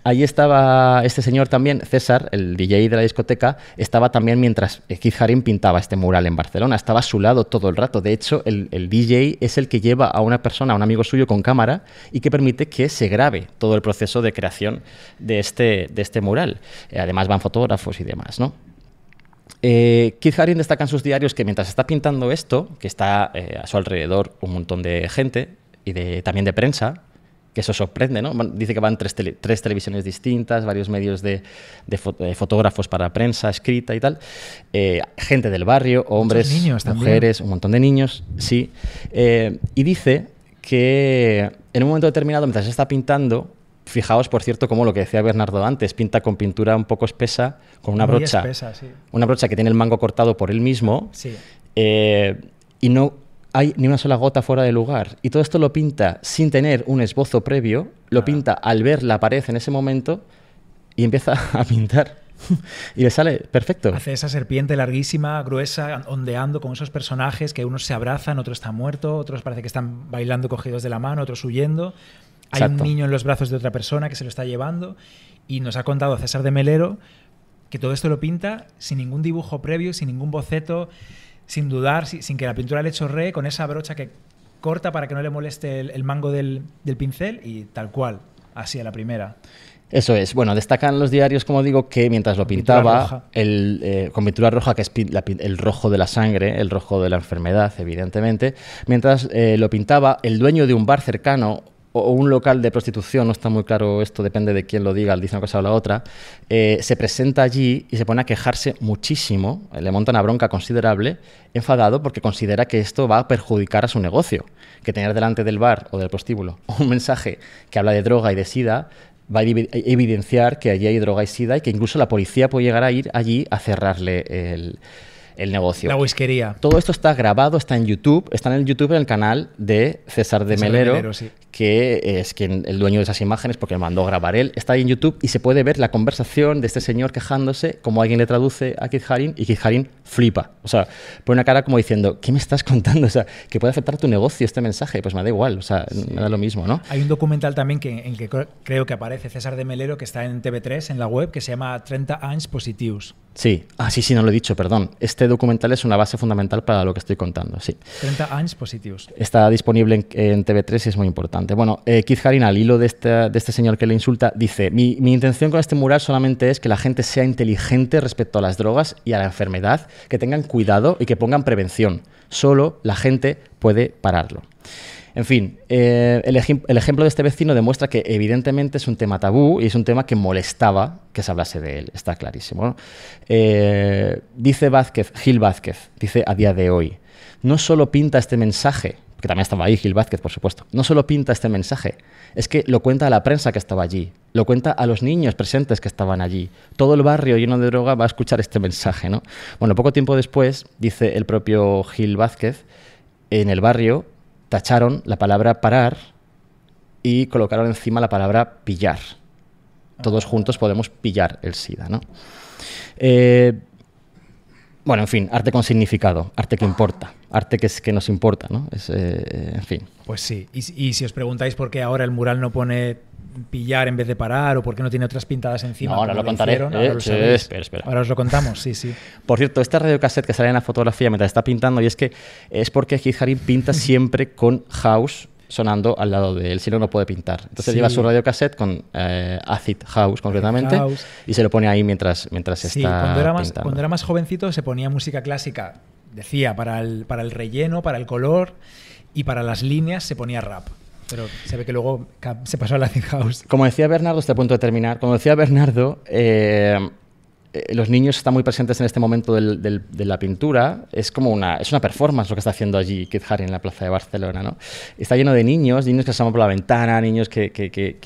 Ahí estaba este señor también, César, el DJ de la discoteca, estaba también mientras Keith Haring pintaba este mural en Barcelona. Estaba a su lado todo el rato. De hecho, el, el DJ es el que lleva a una persona, a un amigo suyo con cámara y que permite que se grabe todo el proceso de creación de este, de este mural. Eh, además van fotógrafos y demás, ¿no? Eh, Keith Haring destaca en sus diarios que mientras está pintando esto, que está eh, a su alrededor un montón de gente y de, también de prensa, que eso sorprende, ¿no? Dice que van tres, televisiones distintas, varios medios de, fotógrafos para prensa, escrita y tal, eh, gente del barrio, hombres, niños mujeres, un montón de niños, sí. y dice que en un momento determinado, mientras está pintando, Fijaos, por cierto, como lo que decía Bernardo antes, pinta con pintura un poco espesa, con una brocha. Una brocha que tiene el mango cortado por él mismo. Sí. Eh, y no hay ni una sola gota fuera de lugar. Y todo esto lo pinta sin tener un esbozo previo, lo pinta al ver la pared en ese momento y empieza a pintar. y le sale perfecto. Hace esa serpiente larguísima, gruesa, ondeando con esos personajes que unos se abrazan, otros están muertos, otros parece que están bailando cogidos de la mano, otros huyendo. Hay un niño en los brazos de otra persona que se lo está llevando y nos ha contado César de Melero que todo esto lo pinta sin ningún dibujo previo, sin ningún boceto, sin dudar, sin, que la pintura le chorree, con esa brocha que corta para que no le moleste el, mango del, pincel y tal cual, así a la primera. Eso es. Bueno, destacan los diarios, como digo, que mientras lo pintaba, el, eh, con pintura roja, que es el rojo de la sangre, el rojo de la enfermedad, evidentemente, mientras eh, lo pintaba, el dueño de un bar cercano o un local de prostitución, no está muy claro esto, depende de quién lo diga, dice una cosa o la otra, eh, se presenta allí y se pone a quejarse muchísimo, eh, le monta una bronca considerable, enfadado porque considera que esto va a perjudicar a su negocio, que tener delante del bar o del postíbulo un mensaje que habla de droga y de sida va a evidenciar que allí hay droga y sida y que incluso la policía puede llegar a ir allí a cerrarle el, negocio. La whiskería. Todo esto está grabado, está en YouTube, está en el YouTube en el canal de César de Melero, que es quien el dueño de esas imágenes porque lo mandó grabar él. Está ahí en YouTube y se puede ver la conversación de este señor quejándose, como alguien le traduce a Kid Harin y Kid Harin flipa. O sea, pone una cara como diciendo, ¿qué me estás contando? O sea, que puede afectar tu negocio este mensaje. Pues me da igual, o sea, me da lo mismo, ¿no? Hay un documental también que, en que creo que aparece César de Melero que está en TV3, en la web, que se llama 30 años positivos. Sí, ah, sí, sí, no lo he dicho, perdón. Este documental es una base fundamental para lo que estoy contando, sí. 30 años positivos. Está disponible en, en TV3 y es muy importante. Bueno, eh, Keith al hilo de este, señor que le insulta, dice: mi, intención con este mural solamente es que la gente sea inteligente respecto a las drogas y a la enfermedad, que tengan cuidado y que pongan prevención. Solo la gente puede pararlo. En fin, eh, el, ejemplo de este vecino demuestra que evidentemente es un tema tabú y es un tema que molestaba que se hablase de él, está clarísimo. Eh, dice Vázquez, Gil Vázquez, dice a día de hoy, no solo pinta este mensaje, que también estaba ahí Gil Vázquez, por supuesto, no solo pinta este mensaje, es que lo cuenta a la prensa que estaba allí, lo cuenta a los niños presentes que estaban allí. Todo el barrio lleno de droga va a escuchar este mensaje, ¿no? Bueno, poco tiempo después, dice el propio Gil Vázquez, en el barrio tacharon la palabra parar y colocaron encima la palabra pillar. Todos juntos podemos pillar el SIDA, ¿no? Eh, bueno, en fin, arte con significado, arte que importa, arte que, es, que nos importa, ¿no? Es, eh, eh, en fin. Pues sí, y, si os preguntáis por qué ahora el mural no pone pillar en vez de parar o por qué no tiene otras pintadas encima. ahora lo, eh, lo contaré. ahora, lo espera, espera. ahora, os lo contamos, sí, sí. Por cierto, esta cassette que sale en la fotografía mientras está pintando, y es que es porque Keith Haring pinta siempre con house sonando al lado de él, si no, no puede pintar. Entonces lleva su radiocassette con eh, Acid House concretamente y se lo pone ahí mientras, mientras sí, está cuando era, más, cuando era más jovencito se ponía música clásica, decía, para el, para el relleno, para el color y para las líneas se ponía rap. Pero se ve que luego se pasó al Acid House. Como decía Bernardo, a punto de terminar, como decía Bernardo, eh, eh, los niños están muy presentes en este momento de la pintura. Es como una, es una performance lo que está haciendo allí Kid Haring en la plaza de Barcelona. ¿no? Está lleno de niños, niños que se por la ventana, niños que,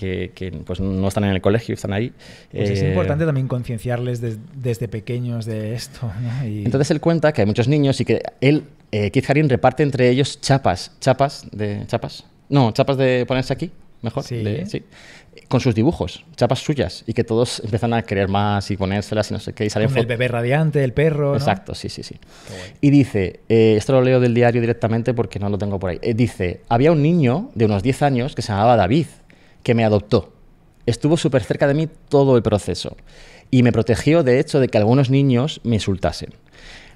pues no están en el colegio, están ahí. Pues es eh, importante también concienciarles desde pequeños de esto. Y... Entonces él cuenta que hay muchos niños y que él, eh, Keith Haring, reparte entre ellos chapas, chapas de chapas. No, chapas de ponerse aquí, mejor. Sí. sí con sus dibujos, chapas suyas, y que todos empiezan a querer más y ponérselas y no sé qué. Y Con el bebé radiante, el perro. Exacto, sí, sí, sí. Y dice, eh, esto lo leo del diario directamente porque no lo tengo por ahí. Eh, dice, había un niño de unos 10 años que se llamaba David, que me adoptó. Estuvo súper cerca de mí todo el proceso y me protegió de hecho de que algunos niños me insultasen.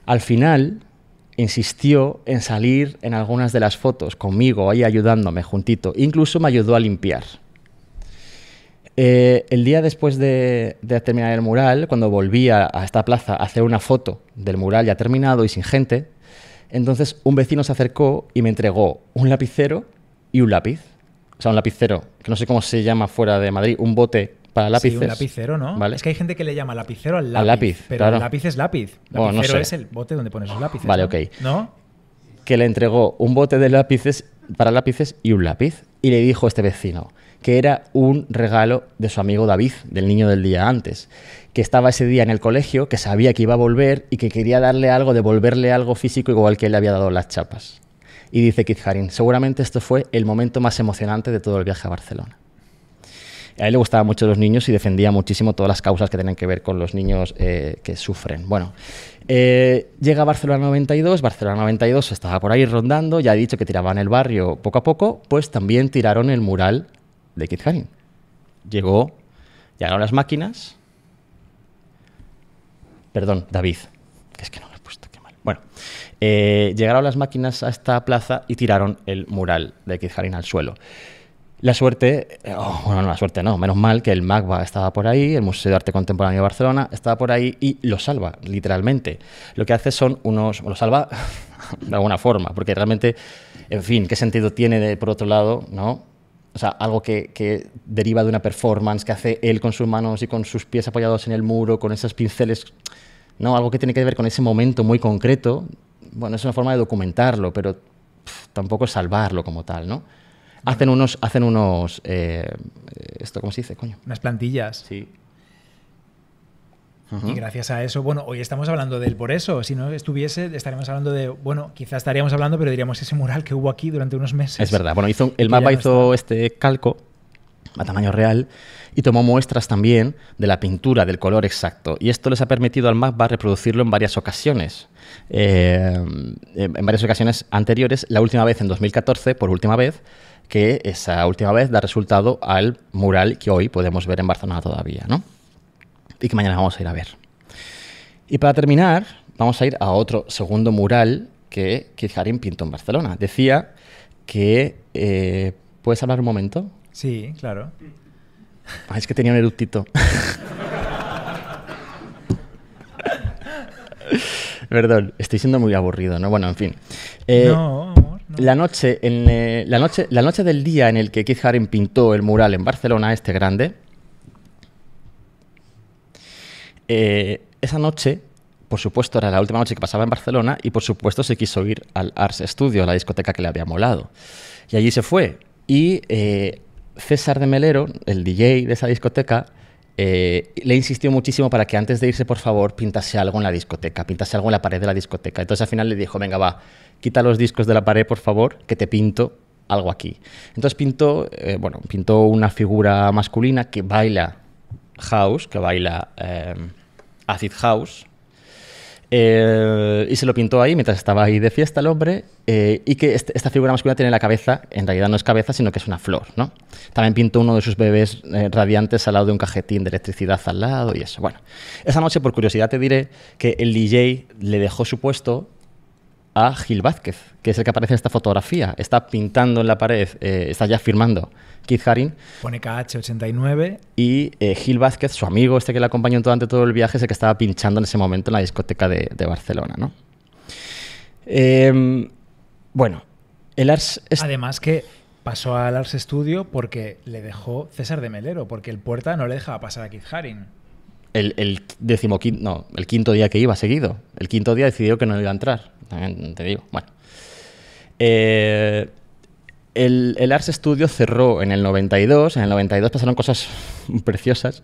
Al final insistió en salir en algunas de las fotos conmigo, ahí ayudándome juntito. Incluso me ayudó a limpiar. Eh, el día después de, terminar el mural, cuando volví a, esta plaza a hacer una foto del mural ya terminado y sin gente, entonces un vecino se acercó y me entregó un lapicero y un lápiz. O sea, un lapicero, que no sé cómo se llama fuera de Madrid, un bote para lápices. Sí, un lapicero, ¿no? Es que hay gente que le llama lapicero al lápiz. lápiz pero el lápiz es lápiz. Lapicero no es el bote donde pones los lápices. Vale, ok. ¿No? Que le entregó un bote de lápices para lápices y un lápiz. Y le dijo este vecino, que era un regalo de su amigo David, del niño del día antes, que estaba ese día en el colegio, que sabía que iba a volver y que quería darle algo, devolverle algo físico igual que él le había dado las chapas. Y dice Kit Haring, seguramente esto fue el momento más emocionante de todo el viaje a Barcelona. A él le gustaban mucho los niños y defendía muchísimo todas las causas que tienen que ver con los niños eh, que sufren. Bueno, eh, llega Barcelona 92, Barcelona 92 estaba por ahí rondando, ya he dicho que tiraban el barrio poco a poco, pues también tiraron el mural de Keith Haring. Llegó, llegaron las máquinas. Perdón, David. Es que no lo he puesto, qué mal. Bueno, eh, llegaron las máquinas a esta plaza y tiraron el mural de Keith Haring al suelo. La suerte, eh, oh, bueno, no, la suerte no, menos mal que el Magba estaba por ahí, el Museo de Arte Contemporáneo de Barcelona estaba por ahí y lo salva, literalmente. Lo que hace son unos, lo salva de alguna forma, porque realmente, en fin, ¿qué sentido tiene por otro lado, no? o sea, algo que, que, deriva de una performance que hace él con sus manos y con sus pies apoyados en el muro, con esos pinceles, no, algo que tiene que ver con ese momento muy concreto, bueno, es una forma de documentarlo, pero tampoco salvarlo como tal, ¿no? Hacen unos, hacen unos, eh, esto, ¿cómo se dice, Unas plantillas. Sí, y gracias a eso, bueno, hoy estamos hablando del por eso. Si no estuviese, estaríamos hablando de, bueno, quizás estaríamos hablando, pero diríamos ese mural que hubo aquí durante unos meses. Es verdad. Bueno, hizo, el mapa hizo este calco a tamaño real y tomó muestras también de la pintura, del color exacto. Y esto les ha permitido al mapa reproducirlo en varias ocasiones. Eh, en varias ocasiones anteriores, la última vez en 2014, por última vez, que esa última vez da resultado al mural que hoy podemos ver en Barcelona todavía, ¿no? y que mañana vamos a ir a ver. Y para terminar, vamos a ir a otro segundo mural que Haring pintó en Barcelona. Decía que... Eh, ¿Puedes hablar un momento? Sí, claro. Ah, es que tenía un eructito. Perdón, estoy siendo muy aburrido, ¿no? Bueno, en fin. Eh, no, amor, La, noche eh, la, noche, la noche del día en el que Keith Haring pintó el mural en Barcelona, este grande, eh, esa noche, por supuesto, era la última noche que pasaba en Barcelona y por supuesto se quiso ir al Ars Studio, la discoteca que le había molado. Y allí se fue. Y eh, César de Melero, el DJ de esa discoteca, eh, le insistió muchísimo para que antes de irse, por favor, pintase algo en la discoteca, pintase algo en la pared de la discoteca. Entonces al final le dijo, venga, va, quita los discos de la pared, por favor, que te pinto algo aquí. Entonces pintó, bueno, pintó una figura masculina que baila house, que baila Acid House. Eh, y se lo pintó ahí mientras estaba ahí de fiesta el hombre. Eh, y que este, esta figura masculina tiene la cabeza, en realidad no es cabeza, sino que es una flor. ¿no? También pintó uno de sus bebés eh, radiantes al lado de un cajetín de electricidad al lado y eso. Bueno, esa noche, por curiosidad, te diré que el DJ le dejó su puesto a Gil Vázquez, que es el que aparece en esta fotografía. Está pintando en la pared, eh, está ya firmando Keith Haring. Pone KH89. Y eh, Gil Vázquez, su amigo, este que le acompañó durante todo el viaje, es el que estaba pinchando en ese momento en la discoteca de, Barcelona, em, bueno, el Ars... Además que pasó al Ars Studio porque le dejó César de Melero, porque el puerta no le dejaba pasar a Keith Haring el, no, el quinto día que iba seguido. El quinto día decidió que no iba a entrar. También te digo, bueno. Eh, el, el, Ars Studio cerró en el 92. En el 92 pasaron cosas preciosas.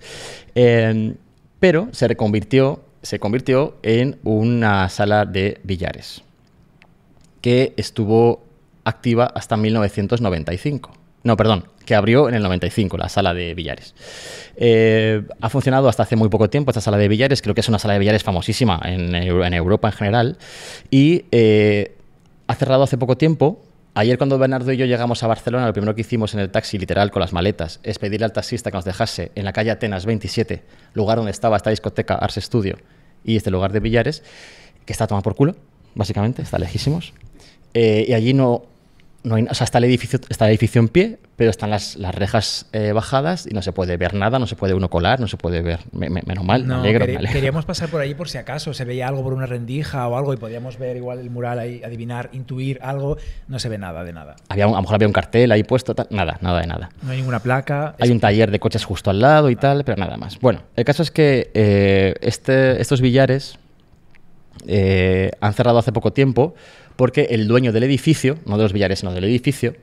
Em, pero se reconvirtió, se convirtió en una sala de billares que estuvo activa hasta 1995. No, perdón, que abrió en el 95, la sala de billares. Eh, ha funcionado hasta hace muy poco tiempo esta sala de billares, creo que es una sala de billares famosísima en, Europa en general, y eh, ha cerrado hace poco tiempo. Ayer cuando Bernardo y yo llegamos a Barcelona, lo primero que hicimos en el taxi, literal, con las maletas, es pedirle al taxista que nos dejase en la calle Atenas 27, lugar donde estaba esta discoteca Ars Studio y este lugar de billares, que está tomado por culo, básicamente, está lejísimos. Eh, y allí no, no o sea, está el edificio, está el edificio en pie, pero están las, rejas eh, bajadas y no se puede ver nada, no se puede uno colar, no se puede ver. menos mal, Queríamos pasar por allí por si acaso se veía algo por una rendija o algo y podíamos ver igual el mural ahí, adivinar, intuir algo. No se ve nada de nada. Había, a lo mejor había un cartel ahí puesto, nada, nada de nada. No hay ninguna placa. Hay un taller de coches justo al lado y ah. tal, pero nada más. Bueno, el caso es que eh, este, estos billares eh, han cerrado hace poco tiempo porque el dueño del edificio, no de los villares, sino del edificio,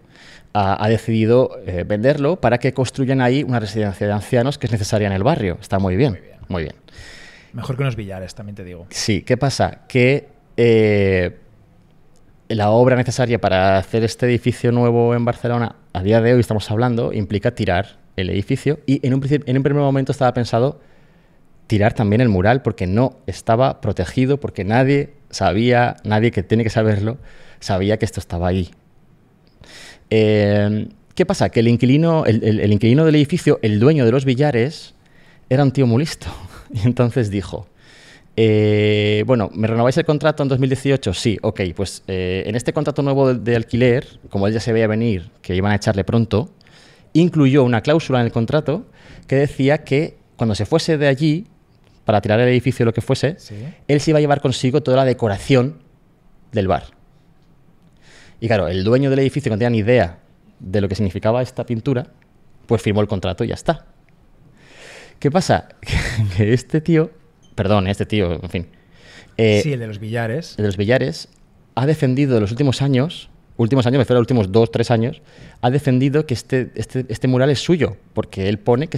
ha, decidido eh, venderlo para que construyan ahí una residencia de ancianos que es necesaria en el barrio. Está muy bien, muy bien. Mejor que unos villares, también te digo. Sí, ¿qué pasa? Que eh, la obra necesaria para hacer este edificio nuevo en Barcelona, a día de hoy estamos hablando, implica tirar el edificio y en un primer momento estaba pensado tirar también el mural porque no estaba protegido, porque nadie sabía, nadie que tiene que saberlo, sabía que esto estaba ahí. Eh, ¿Qué pasa? Que el inquilino, el, inquilino del edificio, el dueño de los billares, era un tío muy listo. Y entonces dijo, eh, bueno, ¿me renováis el contrato en 2018? Sí, ok, pues eh, en este contrato nuevo de, de, alquiler, como él ya se veía venir, que iban a echarle pronto, incluyó una cláusula en el contrato que decía que cuando se fuese de allí, para tirar el edificio o lo que fuese, él se iba a llevar consigo toda la decoración del bar. Y claro, el dueño del edificio, que no tenía ni idea de lo que significaba esta pintura, pues firmó el contrato y ya está. ¿Qué pasa? que este tío, perdón, este tío, en fin. Eh, sí, el de los billares. El de los billares ha defendido en los últimos años, últimos años, me refiero a los últimos dos, tres años, ha defendido que este, este, este mural es suyo, porque él pone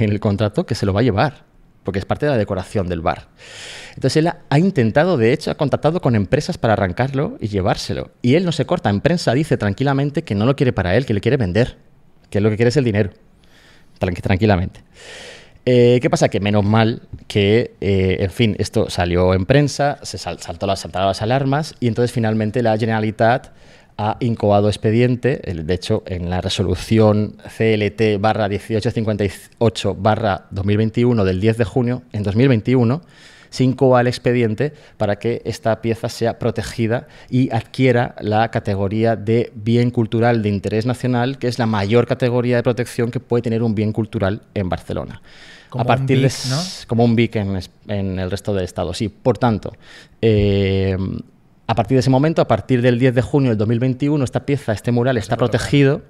en el contrato que se lo va a llevar porque es parte de la decoración del bar. Entonces él ha intentado, de hecho, ha contactado con empresas para arrancarlo y llevárselo. Y él no se corta, en prensa dice tranquilamente que no lo quiere para él, que le quiere vender, que lo que quiere es el dinero, tranquilamente. Eh, ¿Qué pasa? Que menos mal que, eh, en fin, esto salió en prensa, se saltó las, saltaron las alarmas y entonces finalmente la Generalitat ha incoado expediente, de hecho en la resolución CLT barra 1858 barra 2021 del 10 de junio, en 2021, se incoa el expediente para que esta pieza sea protegida y adquiera la categoría de bien cultural de interés nacional, que es la mayor categoría de protección que puede tener un bien cultural en Barcelona. a partir de, como un BIC en, el resto del estados y Por tanto, eh, a partir de ese momento, a partir del 10 de junio del 2021, esta pieza, este mural está protegido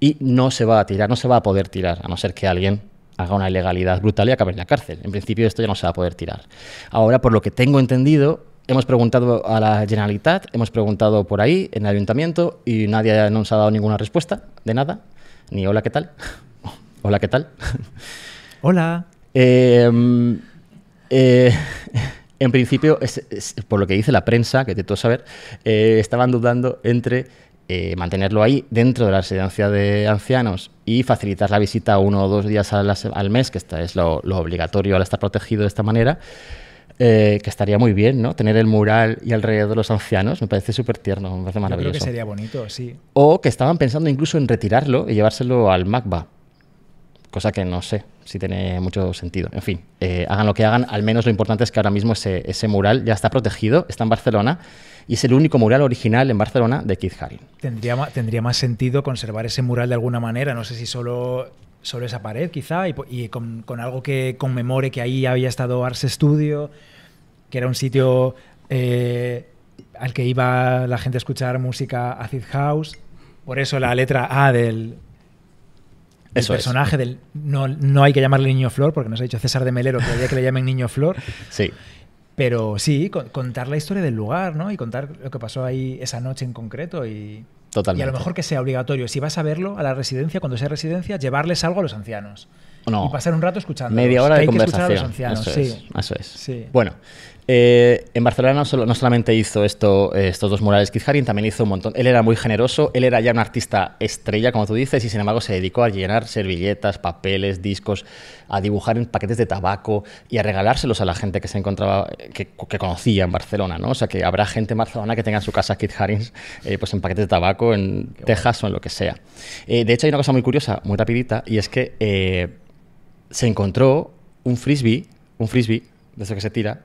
y no se va a tirar, no se va a poder tirar, a no ser que alguien haga una ilegalidad brutal y acabe en la cárcel. En principio esto ya no se va a poder tirar. Ahora, por lo que tengo entendido, hemos preguntado a la Generalitat, hemos preguntado por ahí, en el ayuntamiento, y nadie nos ha dado ninguna respuesta, de nada, ni hola, ¿qué tal? hola, ¿qué tal? Hola. Em, eh, En principio, por lo que dice la prensa, que te todo saber, eh, estaban dudando entre eh, mantenerlo ahí dentro de la residencia de ancianos y facilitar la visita uno o dos días al, mes, que es lo, obligatorio al estar protegido de esta manera. Eh, que estaría muy bien, ¿no? Tener el mural y alrededor de los ancianos, me parece súper tierno, me parece maravilloso. Yo creo que sería bonito, sí. O que estaban pensando incluso en retirarlo y llevárselo al MACBA, cosa que no sé si tiene mucho sentido. En fin, eh, hagan lo que hagan, al menos lo importante es que ahora mismo ese, mural ya está protegido, está en Barcelona y es el único mural original en Barcelona de Keith Haring. Tendría, más sentido conservar ese mural de alguna manera, no sé si solo esa pared quizá y, con, algo que conmemore que ahí había estado Ars Studio, que era un sitio eh, al que iba la gente a escuchar música acid house. Por eso la letra A del, el personaje del. No, no, hay que llamarle Niño Flor, porque nos ha dicho César de Melero que había que le llamen Niño Flor. sí. Pero sí, contar la historia del lugar, ¿no? Y contar lo que pasó ahí esa noche en concreto y. Totalmente. Y a lo mejor que sea obligatorio, si vas a verlo a la residencia, cuando sea residencia, llevarles algo a los ancianos. No. Y pasar un rato escuchando. Media hora de hay conversación. Que escuchar a los ancianos, eso Es, eso es. Bueno, eh, en Barcelona no, solamente hizo esto, eh, estos dos murales Kid Haring, también hizo un montón. Él era muy generoso, él era ya un artista estrella, como tú dices, y sin embargo se dedicó a llenar servilletas, papeles, discos, a dibujar en paquetes de tabaco y a regalárselos a la gente que se encontraba, que, conocía en Barcelona, O sea, que habrá gente en que tenga en su casa Kid Haring eh, pues en paquetes de tabaco, en Texas o en lo que sea. de hecho, hay una cosa muy curiosa, muy rapidita, y es que se encontró un frisbee, un frisbee, de eso que se tira,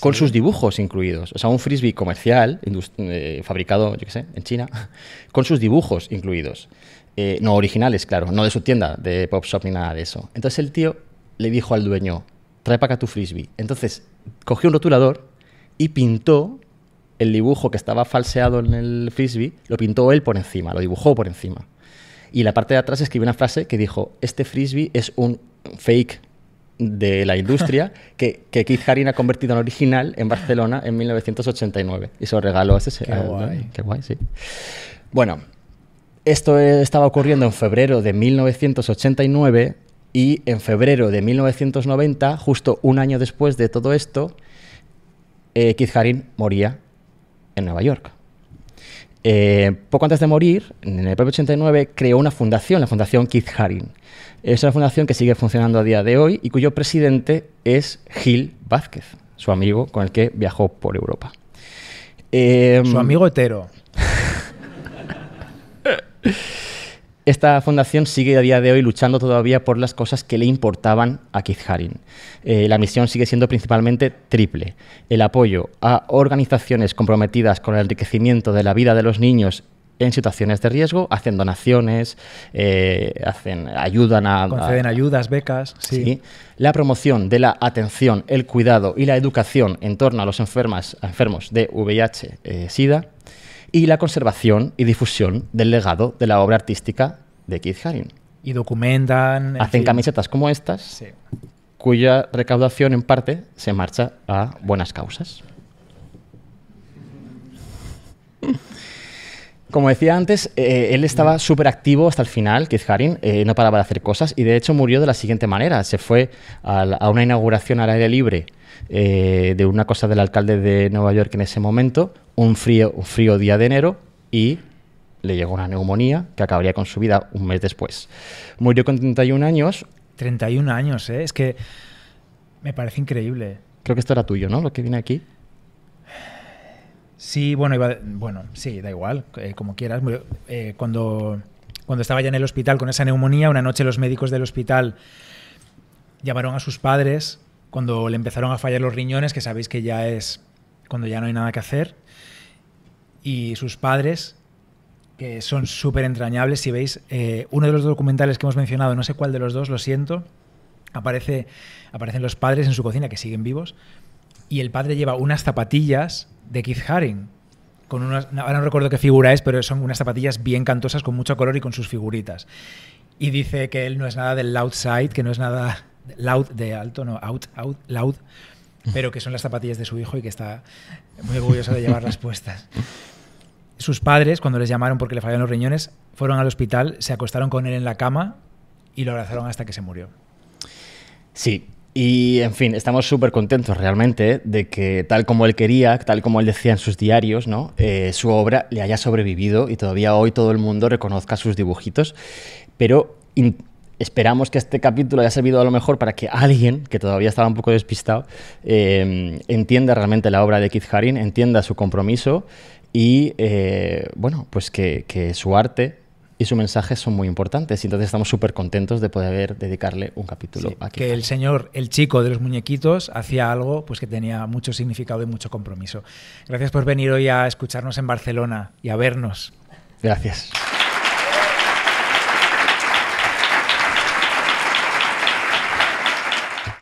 con sus dibujos incluidos. O sea, un frisbee comercial, eh, fabricado, yo qué sé, en China, con sus dibujos incluidos. Eh, no originales, claro, no de su tienda de pop shop ni nada de eso. Entonces el tío le dijo al dueño, trae para acá tu frisbee. Entonces cogió un rotulador y pintó el dibujo que estaba falseado en el frisbee, lo pintó él por encima, lo dibujó por encima. Y la parte de atrás escribió una frase que dijo, este frisbee es un fake de la industria que, que Keith Haring ha convertido en original en Barcelona en 1989 y se lo regaló a ese... Qué, Qué guay, sí. Bueno, esto estaba ocurriendo en febrero de 1989 y en febrero de 1990, justo un año después de todo esto, eh, Keith Haring moría en Nueva York. Eh, poco antes de morir, en el propio 89, creó una fundación, la Fundación Keith Haring. Es una fundación que sigue funcionando a día de hoy y cuyo presidente es Gil Vázquez, su amigo con el que viajó por Europa. su em, amigo hetero. Esta fundación sigue a día de hoy luchando todavía por las cosas que le importaban a Keith eh, la misión sigue siendo principalmente triple. El apoyo a organizaciones comprometidas con el enriquecimiento de la vida de los niños en situaciones de riesgo, hacen donaciones, eh, hacen, ayudan a... Conceden ayudas, becas. Sí. La promoción de la atención, el cuidado y la educación en torno a los enfermos de VIH-Sida. Eh, y la conservación y difusión del legado de la obra artística de Keith Haring. Y documentan. Hacen camisetas como estas, cuya recaudación en parte se marcha a buenas causas. Como decía antes, eh, él estaba súper activo hasta el final, Keith Haring, eh, no paraba de hacer cosas y de hecho murió de la siguiente manera. Se fue a una inauguración al aire libre eh, de una cosa del alcalde de Nueva York en ese momento, un frío, un frío día de enero y le llegó una neumonía que acabaría con su vida un mes después. Murió con 31 años. 31 años, ¿eh? es que me parece increíble. Creo que esto era tuyo, ¿no? Lo que viene aquí. Sí, bueno, iba, bueno, sí, da igual, eh, como quieras. Eh, cuando, cuando estaba ya en el hospital con esa neumonía, una noche los médicos del hospital llamaron a sus padres cuando le empezaron a fallar los riñones, que sabéis que ya es cuando ya no hay nada que hacer, y sus padres, que son súper entrañables, si veis eh, uno de los documentales que hemos mencionado, no sé cuál de los dos, lo siento, aparece, aparecen los padres en su cocina, que siguen vivos, y el padre lleva unas zapatillas de Keith Haring, con unas, ahora no recuerdo qué figura es, pero son unas zapatillas bien cantosas, con mucho color y con sus figuritas. Y dice que él no es nada del outside, que no es nada loud de alto, no, out, out, loud, pero que son las zapatillas de su hijo y que está muy orgulloso de llevarlas puestas. Sus padres, cuando les llamaron porque le fallaron los riñones, fueron al hospital, se acostaron con él en la cama y lo abrazaron hasta que se murió. Sí, y en fin, estamos súper contentos realmente de que tal como él quería, tal como él decía en sus diarios, ¿no? Eh, su obra le haya sobrevivido y todavía hoy todo el mundo reconozca sus dibujitos, pero Esperamos que este capítulo haya servido a lo mejor para que alguien, que todavía estaba un poco despistado, eh, entienda realmente la obra de Keith Haring, entienda su compromiso y, eh, bueno, pues que, su arte y su mensaje son muy importantes. Y entonces estamos súper contentos de poder dedicarle un capítulo a Keith Que el señor, el chico de los muñequitos, hacía algo pues que tenía mucho significado y mucho compromiso. Gracias por venir hoy a escucharnos en Barcelona y a vernos. Gracias.